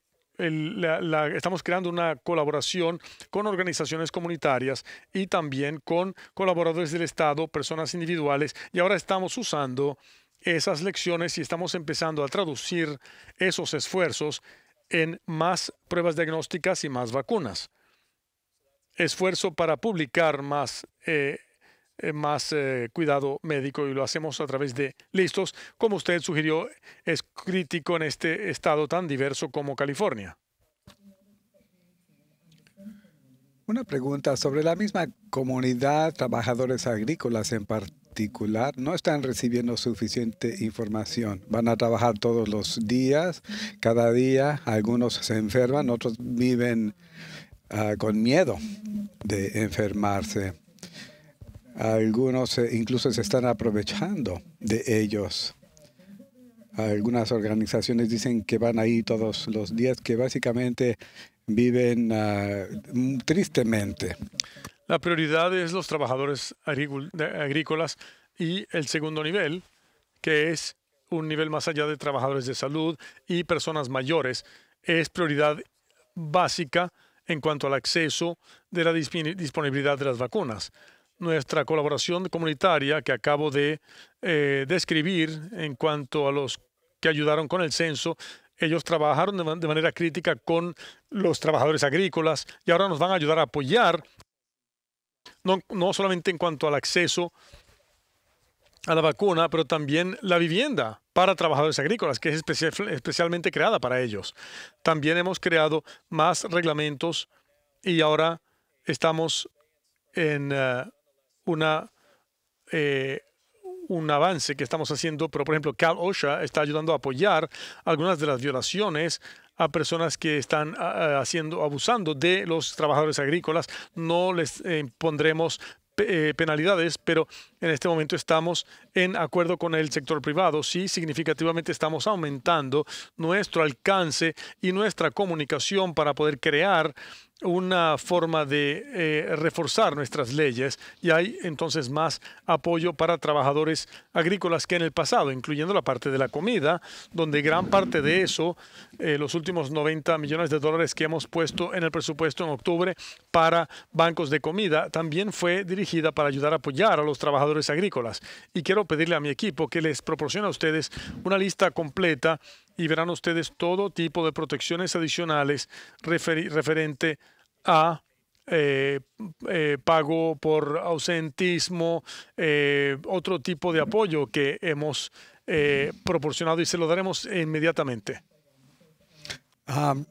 estamos creando una colaboración con organizaciones comunitarias y también con colaboradores del Estado, personas individuales, y ahora estamos usando esas lecciones y estamos empezando a traducir esos esfuerzos en más pruebas diagnósticas y más vacunas. Esfuerzo para publicar más eh, eh, más eh, cuidado médico y lo hacemos a través de listos, como usted sugirió, es crítico en este estado tan diverso como California. Una pregunta sobre la misma comunidad, trabajadores agrícolas en particular, no están recibiendo suficiente información. Van a trabajar todos los días, cada día, algunos se enferman, otros viven ah, con miedo de enfermarse. Algunos incluso se están aprovechando de ellos. Algunas organizaciones dicen que van ahí todos los días, que básicamente viven ah, tristemente. La prioridad es los trabajadores agrícolas y el segundo nivel, que es un nivel más allá de trabajadores de salud y personas mayores, es prioridad básica en cuanto al acceso de la disponibilidad de las vacunas nuestra colaboración comunitaria que acabo de eh, describir en cuanto a los que ayudaron con el censo. Ellos trabajaron de, manera crítica con los trabajadores agrícolas y ahora nos van a ayudar a apoyar, no, solamente en cuanto al acceso a la vacuna, pero también la vivienda para trabajadores agrícolas, que es especialmente creada para ellos. También hemos creado más reglamentos y ahora estamos en eh, eh, un avance que estamos haciendo, pero por ejemplo, Cal OSHA está ayudando a apoyar algunas de las violaciones a personas que están ah, ah, haciendo, abusando de los trabajadores agrícolas. No les eh, pondremos eh, penalidades, pero en este momento estamos en acuerdo con el sector privado. Sí, significativamente estamos aumentando nuestro alcance y nuestra comunicación para poder crear una forma de eh, reforzar nuestras leyes y hay entonces más apoyo para trabajadores agrícolas que en el pasado, incluyendo la parte de la comida, donde gran parte de eso, eh, los últimos 90 millones de dólares que hemos puesto en el presupuesto en octubre para bancos de comida, también fue dirigida para ayudar a apoyar a los trabajadores agrícolas. Y quiero pedirle a mi equipo que les proporcione a ustedes una lista completa y verán ustedes todo tipo de protecciones adicionales referente a eh, eh, pago por ausentismo, eh, otro tipo de apoyo que hemos proporcionado y se lo daremos inmediatamente. Um,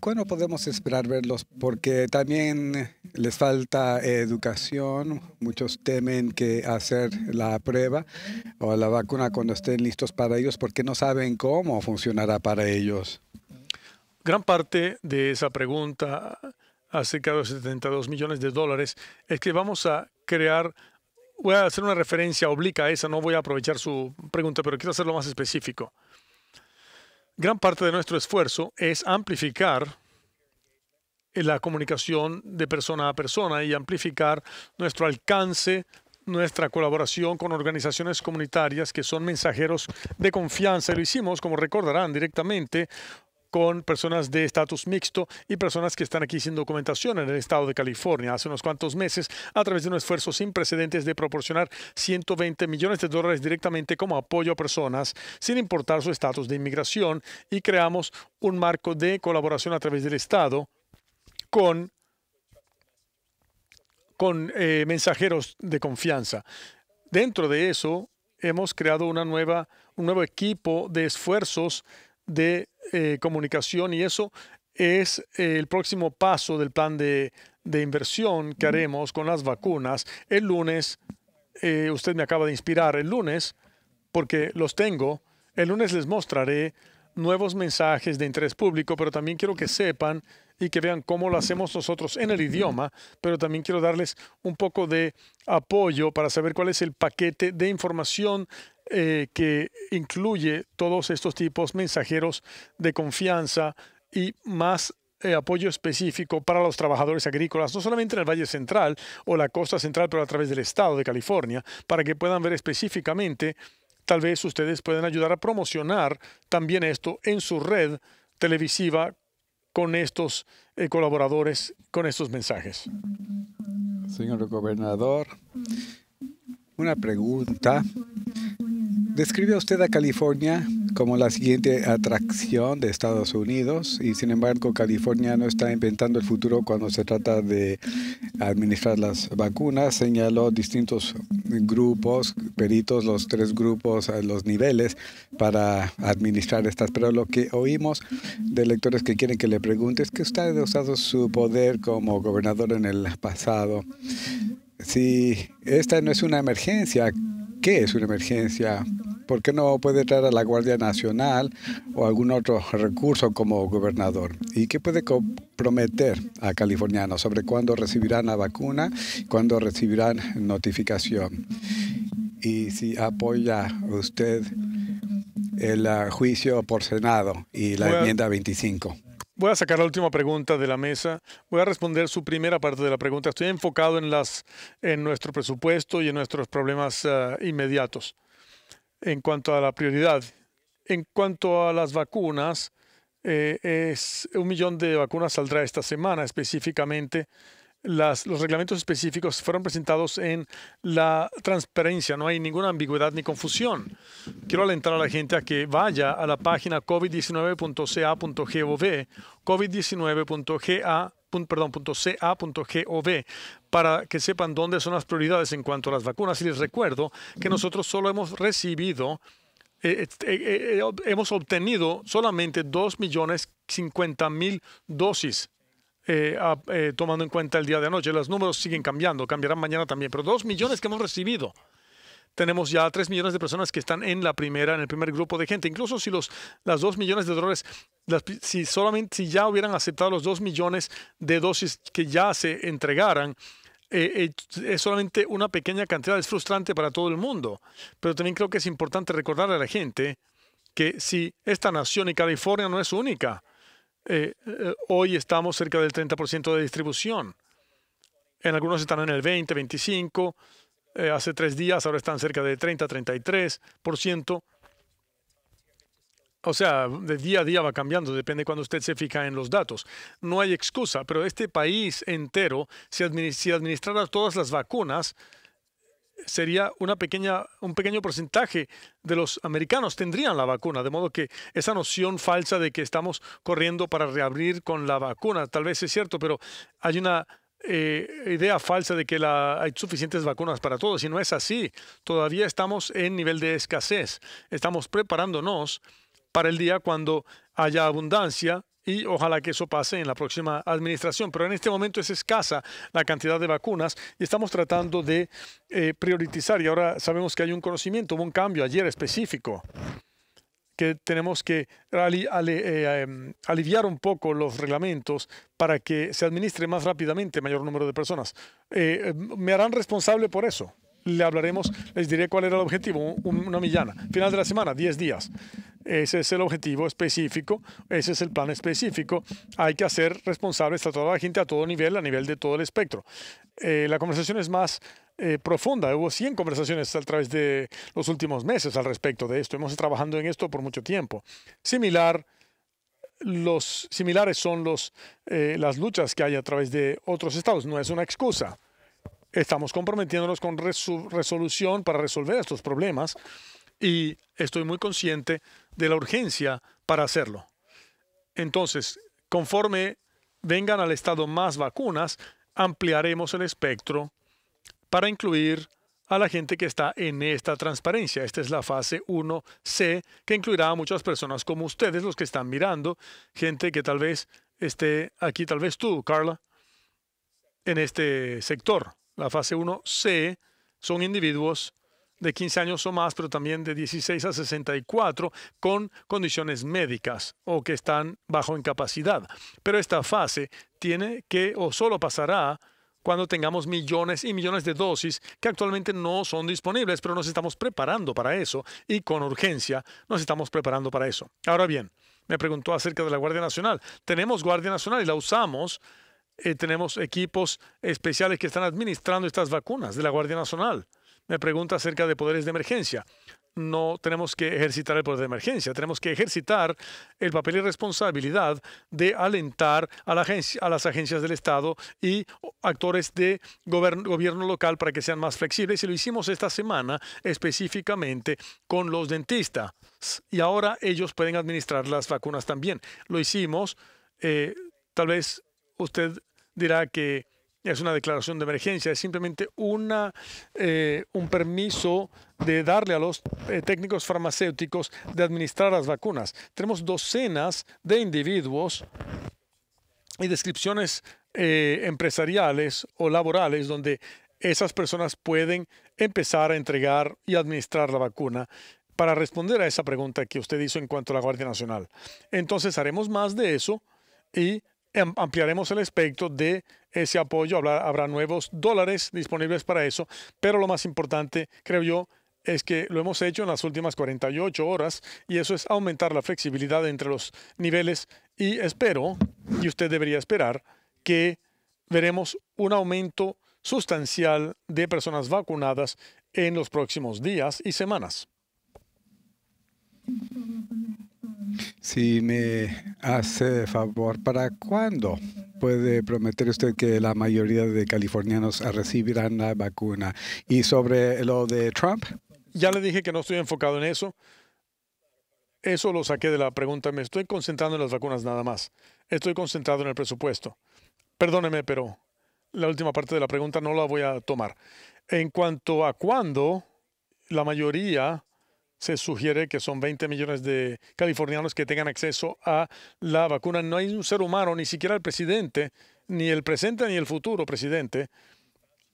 ¿Cuándo podemos esperar verlos? Porque también les falta educación. Muchos temen que hacer la prueba o la vacuna cuando estén listos para ellos porque no saben cómo funcionará para ellos. Gran parte de esa pregunta acerca de los 72 millones de dólares es que vamos a crear voy a hacer una referencia oblica a esa, no voy a aprovechar su pregunta, pero quiero hacerlo más específico. Gran parte de nuestro esfuerzo es amplificar la comunicación de persona a persona y amplificar nuestro alcance, nuestra colaboración con organizaciones comunitarias que son mensajeros de confianza. Lo hicimos, como recordarán, directamente con personas de estatus mixto y personas que están aquí sin documentación en el estado de California. Hace unos cuantos meses, a través de un esfuerzo sin precedentes de proporcionar 120 millones de dólares directamente como apoyo a personas sin importar su estatus de inmigración y creamos un marco de colaboración a través del estado con con eh, mensajeros de confianza. Dentro de eso, hemos creado una nueva, un nuevo equipo de esfuerzos de eh, comunicación y eso es eh, el próximo paso del plan de, inversión que haremos con las vacunas. El lunes, eh, usted me acaba de inspirar, el lunes, porque los tengo, el lunes les mostraré nuevos mensajes de interés público, pero también quiero que sepan y que vean cómo lo hacemos nosotros en el idioma, pero también quiero darles un poco de apoyo para saber cuál es el paquete de información eh, que incluye todos estos tipos mensajeros de confianza y más eh, apoyo específico para los trabajadores agrícolas, no solamente en el Valle Central o la costa central, pero a través del estado de California, para que puedan ver específicamente, tal vez ustedes pueden ayudar a promocionar también esto en su red televisiva con estos eh, colaboradores, con estos mensajes. Señor gobernador, una pregunta. Describe usted a California como la siguiente atracción de Estados Unidos y sin embargo California no está inventando el futuro cuando se trata de administrar las vacunas. Señaló distintos grupos, peritos, los tres grupos, eh, los niveles para administrar estas. Pero lo que oímos de lectores que quieren que le pregunte es que usted ha usado su poder como gobernador en el pasado si esta no es una emergencia, ¿qué es una emergencia? ¿Por qué no puede entrar a la Guardia Nacional o algún otro recurso como gobernador? ¿Y qué puede comprometer a californianos sobre cuándo recibirán la vacuna, cuándo recibirán notificación? Y si apoya usted el ah, juicio por Senado y la enmienda 25. Voy a sacar la última pregunta de la mesa. Voy a responder su primera parte de la pregunta. Estoy enfocado en, las, en nuestro presupuesto y en nuestros problemas eh, inmediatos. En cuanto a la prioridad, en cuanto a las vacunas, eh, es, un millón de vacunas saldrá esta semana específicamente los reglamentos específicos fueron presentados en la transparencia, no hay ninguna ambigüedad ni confusión. Quiero alentar a la gente a que vaya a la página covid19.ca.gov, covid19.ga para que sepan dónde son las prioridades en cuanto a las vacunas. Y les recuerdo que nosotros solo hemos recibido eh, eh, eh, hemos obtenido solamente mil dosis eh, eh, tomando en cuenta el día de anoche. Los números siguen cambiando, cambiarán mañana también, pero dos millones que hemos recibido. Tenemos ya tres millones de personas que están en la primera, en el primer grupo de gente. Incluso si los las dos millones de dólares, si solamente si ya hubieran aceptado los dos millones de dosis que ya se entregaran, eh, es solamente una pequeña cantidad, es frustrante para todo el mundo. Pero también creo que es importante recordarle a la gente que si esta nación y California no es única, eh, eh, hoy estamos cerca del 30% de distribución. En algunos están en el 20, 25. Eh, hace tres días ahora están cerca del 30, 33%. O sea, de día a día va cambiando, depende cuando usted se fija en los datos. No hay excusa, pero este país entero, si, si administrara todas las vacunas, sería una pequeña, un pequeño porcentaje de los americanos tendrían la vacuna, de modo que esa noción falsa de que estamos corriendo para reabrir con la vacuna, tal vez es cierto, pero hay una eh, idea falsa de que la, hay suficientes vacunas para todos y no es así. Todavía estamos en nivel de escasez, estamos preparándonos para el día cuando haya abundancia y ojalá que eso pase en la próxima administración. Pero en este momento es escasa la cantidad de vacunas y estamos tratando de eh, priorizar y ahora sabemos que hay un conocimiento, hubo un cambio ayer específico que tenemos que eh, em, aliviar un poco los reglamentos para que se administre más rápidamente mayor número de personas. Eh, em, me harán responsable por eso. Le hablaremos, les diré cuál era el objetivo, una millana. Final de la semana, 10 días. Ese es el objetivo específico, ese es el plan específico. Hay que hacer responsables a toda la gente a todo nivel, a nivel de todo el espectro. Eh, la conversación es más eh, profunda. Hubo 100 conversaciones a través de los últimos meses al respecto de esto. Hemos estado trabajando en esto por mucho tiempo. Similar, los similares son los, eh, las luchas que hay a través de otros estados. No es una excusa. Estamos comprometiéndonos con resolución para resolver estos problemas y estoy muy consciente de la urgencia para hacerlo. Entonces, conforme vengan al estado más vacunas, ampliaremos el espectro para incluir a la gente que está en esta transparencia. Esta es la fase 1C, que incluirá a muchas personas como ustedes, los que están mirando, gente que tal vez esté aquí, tal vez tú, Carla, en este sector. La fase 1C son individuos de 15 años o más, pero también de 16 a 64 con condiciones médicas o que están bajo incapacidad. Pero esta fase tiene que o solo pasará cuando tengamos millones y millones de dosis que actualmente no son disponibles, pero nos estamos preparando para eso y con urgencia nos estamos preparando para eso. Ahora bien, me preguntó acerca de la Guardia Nacional. Tenemos Guardia Nacional y la usamos. Eh, tenemos equipos especiales que están administrando estas vacunas de la Guardia Nacional me pregunta acerca de poderes de emergencia. No tenemos que ejercitar el poder de emergencia, tenemos que ejercitar el papel y responsabilidad de alentar a, la agencia, a las agencias del Estado y actores de gobierno local para que sean más flexibles. Y lo hicimos esta semana específicamente con los dentistas. Y ahora ellos pueden administrar las vacunas también. Lo hicimos. Eh, tal vez usted dirá que es una declaración de emergencia, es simplemente una, eh, un permiso de darle a los eh, técnicos farmacéuticos de administrar las vacunas. Tenemos docenas de individuos y descripciones eh, empresariales o laborales donde esas personas pueden empezar a entregar y administrar la vacuna para responder a esa pregunta que usted hizo en cuanto a la Guardia Nacional. Entonces haremos más de eso y ampliaremos el espectro de ese apoyo, habrá, nuevos dólares disponibles para eso, pero lo más importante, creo yo, es que lo hemos hecho en las últimas 48 horas y eso es aumentar la flexibilidad entre los niveles y espero, y usted debería esperar, que veremos un aumento sustancial de personas vacunadas en los próximos días y semanas. Si me hace favor, ¿para cuándo puede prometer usted que la mayoría de californianos recibirán la vacuna. Y sobre lo de Trump. Ya le dije que no estoy enfocado en eso. Eso lo saqué de la pregunta. Me estoy concentrando en las vacunas nada más. Estoy concentrado en el presupuesto. Perdóneme, pero la última parte de la pregunta no la voy a tomar. En cuanto a cuándo, la mayoría se sugiere que son 20 millones de californianos que tengan acceso a la vacuna. No hay un ser humano, ni siquiera el presidente, ni el presente ni el futuro presidente,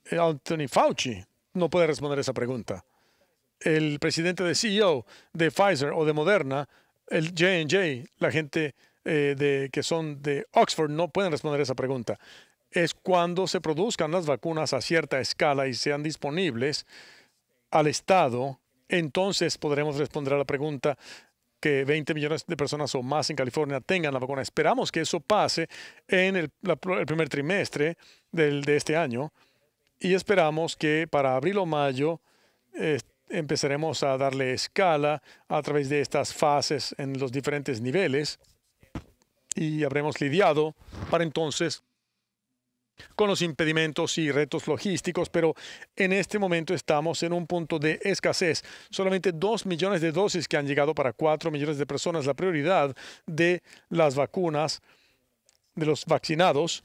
eh, Anthony Fauci, no puede responder esa pregunta. El presidente de CEO de Pfizer o de Moderna, el J&J, la gente eh, de, que son de Oxford, no pueden responder esa pregunta. Es cuando se produzcan las vacunas a cierta escala y sean disponibles al Estado entonces podremos responder a la pregunta que 20 millones de personas o más en California tengan la vacuna. Esperamos que eso pase en el, primer trimestre de este año y esperamos que para abril o mayo eh, empezaremos a darle escala a través de estas fases en los diferentes niveles y habremos lidiado para entonces con los impedimentos y retos logísticos, pero en este momento estamos en un punto de escasez. Solamente 2 millones de dosis que han llegado para 4 millones de personas. La prioridad de las vacunas, de los vaccinados,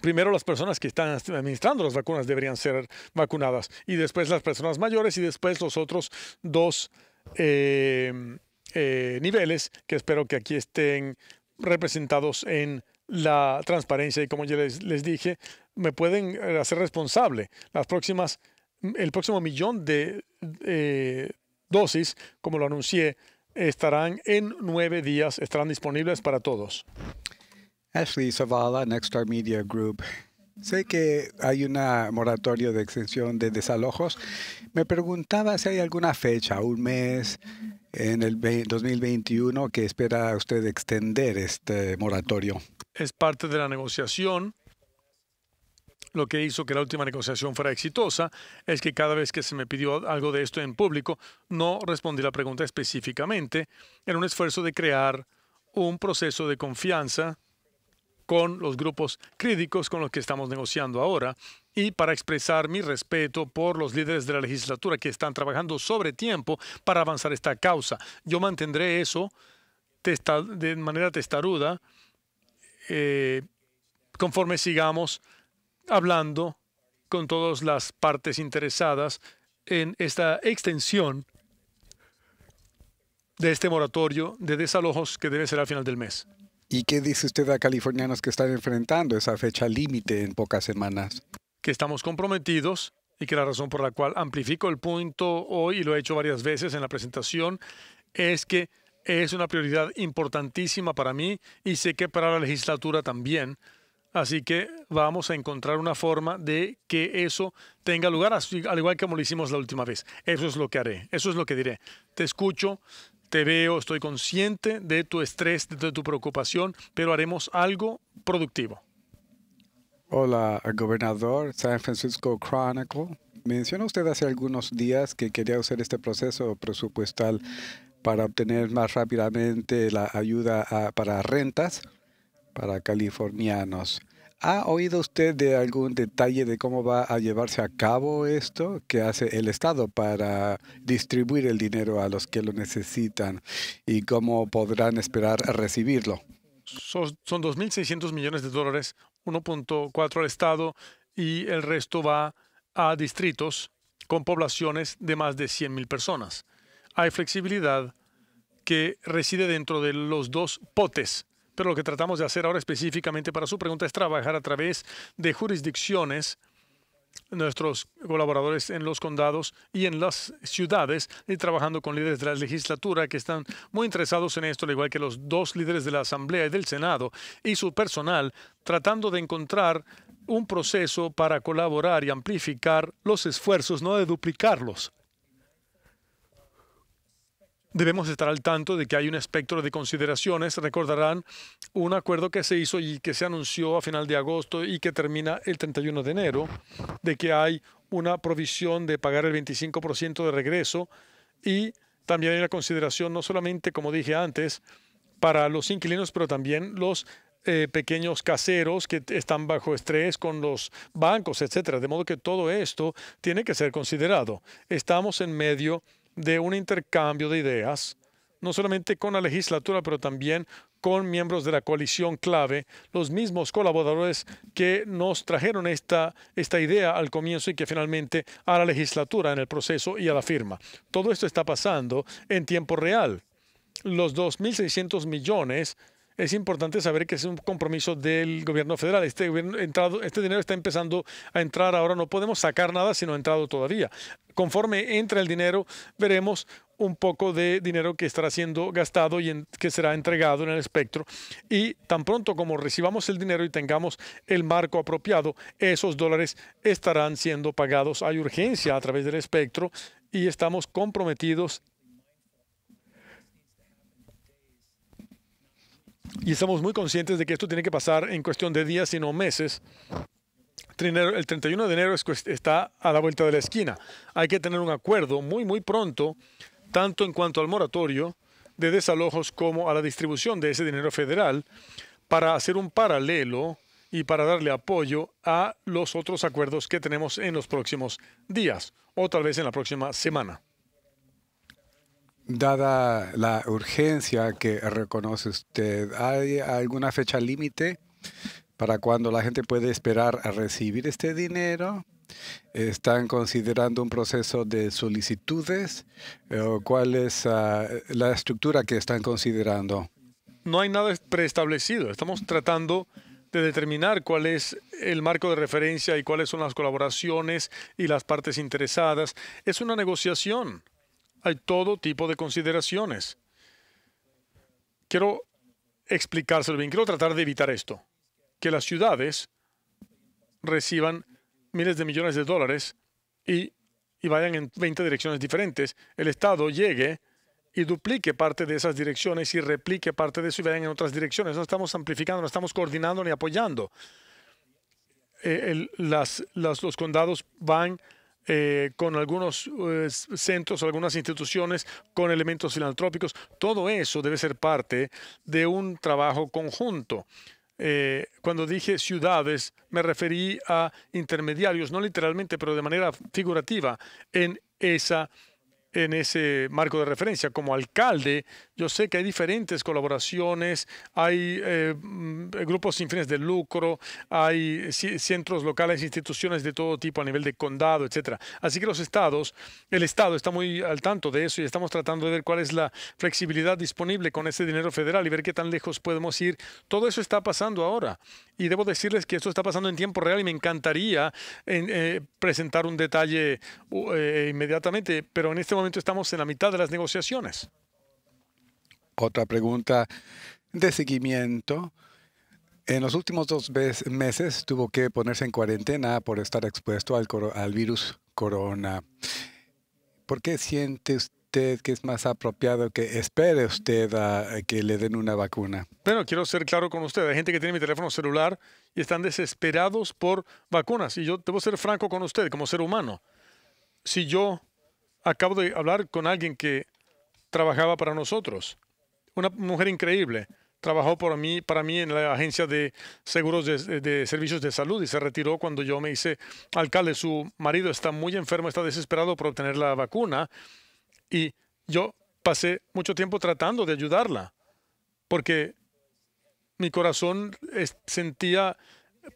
primero las personas que están administrando las vacunas deberían ser vacunadas y después las personas mayores y después los otros dos eh, eh, niveles que espero que aquí estén representados en la transparencia y como ya les, les, dije, me pueden eh, hacer responsable. Las próximas, el próximo millón de eh, dosis, como lo anuncié, estarán en nueve días, estarán disponibles para todos. Ashley Zavala, Nextar Media Group. Sé que hay una moratorio de extensión de desalojos. Me preguntaba si hay alguna fecha, un mes en el 2021 que espera usted extender este moratorio es parte de la negociación. Lo que hizo que la última negociación fuera exitosa es que cada vez que se me pidió algo de esto en público, no respondí la pregunta específicamente en un esfuerzo de crear un proceso de confianza con los grupos críticos con los que estamos negociando ahora y para expresar mi respeto por los líderes de la legislatura que están trabajando sobre tiempo para avanzar esta causa. Yo mantendré eso de manera testaruda eh, conforme sigamos hablando con todas las partes interesadas en esta extensión de este moratorio de desalojos que debe ser al final del mes. ¿Y qué dice usted a californianos que están enfrentando esa fecha límite en pocas semanas? Que estamos comprometidos y que la razón por la cual amplifico el punto hoy, y lo he hecho varias veces en la presentación, es que es una prioridad importantísima para mí y sé que para la legislatura también. Así que vamos a encontrar una forma de que eso tenga lugar, al igual que como lo hicimos la última vez. Eso es lo que haré, eso es lo que diré. Te escucho, te veo, estoy consciente de tu estrés, de tu preocupación, pero haremos algo productivo. Hola, gobernador, San Francisco Chronicle. Mencionó usted hace algunos días que quería hacer este proceso presupuestal para obtener más rápidamente la ayuda ah, para rentas para californianos. ¿Ha oído usted de algún detalle de cómo va a llevarse a cabo esto que hace el Estado para distribuir el dinero a los que lo necesitan y cómo podrán esperar recibirlo? Son, son 2.600 millones de dólares, 1.4 al Estado y el resto va a distritos con poblaciones de más de 100.000 personas hay flexibilidad que reside dentro de los dos potes. Pero lo que tratamos de hacer ahora específicamente para su pregunta es trabajar a través de jurisdicciones nuestros colaboradores en los condados y en las ciudades y trabajando con líderes de la legislatura que están muy interesados en esto, al igual que los dos líderes de la Asamblea y del Senado y su personal, tratando de encontrar un proceso para colaborar y amplificar los esfuerzos, no de duplicarlos. Debemos estar al tanto de que hay un espectro de consideraciones. Recordarán un acuerdo que se hizo y que se anunció a final de agosto y que termina el 31 de enero, de que hay una provisión de pagar el 25% de regreso y también hay una consideración no solamente, como dije antes, para los inquilinos, pero también los eh, pequeños caseros que están bajo estrés con los bancos, etcétera. De modo que todo esto tiene que ser considerado. Estamos en medio de de un intercambio de ideas, no solamente con la legislatura, pero también con miembros de la coalición clave, los mismos colaboradores que nos trajeron esta, esta idea al comienzo y que finalmente a la legislatura en el proceso y a la firma. Todo esto está pasando en tiempo real. Los 2.600 millones es importante saber que es un compromiso del gobierno federal. Este, este dinero está empezando a entrar ahora, no podemos sacar nada sino no ha entrado todavía. Conforme entra el dinero, veremos un poco de dinero que estará siendo gastado y que será entregado en el espectro. Y tan pronto como recibamos el dinero y tengamos el marco apropiado, esos dólares estarán siendo pagados. Hay urgencia a través del espectro y estamos comprometidos y estamos muy conscientes de que esto tiene que pasar en cuestión de días, no meses. El 31 de enero está a la vuelta de la esquina. Hay que tener un acuerdo muy, muy pronto, tanto en cuanto al moratorio de desalojos como a la distribución de ese dinero federal, para hacer un paralelo y para darle apoyo a los otros acuerdos que tenemos en los próximos días o tal vez en la próxima semana dada la urgencia que reconoce usted, ¿hay alguna fecha límite para cuando la gente puede esperar a recibir este dinero? ¿Están considerando un proceso de solicitudes? ¿Cuál es ah, la estructura que están considerando? No hay nada preestablecido. Estamos tratando de determinar cuál es el marco de referencia y cuáles son las colaboraciones y las partes interesadas. Es una negociación hay todo tipo de consideraciones. Quiero explicárselo bien. Quiero tratar de evitar esto. Que las ciudades reciban miles de millones de dólares y, vayan en 20 direcciones diferentes. El Estado llegue y duplique parte de esas direcciones y replique parte de eso y vayan en otras direcciones. No estamos amplificando, no estamos coordinando ni apoyando. Eh, los condados van eh, con algunos eh, centros, algunas instituciones, con elementos filantrópicos. Todo eso debe ser parte de un trabajo conjunto. Eh, cuando dije ciudades, me referí a intermediarios, no literalmente, pero de manera figurativa, en esa en ese marco de referencia. Como alcalde, yo sé que hay diferentes colaboraciones, hay eh, mm, grupos sin fines de lucro, hay eh, centros locales, instituciones de todo tipo a nivel de condado, etcétera. Así que los estados, el estado está muy al tanto de eso y estamos tratando de ver cuál es la flexibilidad disponible con ese dinero federal y ver qué tan lejos podemos ir. Todo eso está pasando ahora y debo decirles que esto está pasando en tiempo real y me encantaría eh, presentar un detalle inmediatamente, pero en este momento momento estamos en la mitad de las negociaciones. Otra pregunta de seguimiento. En los últimos dos meses tuvo que ponerse en cuarentena por estar expuesto al, virus corona. ¿Por qué siente usted que es más apropiado que espere usted a que le den una vacuna? Bueno, quiero ser claro con usted. Hay gente que tiene mi teléfono celular y están desesperados por vacunas. Y yo debo ser franco con usted como ser humano. Si yo acabo de hablar con alguien que trabajaba para nosotros. Una mujer increíble. Trabajó para mí, en la agencia de seguros de, servicios de salud y se retiró cuando yo me hice alcalde. Su marido está muy enfermo, está desesperado por obtener la vacuna y yo pasé mucho tiempo tratando de ayudarla porque mi corazón sentía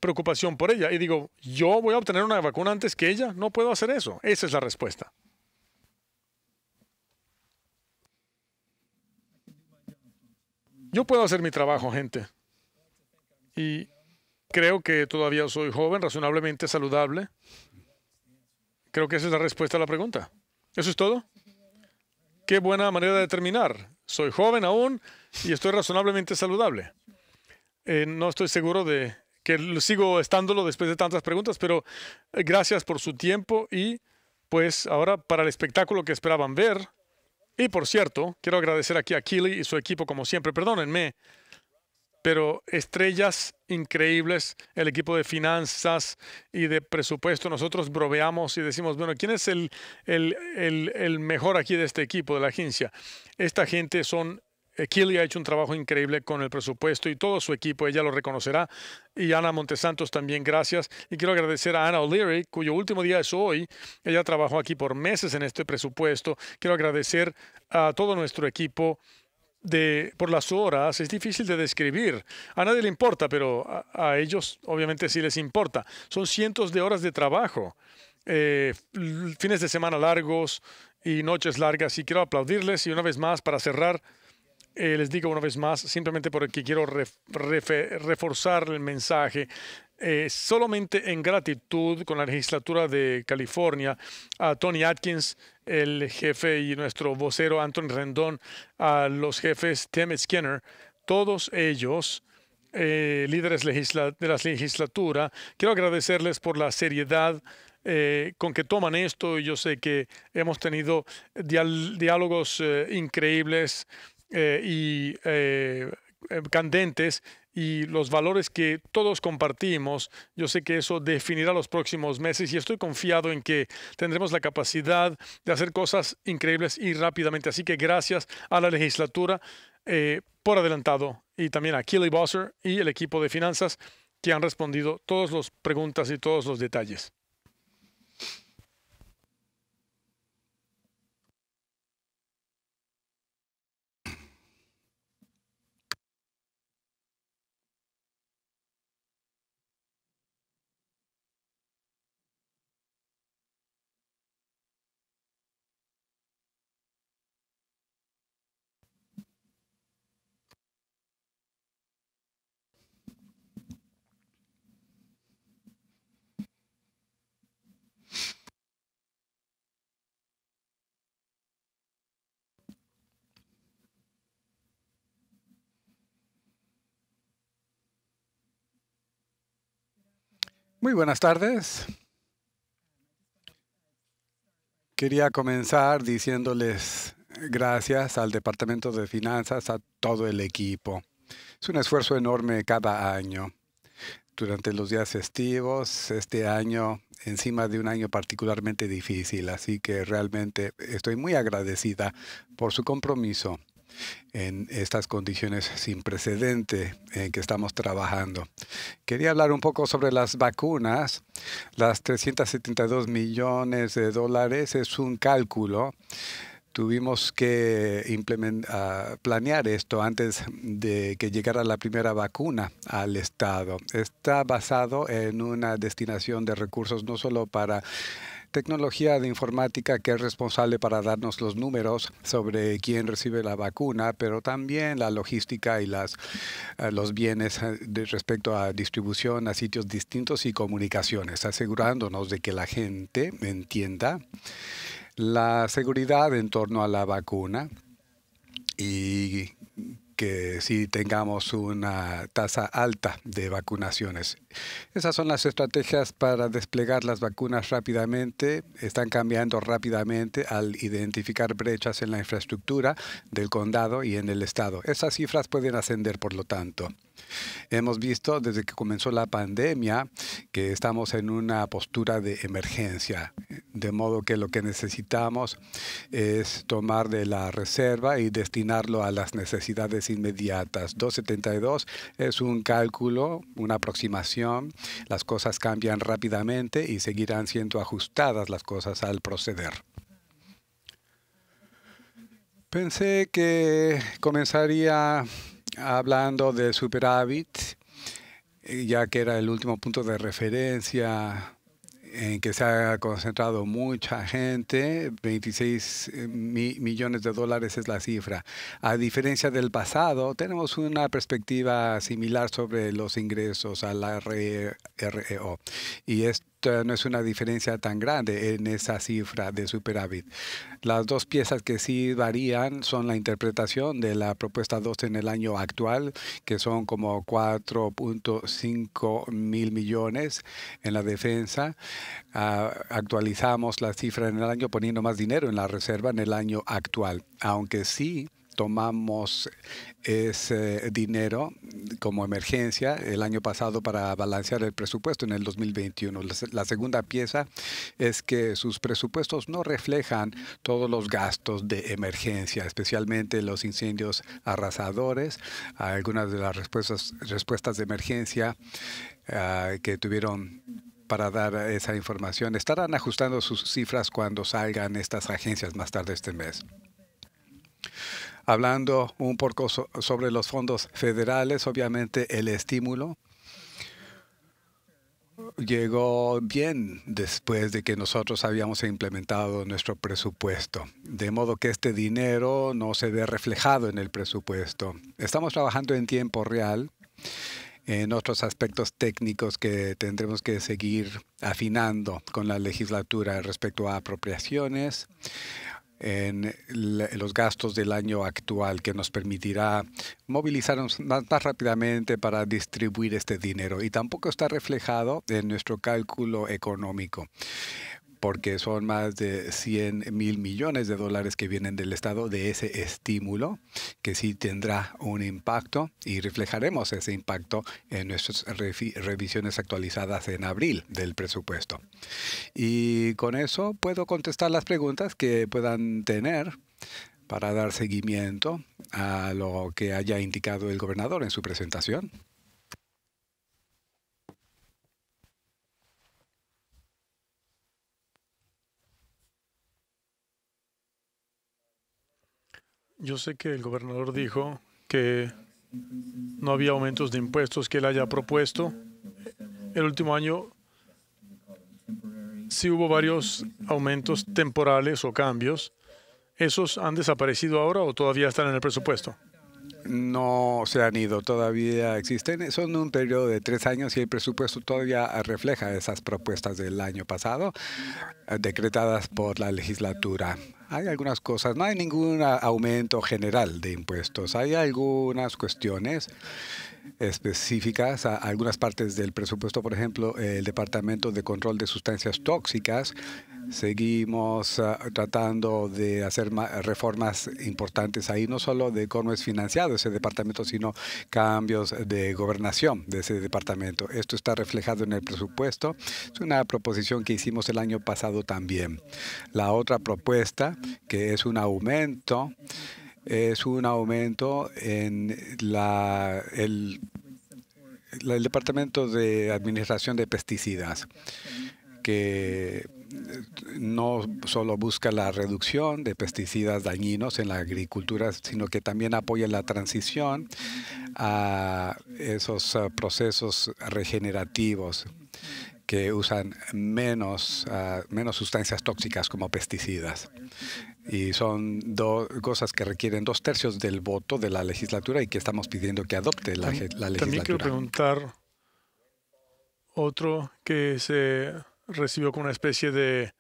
preocupación por ella. Y digo, yo voy a obtener una vacuna antes que ella. No puedo hacer eso. Esa es la respuesta. Yo puedo hacer mi trabajo, gente. Y creo que todavía soy joven, razonablemente saludable. Creo que esa es la respuesta a la pregunta. ¿Eso es todo? Qué buena manera de terminar. Soy joven aún y estoy razonablemente saludable. Eh, no estoy seguro de que sigo estándolo después de tantas preguntas, pero eh, gracias por su tiempo y pues ahora para el espectáculo que esperaban ver, y por cierto, quiero agradecer aquí a Kili y su equipo, como siempre. Perdónenme, pero estrellas increíbles, el equipo de finanzas y de presupuesto. Nosotros broveamos y decimos, bueno, ¿quién es el, el mejor aquí de este equipo, de la agencia? Esta gente son eh, Kelly ha hecho un trabajo increíble con el presupuesto y todo su equipo, ella lo reconocerá. Y Ana Montesantos también, gracias. Y quiero agradecer a Ana O'Leary, cuyo último día es hoy. Ella trabajó aquí por meses en este presupuesto. Quiero agradecer a todo nuestro equipo. De, por las horas es difícil de describir. A nadie le importa, pero a, ellos obviamente sí les importa. Son cientos de horas de trabajo, eh, fines de semana largos y noches largas. Y quiero aplaudirles y una vez más para cerrar eh, les digo una vez más, simplemente porque quiero reforzar el mensaje, eh, solamente en gratitud con la legislatura de California, a Tony Atkins, el jefe y nuestro vocero Anthony Rendón, a los jefes Tim Skinner, todos ellos eh, líderes de la legislatura, quiero agradecerles por la seriedad eh, con que toman esto. Yo sé que hemos tenido diálogos increíbles eh, y eh, eh, candentes y los valores que todos compartimos, yo sé que eso definirá los próximos meses y estoy confiado en que tendremos la capacidad de hacer cosas increíbles y rápidamente. Así que gracias a la legislatura por adelantado y también a Kelly Bosser y el equipo de finanzas que han respondido todas las preguntas y todos los detalles. Muy buenas tardes. Quería comenzar diciéndoles gracias al Departamento de Finanzas, a todo el equipo. Es un esfuerzo enorme cada año. Durante los días estivos, este año, encima de un año particularmente difícil, así que realmente estoy muy agradecida por su compromiso en estas condiciones sin precedente en que estamos trabajando. Quería hablar un poco sobre las vacunas. Las 372 millones de dólares es un cálculo. Tuvimos que implementar planear esto antes de que llegara la primera vacuna al Estado. Está basado en una destinación de recursos no solo para tecnología de informática que es responsable para darnos los números sobre quién recibe la vacuna, pero también la logística y las, eh, los bienes eh, de respecto a distribución a sitios distintos y comunicaciones, asegurándonos de que la gente entienda la seguridad en torno a la vacuna y que sí tengamos una tasa alta de vacunaciones. Esas son las estrategias para desplegar las vacunas rápidamente. Están cambiando rápidamente al identificar brechas en la infraestructura del condado y en el estado. Esas cifras pueden ascender, por lo tanto. Hemos visto desde que comenzó la pandemia que estamos en una postura de emergencia, de modo que lo que necesitamos es tomar de la reserva y destinarlo a las necesidades inmediatas. 272 es un cálculo, una aproximación, las cosas cambian rápidamente y seguirán siendo ajustadas las cosas al proceder. Pensé que comenzaría hablando de superávit, eh, ya que era el último punto de referencia en que se ha concentrado mucha gente, 26 eh, millones de dólares es la cifra. A diferencia del pasado, tenemos una perspectiva similar sobre los ingresos a la REO. E y es no es una diferencia tan grande en esa cifra de superávit. Las dos piezas que sí varían son la interpretación de la propuesta 2 en el año actual, que son como 4.5 mil millones en la defensa. Ah, actualizamos la cifra en el año poniendo más dinero en la reserva en el año actual, aunque sí tomamos ese dinero como emergencia el año pasado para balancear el presupuesto en el 2021. La segunda pieza es que sus presupuestos no reflejan todos los gastos de emergencia, especialmente los incendios arrasadores, algunas de las respuestas, respuestas de emergencia ah, que tuvieron para dar esa información. Estarán ajustando sus cifras cuando salgan estas agencias más tarde este mes hablando un poco sobre los fondos federales, obviamente el estímulo llegó bien después de que nosotros habíamos implementado nuestro presupuesto, de modo que este dinero no se ve reflejado en el presupuesto. Estamos trabajando en tiempo real en otros aspectos técnicos que tendremos que seguir afinando con la legislatura respecto a apropiaciones, en los gastos del año actual que nos permitirá movilizarnos más, rápidamente para distribuir este dinero y tampoco está reflejado en nuestro cálculo económico porque son más de 100 mil millones de dólares que vienen del Estado de ese estímulo, que sí tendrá un impacto y reflejaremos ese impacto en nuestras revisiones actualizadas en abril del presupuesto. Y con eso puedo contestar las preguntas que puedan tener para dar seguimiento a lo que haya indicado el gobernador en su presentación. Yo sé que el gobernador dijo que no había aumentos de impuestos que él haya propuesto. El último año sí hubo varios aumentos temporales o cambios. ¿Esos han desaparecido ahora o todavía están en el presupuesto? no se han ido, todavía existen. Son un periodo de tres años y el presupuesto todavía refleja esas propuestas del año pasado eh, decretadas por la legislatura. Hay algunas cosas, no hay ningún aumento general de impuestos, hay algunas cuestiones específicas a algunas partes del presupuesto, por ejemplo, el Departamento de Control de Sustancias Tóxicas. Seguimos ah, tratando de hacer reformas importantes ahí, no solo de cómo es financiado ese departamento, sino cambios de gobernación de ese departamento. Esto está reflejado en el presupuesto. Es una proposición que hicimos el año pasado también. La otra propuesta, que es un aumento, es un aumento en la, el, el Departamento de Administración de Pesticidas, que no solo busca la reducción de pesticidas dañinos en la agricultura, sino que también apoya la transición a esos uh, procesos regenerativos que usan menos, ah, menos sustancias tóxicas como pesticidas. Y son dos cosas que requieren dos tercios del voto de la legislatura y que estamos pidiendo que adopte la, legislatura. También quiero preguntar otro que se recibió con una especie de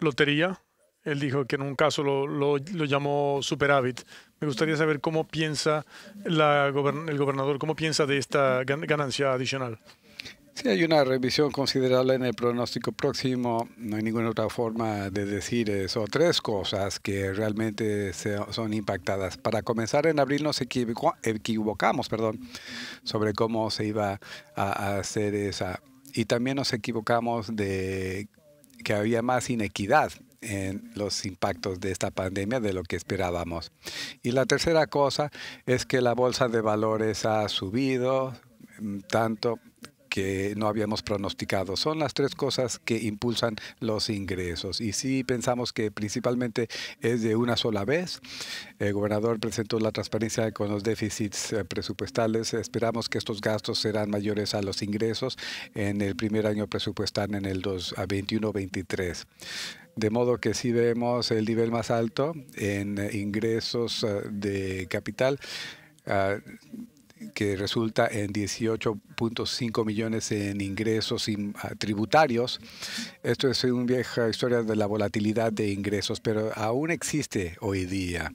lotería. Él dijo que en un caso lo, lo, llamó superávit. Me gustaría saber cómo piensa la el gobernador, cómo piensa de esta ganancia adicional. Sí, hay una revisión considerable en el pronóstico próximo. No hay ninguna otra forma de decir eso. Tres cosas que realmente son impactadas. Para comenzar, en abril nos equivocamos perdón, sobre cómo se iba a hacer esa. Y también nos equivocamos de que había más inequidad en los impactos de esta pandemia de lo que esperábamos. Y la tercera cosa es que la bolsa de valores ha subido mm, tanto que no habíamos pronosticado. Son las tres cosas que impulsan los ingresos. Y si pensamos que principalmente es de una sola vez. El gobernador presentó la transparencia con los déficits eh, presupuestales. Esperamos que estos gastos serán mayores a los ingresos en el primer año presupuestal en el 21-23. De modo que si vemos el nivel más alto en eh, ingresos eh, de capital, ah, que resulta en 18.5 millones en ingresos ah, tributarios. Esto es una vieja historia de la volatilidad de ingresos, pero aún existe hoy día.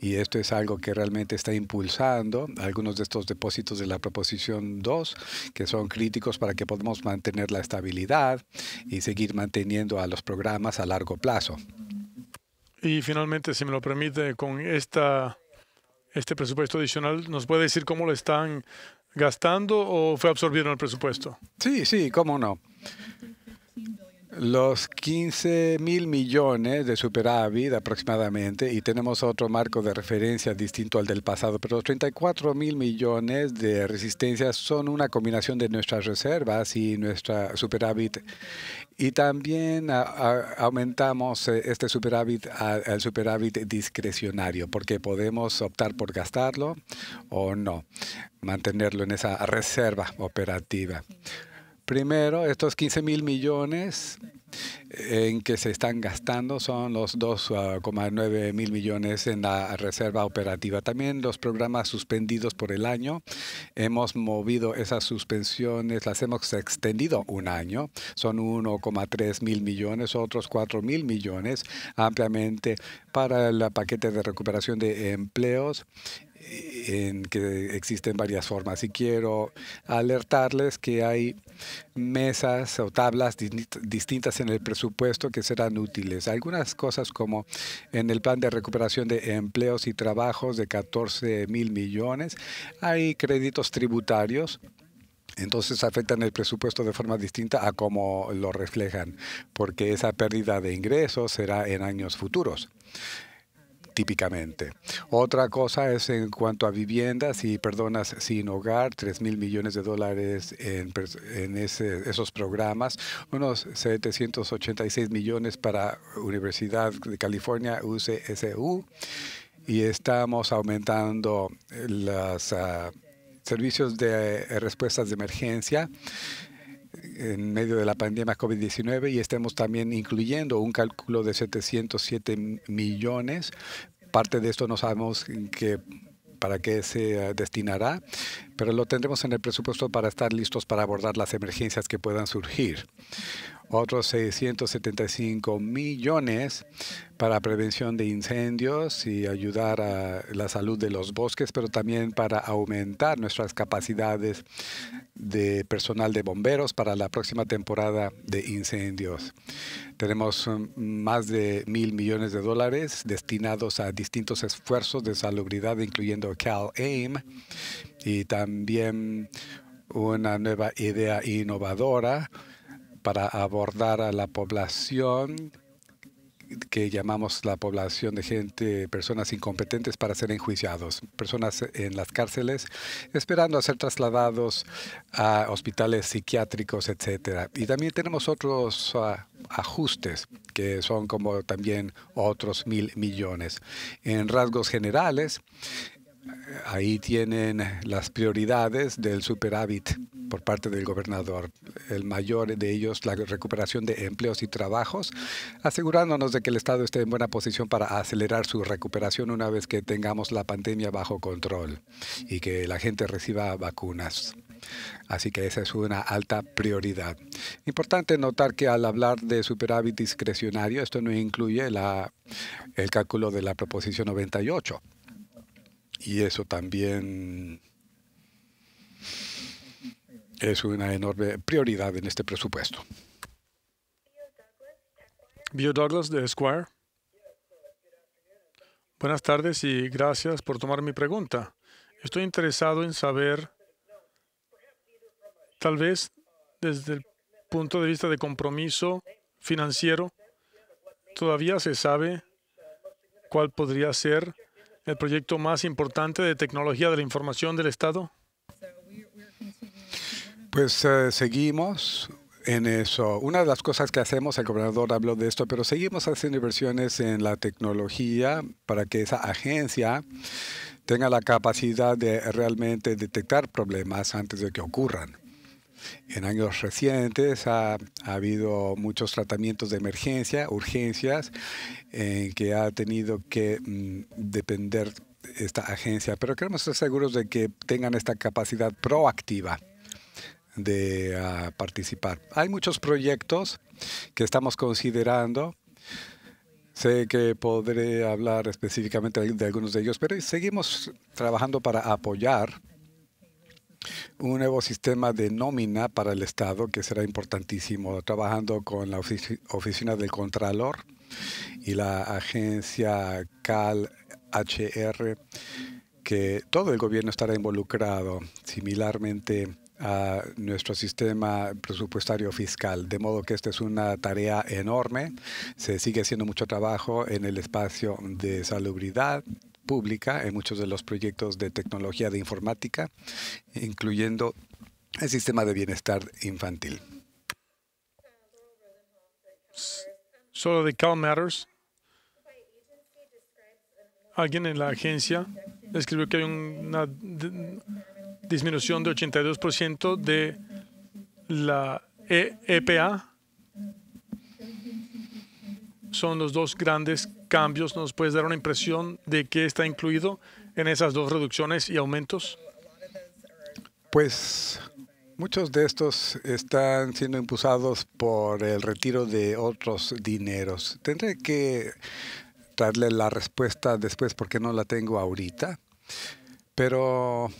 Y esto es algo que realmente está impulsando algunos de estos depósitos de la proposición 2, que son críticos para que podamos mantener la estabilidad y seguir manteniendo a los programas a largo plazo. Y finalmente, si me lo permite, con esta este presupuesto adicional. ¿Nos puede decir cómo lo están gastando o fue absorbido en el presupuesto? Sí, sí, cómo no los 15 mil millones de superávit aproximadamente, y tenemos otro marco de referencia distinto al del pasado, pero los 34 mil millones de resistencia son una combinación de nuestras reservas y nuestra superávit. Y también aumentamos eh, este superávit al superávit discrecionario, porque podemos optar por gastarlo o no, mantenerlo en esa reserva operativa. Primero, estos 15 mil millones eh, en que se están gastando son los 2,9 ah, mil millones en la reserva operativa. También los programas suspendidos por el año. Hemos movido esas suspensiones, las hemos extendido un año. Son 1,3 mil millones, otros 4 mil millones ampliamente para el paquete de recuperación de empleos en que existen varias formas. Y quiero alertarles que hay mesas o tablas distintas en el presupuesto que serán útiles. Algunas cosas como en el plan de recuperación de empleos y trabajos de 14 mil millones, hay créditos tributarios entonces afectan el presupuesto de forma distinta a cómo lo reflejan, porque esa pérdida de ingresos será en años futuros típicamente. Otra cosa es en cuanto a viviendas y perdonas sin hogar, 3 mil millones de dólares en, esos programas, unos 786 millones para Universidad de California, UCSU, y estamos aumentando los ah, servicios de respuestas de emergencia en medio de la pandemia COVID-19 y estemos también incluyendo un cálculo de 707 millones. Parte de esto no sabemos para qué se eh, destinará, pero lo tendremos en el presupuesto para estar listos para abordar las emergencias que puedan surgir otros 675 millones para prevención de incendios y ayudar a la salud de los bosques, pero también para aumentar nuestras capacidades de personal de bomberos para la próxima temporada de incendios. Tenemos um, más de mil millones de dólares destinados a distintos esfuerzos de salubridad, incluyendo CalAIM, y también una nueva idea innovadora para abordar a la población que llamamos la población de gente, personas incompetentes para ser enjuiciados, personas en las cárceles esperando a ser trasladados a hospitales psiquiátricos, etcétera. Y también tenemos otros ah, ajustes que son como también otros mil millones. En rasgos generales, ahí tienen las prioridades del superávit por parte del gobernador. El mayor de ellos, la recuperación de empleos y trabajos, asegurándonos de que el Estado esté en buena posición para acelerar su recuperación una vez que tengamos la pandemia bajo control y que la gente reciba vacunas. Así que esa es una alta prioridad. Importante notar que al hablar de superávit discrecionario, esto no incluye el cálculo de la proposición 98 y eso también es una enorme prioridad en este presupuesto. Bio Douglas de Esquire. Buenas tardes y gracias por tomar mi pregunta. Estoy interesado en saber, tal vez desde el punto de vista de compromiso financiero, todavía se sabe cuál podría ser el proyecto más importante de tecnología de la información del Estado? Pues eh, seguimos en eso. Una de las cosas que hacemos, el gobernador habló de esto, pero seguimos haciendo inversiones en la tecnología para que esa agencia tenga la capacidad de realmente detectar problemas antes de que ocurran. En años recientes ha, habido muchos tratamientos de emergencia, urgencias, en que ha tenido que mm, depender esta agencia, pero queremos estar seguros de que tengan esta capacidad proactiva de ah, participar. Hay muchos proyectos que estamos considerando. Sé que podré hablar específicamente de algunos de ellos, pero seguimos trabajando para apoyar un nuevo sistema de nómina para el Estado que será importantísimo, trabajando con la oficina del Contralor y la agencia CAL-HR, que todo el gobierno estará involucrado, similarmente a nuestro sistema presupuestario fiscal. De modo que esta es una tarea enorme. Se sigue haciendo mucho trabajo en el espacio de salubridad pública en muchos de los proyectos de tecnología de informática, incluyendo el sistema de bienestar infantil. Solo de Cal Matters. Alguien en la agencia escribió que hay una disminución de 82% de la EPA e son los dos grandes cambios. ¿Nos puedes dar una impresión de qué está incluido en esas dos reducciones y aumentos? Pues muchos de estos están siendo impulsados por el retiro de otros dineros. Tendré que darle la respuesta después porque no la tengo ahorita. Pero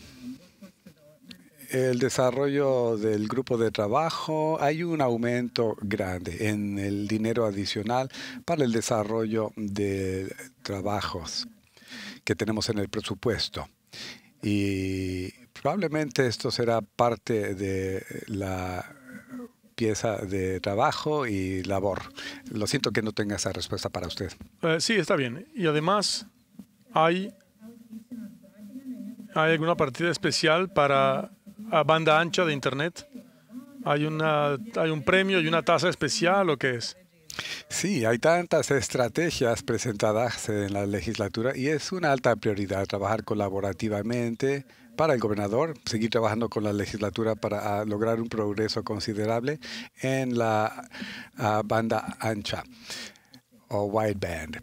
el desarrollo del grupo de trabajo, hay un aumento grande en el dinero adicional para el desarrollo de trabajos que tenemos en el presupuesto. Y probablemente esto será parte de la pieza de trabajo y labor. Lo siento que no tenga esa respuesta para usted. Eh, sí, está bien. Y además hay, hay alguna partida especial para a banda ancha de Internet? ¿Hay, una, ¿Hay un premio y una tasa especial o qué es? Sí, hay tantas estrategias presentadas en la legislatura y es una alta prioridad trabajar colaborativamente para el gobernador, seguir trabajando con la legislatura para ah, lograr un progreso considerable en la ah, banda ancha o wideband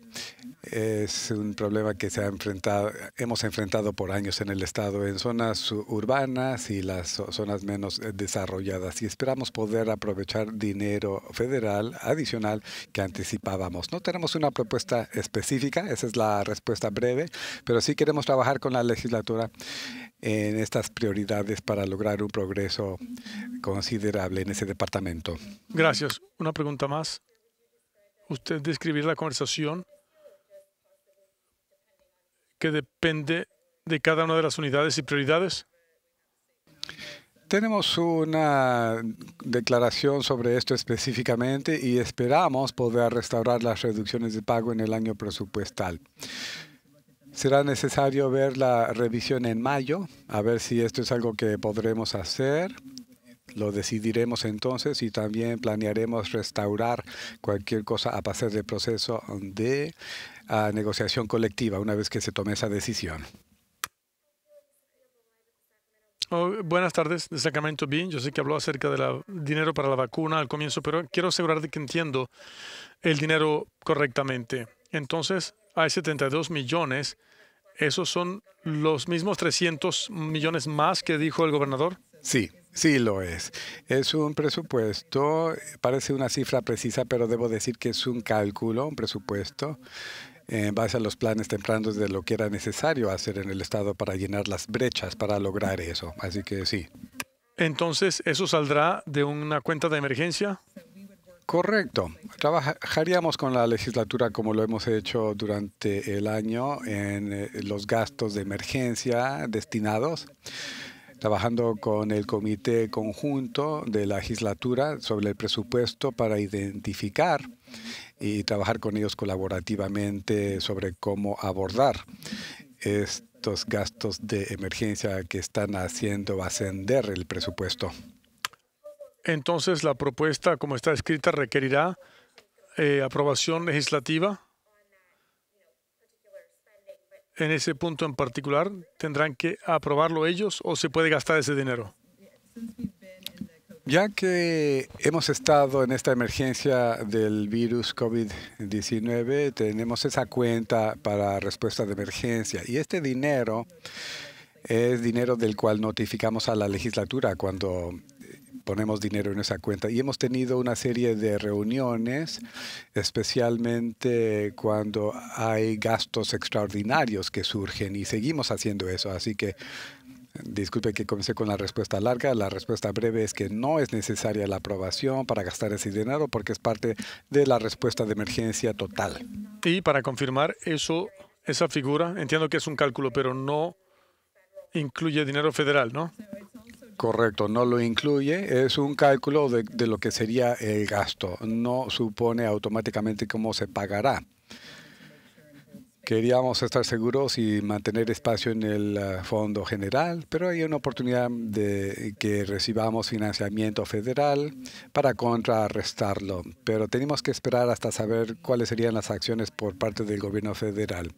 es un problema que se ha enfrentado, hemos enfrentado por años en el Estado, en zonas urbanas y las zonas menos eh, desarrolladas. Y esperamos poder aprovechar dinero federal adicional que anticipábamos. No tenemos una propuesta específica, esa es la respuesta breve, pero sí queremos trabajar con la legislatura en estas prioridades para lograr un progreso considerable en ese departamento. Gracias. Una pregunta más. Usted describir la conversación que depende de cada una de las unidades y prioridades? Tenemos una declaración sobre esto específicamente y esperamos poder restaurar las reducciones de pago en el año presupuestal. Será necesario ver la revisión en mayo, a ver si esto es algo que podremos hacer. Lo decidiremos entonces y también planearemos restaurar cualquier cosa a pasar del proceso de a negociación colectiva una vez que se tome esa decisión. Oh, buenas tardes, de Sacramento Yo sé que habló acerca del dinero para la vacuna al comienzo, pero quiero asegurar de que entiendo el dinero correctamente. Entonces, hay 72 millones. ¿Esos son los mismos 300 millones más que dijo el gobernador? Sí, sí lo es. Es un presupuesto, parece una cifra precisa, pero debo decir que es un cálculo, un presupuesto en base a los planes tempranos de lo que era necesario hacer en el Estado para llenar las brechas para lograr eso. Así que sí. Entonces, ¿eso saldrá de una cuenta de emergencia? Correcto. Trabajaríamos con la legislatura como lo hemos hecho durante el año en eh, los gastos de emergencia destinados, trabajando con el comité conjunto de la legislatura sobre el presupuesto para identificar y trabajar con ellos colaborativamente sobre cómo abordar estos gastos de emergencia que están haciendo ascender el presupuesto. Entonces, la propuesta, como está escrita, requerirá eh, aprobación legislativa. En ese punto en particular, ¿tendrán que aprobarlo ellos o se puede gastar ese dinero? Ya que hemos estado en esta emergencia del virus COVID-19, tenemos esa cuenta para respuesta de emergencia y este dinero es dinero del cual notificamos a la legislatura cuando eh, ponemos dinero en esa cuenta. Y hemos tenido una serie de reuniones, especialmente cuando hay gastos extraordinarios que surgen y seguimos haciendo eso. Así que Disculpe que comencé con la respuesta larga. La respuesta breve es que no es necesaria la aprobación para gastar ese dinero porque es parte de la respuesta de emergencia total. Y para confirmar eso, esa figura, entiendo que es un cálculo, pero no incluye dinero federal, ¿no? Correcto, no lo incluye. Es un cálculo de, de lo que sería el gasto. No supone automáticamente cómo se pagará. Queríamos estar seguros y mantener espacio en el eh, fondo general, pero hay una oportunidad de que recibamos financiamiento federal para contrarrestarlo. Pero tenemos que esperar hasta saber cuáles serían las acciones por parte del gobierno federal.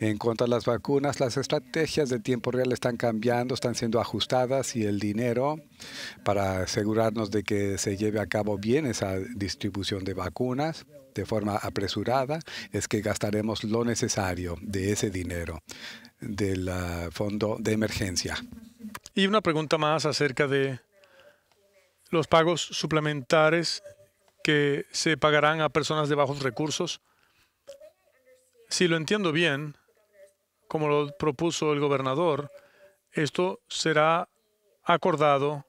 En cuanto a las vacunas, las estrategias de tiempo real están cambiando, están siendo ajustadas y el dinero para asegurarnos de que se lleve a cabo bien esa distribución de vacunas de forma apresurada es que gastaremos lo necesario de ese dinero del ah, fondo de emergencia. Y una pregunta más acerca de los pagos suplementares que se pagarán a personas de bajos recursos. Si lo entiendo bien, como lo propuso el gobernador, esto será acordado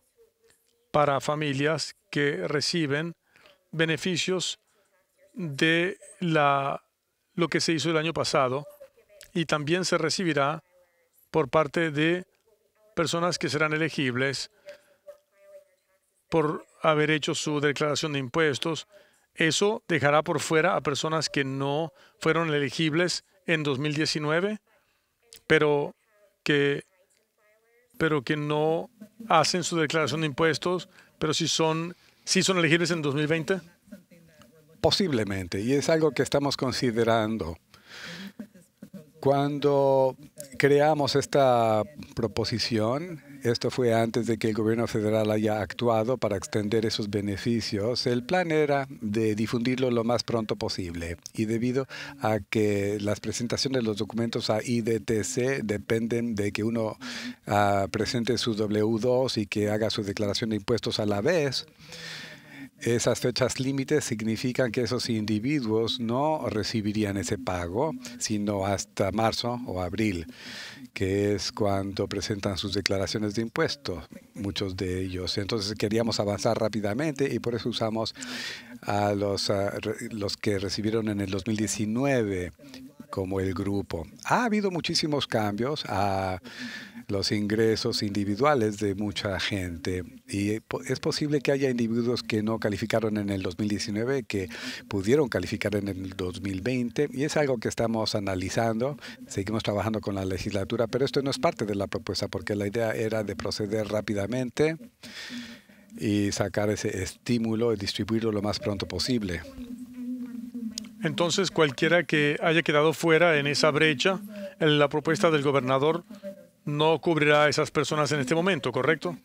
para familias que reciben beneficios de la, lo que se hizo el año pasado y también se recibirá por parte de personas que serán elegibles por haber hecho su declaración de impuestos. Eso dejará por fuera a personas que no fueron elegibles en 2019, pero que, pero que no hacen su declaración de impuestos, pero si son, si son elegibles en 2020. Posiblemente, y es algo que estamos considerando. Cuando creamos esta proposición, esto fue antes de que el gobierno federal haya actuado para extender esos beneficios, el plan era de difundirlo lo más pronto posible. Y debido a que las presentaciones de los documentos a IDTC dependen de que uno ah, presente su W2 y que haga su declaración de impuestos a la vez, esas fechas límites significan que esos individuos no recibirían ese pago, sino hasta marzo o abril, que es cuando presentan sus declaraciones de impuestos, muchos de ellos. Entonces queríamos avanzar rápidamente y por eso usamos a los, ah, los que recibieron en el 2019 como el grupo. Ha habido muchísimos cambios los ingresos individuales de mucha gente. Y eh, es posible que haya individuos que no calificaron en el 2019, que pudieron calificar en el 2020. Y es algo que estamos analizando. Seguimos trabajando con la legislatura, pero esto no es parte de la propuesta porque la idea era de proceder rápidamente y sacar ese estímulo y distribuirlo lo más pronto posible. Entonces, cualquiera que haya quedado fuera en esa brecha, en la propuesta del gobernador no cubrirá a esas personas en este momento, ¿correcto?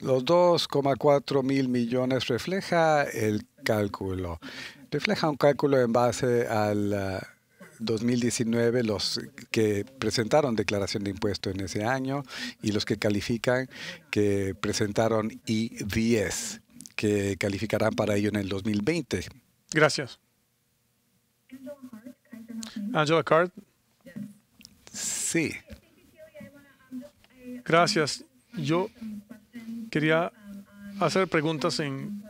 Los 2,4 mil millones refleja el cálculo. Refleja un cálculo en base al 2019, ah, los que presentaron declaración de impuesto en ese año y los que califican que presentaron I-10, que calificarán para ello en el 2020. Gracias. Angela Card. Sí. Gracias. Yo quería hacer preguntas en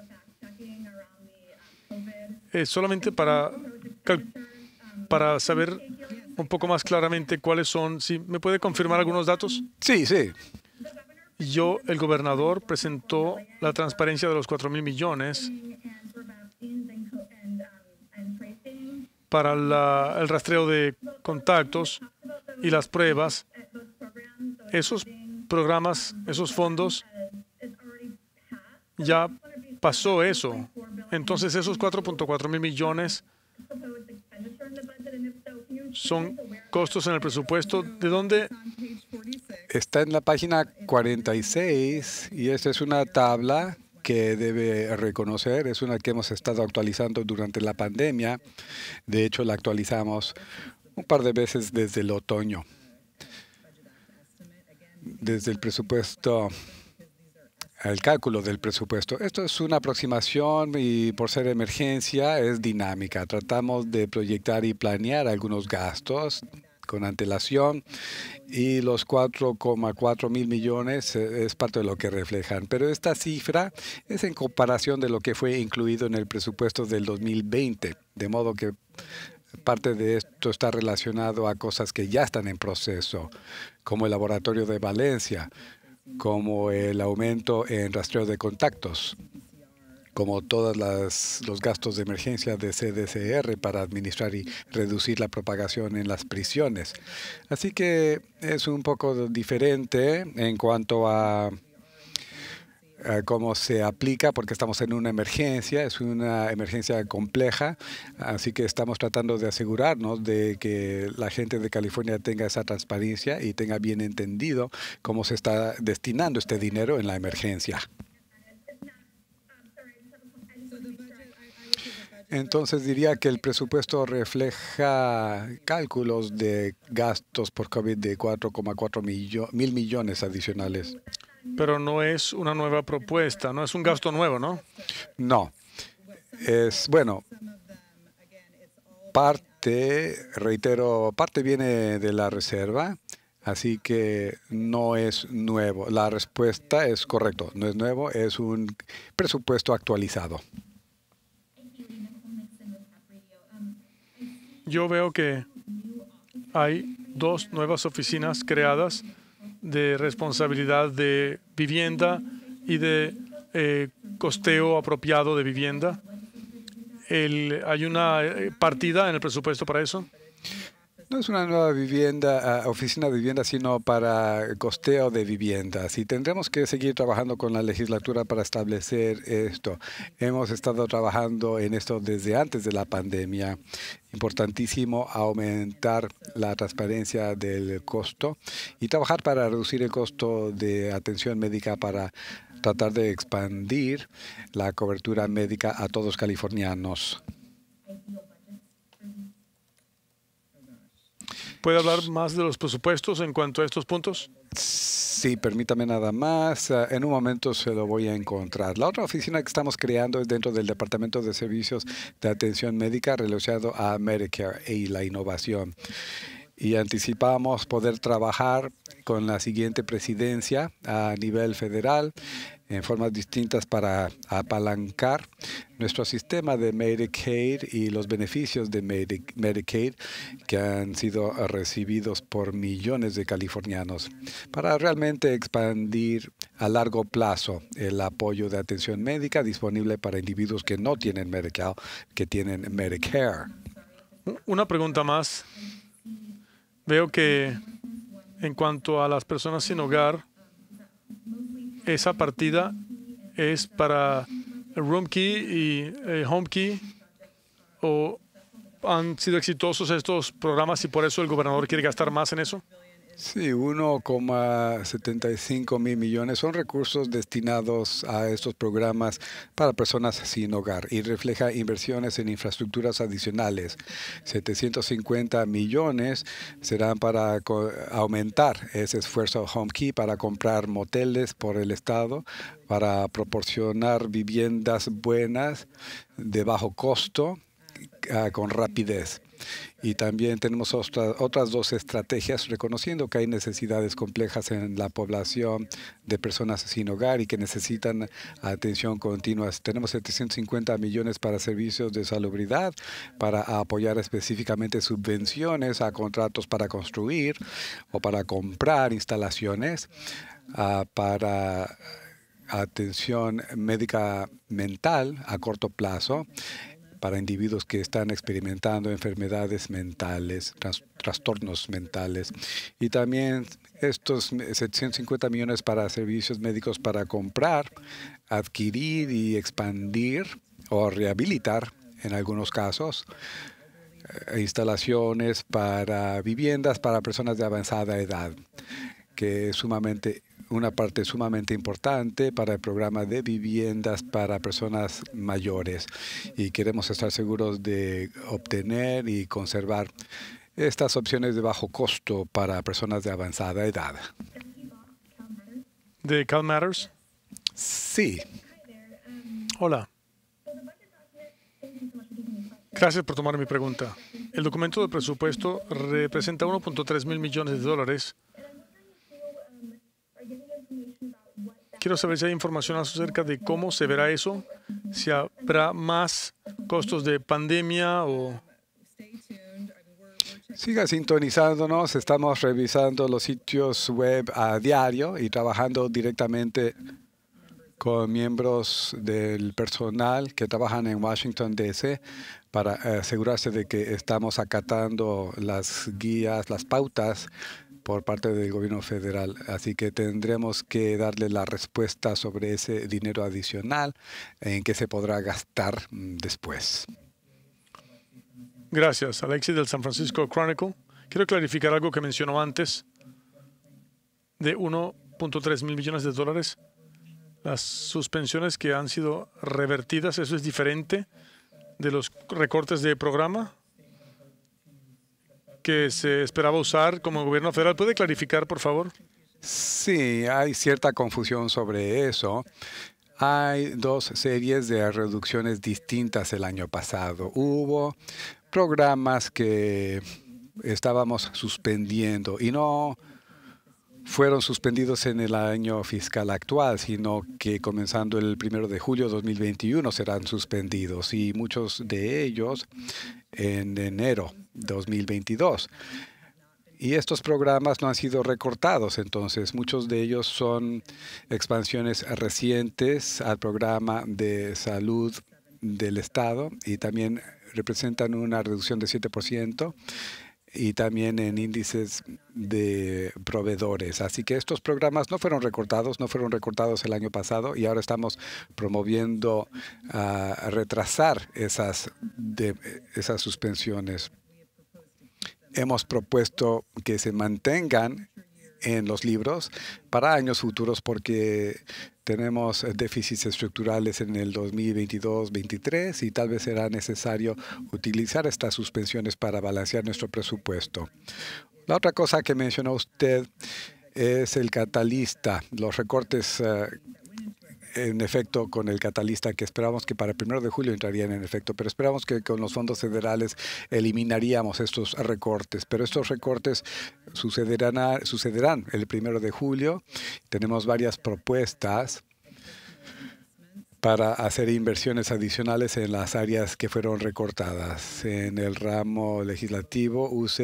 eh, solamente para, para saber un poco más claramente cuáles son. ¿Me puede confirmar algunos datos? Sí, sí. Yo, el gobernador, presentó la transparencia de los 4 mil millones para el rastreo de contactos y las pruebas. Esos programas, esos fondos, ya pasó eso. Entonces esos 4.4 mil millones son costos en el presupuesto. ¿De dónde? Está en la página 46 y esta es una tabla que debe reconocer, es una que hemos estado actualizando durante la pandemia. De hecho, la actualizamos un par de veces desde el otoño desde el presupuesto al cálculo del presupuesto. Esto es una aproximación y por ser emergencia es dinámica. Tratamos de proyectar y planear algunos gastos con antelación y los 4,4 mil millones eh, es parte de lo que reflejan. Pero esta cifra es en comparación de lo que fue incluido en el presupuesto del 2020, de modo que Parte de esto está relacionado a cosas que ya están en proceso, como el laboratorio de Valencia, como el aumento en rastreo de contactos, como todos los gastos de emergencia de CDCR para administrar y reducir la propagación en las prisiones. Así que es un poco diferente en cuanto a eh, cómo se aplica, porque estamos en una emergencia, es una emergencia compleja, así que estamos tratando de asegurarnos de que la gente de California tenga esa transparencia y tenga bien entendido cómo se está destinando este dinero en la emergencia. Entonces diría que el presupuesto refleja cálculos de gastos por COVID de 4,4 mil millones adicionales pero no es una nueva propuesta, no es un gasto nuevo, ¿no? No. Es, bueno, parte, reitero, parte viene de la reserva, así que no es nuevo. La respuesta es correcto, no es nuevo, es un presupuesto actualizado. Yo veo que hay dos nuevas oficinas creadas de responsabilidad de vivienda y de eh, costeo apropiado de vivienda. El, ¿Hay una eh, partida en el presupuesto para eso? No es una nueva vivienda, ah, oficina de vivienda, sino para costeo de viviendas. Y tendremos que seguir trabajando con la legislatura para establecer esto. Hemos estado trabajando en esto desde antes de la pandemia. Importantísimo aumentar la transparencia del costo y trabajar para reducir el costo de atención médica para tratar de expandir la cobertura médica a todos californianos. ¿Puede hablar más de los presupuestos en cuanto a estos puntos? Sí, permítame nada más. Ah, en un momento se lo voy a encontrar. La otra oficina que estamos creando es dentro del Departamento de Servicios de Atención Médica relacionado a Medicare y la innovación. Y anticipamos poder trabajar con la siguiente presidencia a nivel federal en formas distintas para apalancar nuestro sistema de Medicaid y los beneficios de Medicaid que han sido recibidos por millones de californianos para realmente expandir a largo plazo el apoyo de atención médica disponible para individuos que no tienen Medicaid, que tienen Medicare. Una pregunta más. Veo que en cuanto a las personas sin hogar, esa partida es para Room Key y Homekey eh, Home Key. O han sido exitosos estos programas y por eso el gobernador quiere gastar más en eso. Sí, 1,75 mil millones son recursos destinados a estos programas para personas sin hogar y refleja inversiones en infraestructuras adicionales. 750 millones serán para aumentar ese esfuerzo HomeKey para comprar moteles por el Estado, para proporcionar viviendas buenas de bajo costo ah, con rapidez y también tenemos otras dos estrategias reconociendo que hay necesidades complejas en la población de personas sin hogar y que necesitan atención continua. Tenemos 750 millones para servicios de salubridad, para apoyar específicamente subvenciones a contratos para construir o para comprar instalaciones, ah, para atención médica mental a corto plazo para individuos que están experimentando enfermedades mentales, trastornos mentales. Y también estos 750 millones para servicios médicos para comprar, adquirir y expandir o rehabilitar en algunos casos eh, instalaciones para viviendas para personas de avanzada edad, que es sumamente una parte sumamente importante para el programa de viviendas para personas mayores y queremos estar seguros de obtener y conservar estas opciones de bajo costo para personas de avanzada edad. ¿De Cal Matters? Sí. Hola. Gracias por tomar mi pregunta. El documento de presupuesto representa 1.3 mil millones de dólares Quiero saber si hay información acerca de cómo se verá eso, si habrá más costos de pandemia o... Siga sintonizándonos, estamos revisando los sitios web a diario y trabajando directamente con miembros del personal que trabajan en Washington, D.C., para eh, asegurarse de que estamos acatando las guías, las pautas por parte del gobierno federal. Así que tendremos que darle la respuesta sobre ese dinero adicional en que se podrá gastar mm, después. Gracias, Alexis del San Francisco Chronicle. Quiero clarificar algo que mencionó antes de 1.3 mil millones de dólares. Las suspensiones que han sido revertidas, ¿eso es diferente de los recortes de programa? que se esperaba usar como gobierno federal. ¿Puede clarificar, por favor? Sí, hay cierta confusión sobre eso. Hay dos series de reducciones distintas el año pasado. Hubo programas que estábamos suspendiendo y no fueron suspendidos en el año fiscal actual, sino que comenzando el primero de julio de 2021 serán suspendidos y muchos de ellos en enero 2022. Y estos programas no han sido recortados, entonces muchos de ellos son expansiones recientes al programa de salud del Estado y también representan una reducción de 7% y también en índices de proveedores. Así que estos programas no fueron recortados, no fueron recortados el año pasado y ahora estamos promoviendo ah, retrasar esas, esas suspensiones. Hemos propuesto que se mantengan en los libros para años futuros porque tenemos eh, déficits estructurales en el 2022-23 y tal vez será necesario utilizar estas suspensiones para balancear nuestro presupuesto. La otra cosa que mencionó usted es el catalista, los recortes eh, en efecto con el catalista que esperamos que para el primero de julio entrarían en efecto, pero esperamos que con los fondos federales eliminaríamos estos recortes. Pero estos recortes sucederán, sucederán el primero de julio. Tenemos varias propuestas para hacer inversiones adicionales en las áreas que fueron recortadas. En el ramo legislativo, UC,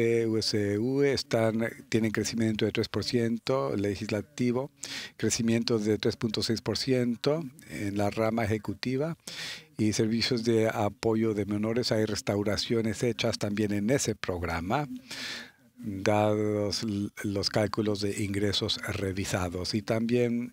están, tienen crecimiento de 3%, legislativo, crecimiento de 3.6% en la rama ejecutiva y servicios de apoyo de menores. Hay restauraciones hechas también en ese programa dados los cálculos de ingresos revisados y también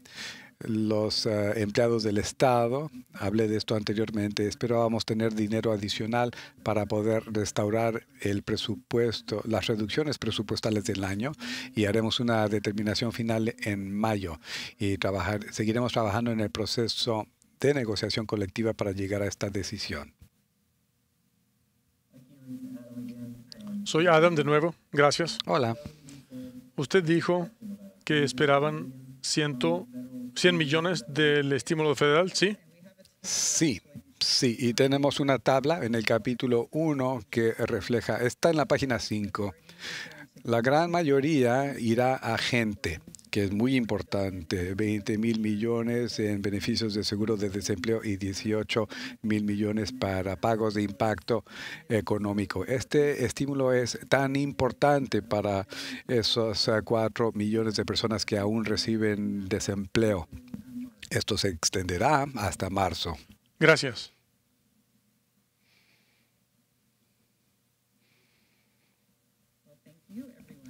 los eh, empleados del Estado. Hablé de esto anteriormente. Esperábamos tener dinero adicional para poder restaurar el presupuesto, las reducciones presupuestales del año y haremos una determinación final en mayo y trabajar, seguiremos trabajando en el proceso de negociación colectiva para llegar a esta decisión. Soy Adam de nuevo. Gracias. Hola. Usted dijo que esperaban ciento, 100 millones del estímulo federal, ¿sí? Sí, sí. Y tenemos una tabla en el capítulo 1 que refleja, está en la página 5. La gran mayoría irá a gente, que es muy importante, 20 mil millones en beneficios de seguro de desempleo y 18 mil millones para pagos de impacto económico. Este estímulo es tan importante para esos 4 eh, millones de personas que aún reciben desempleo. Esto se extenderá hasta marzo. Gracias.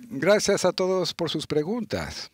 Gracias a todos por sus preguntas.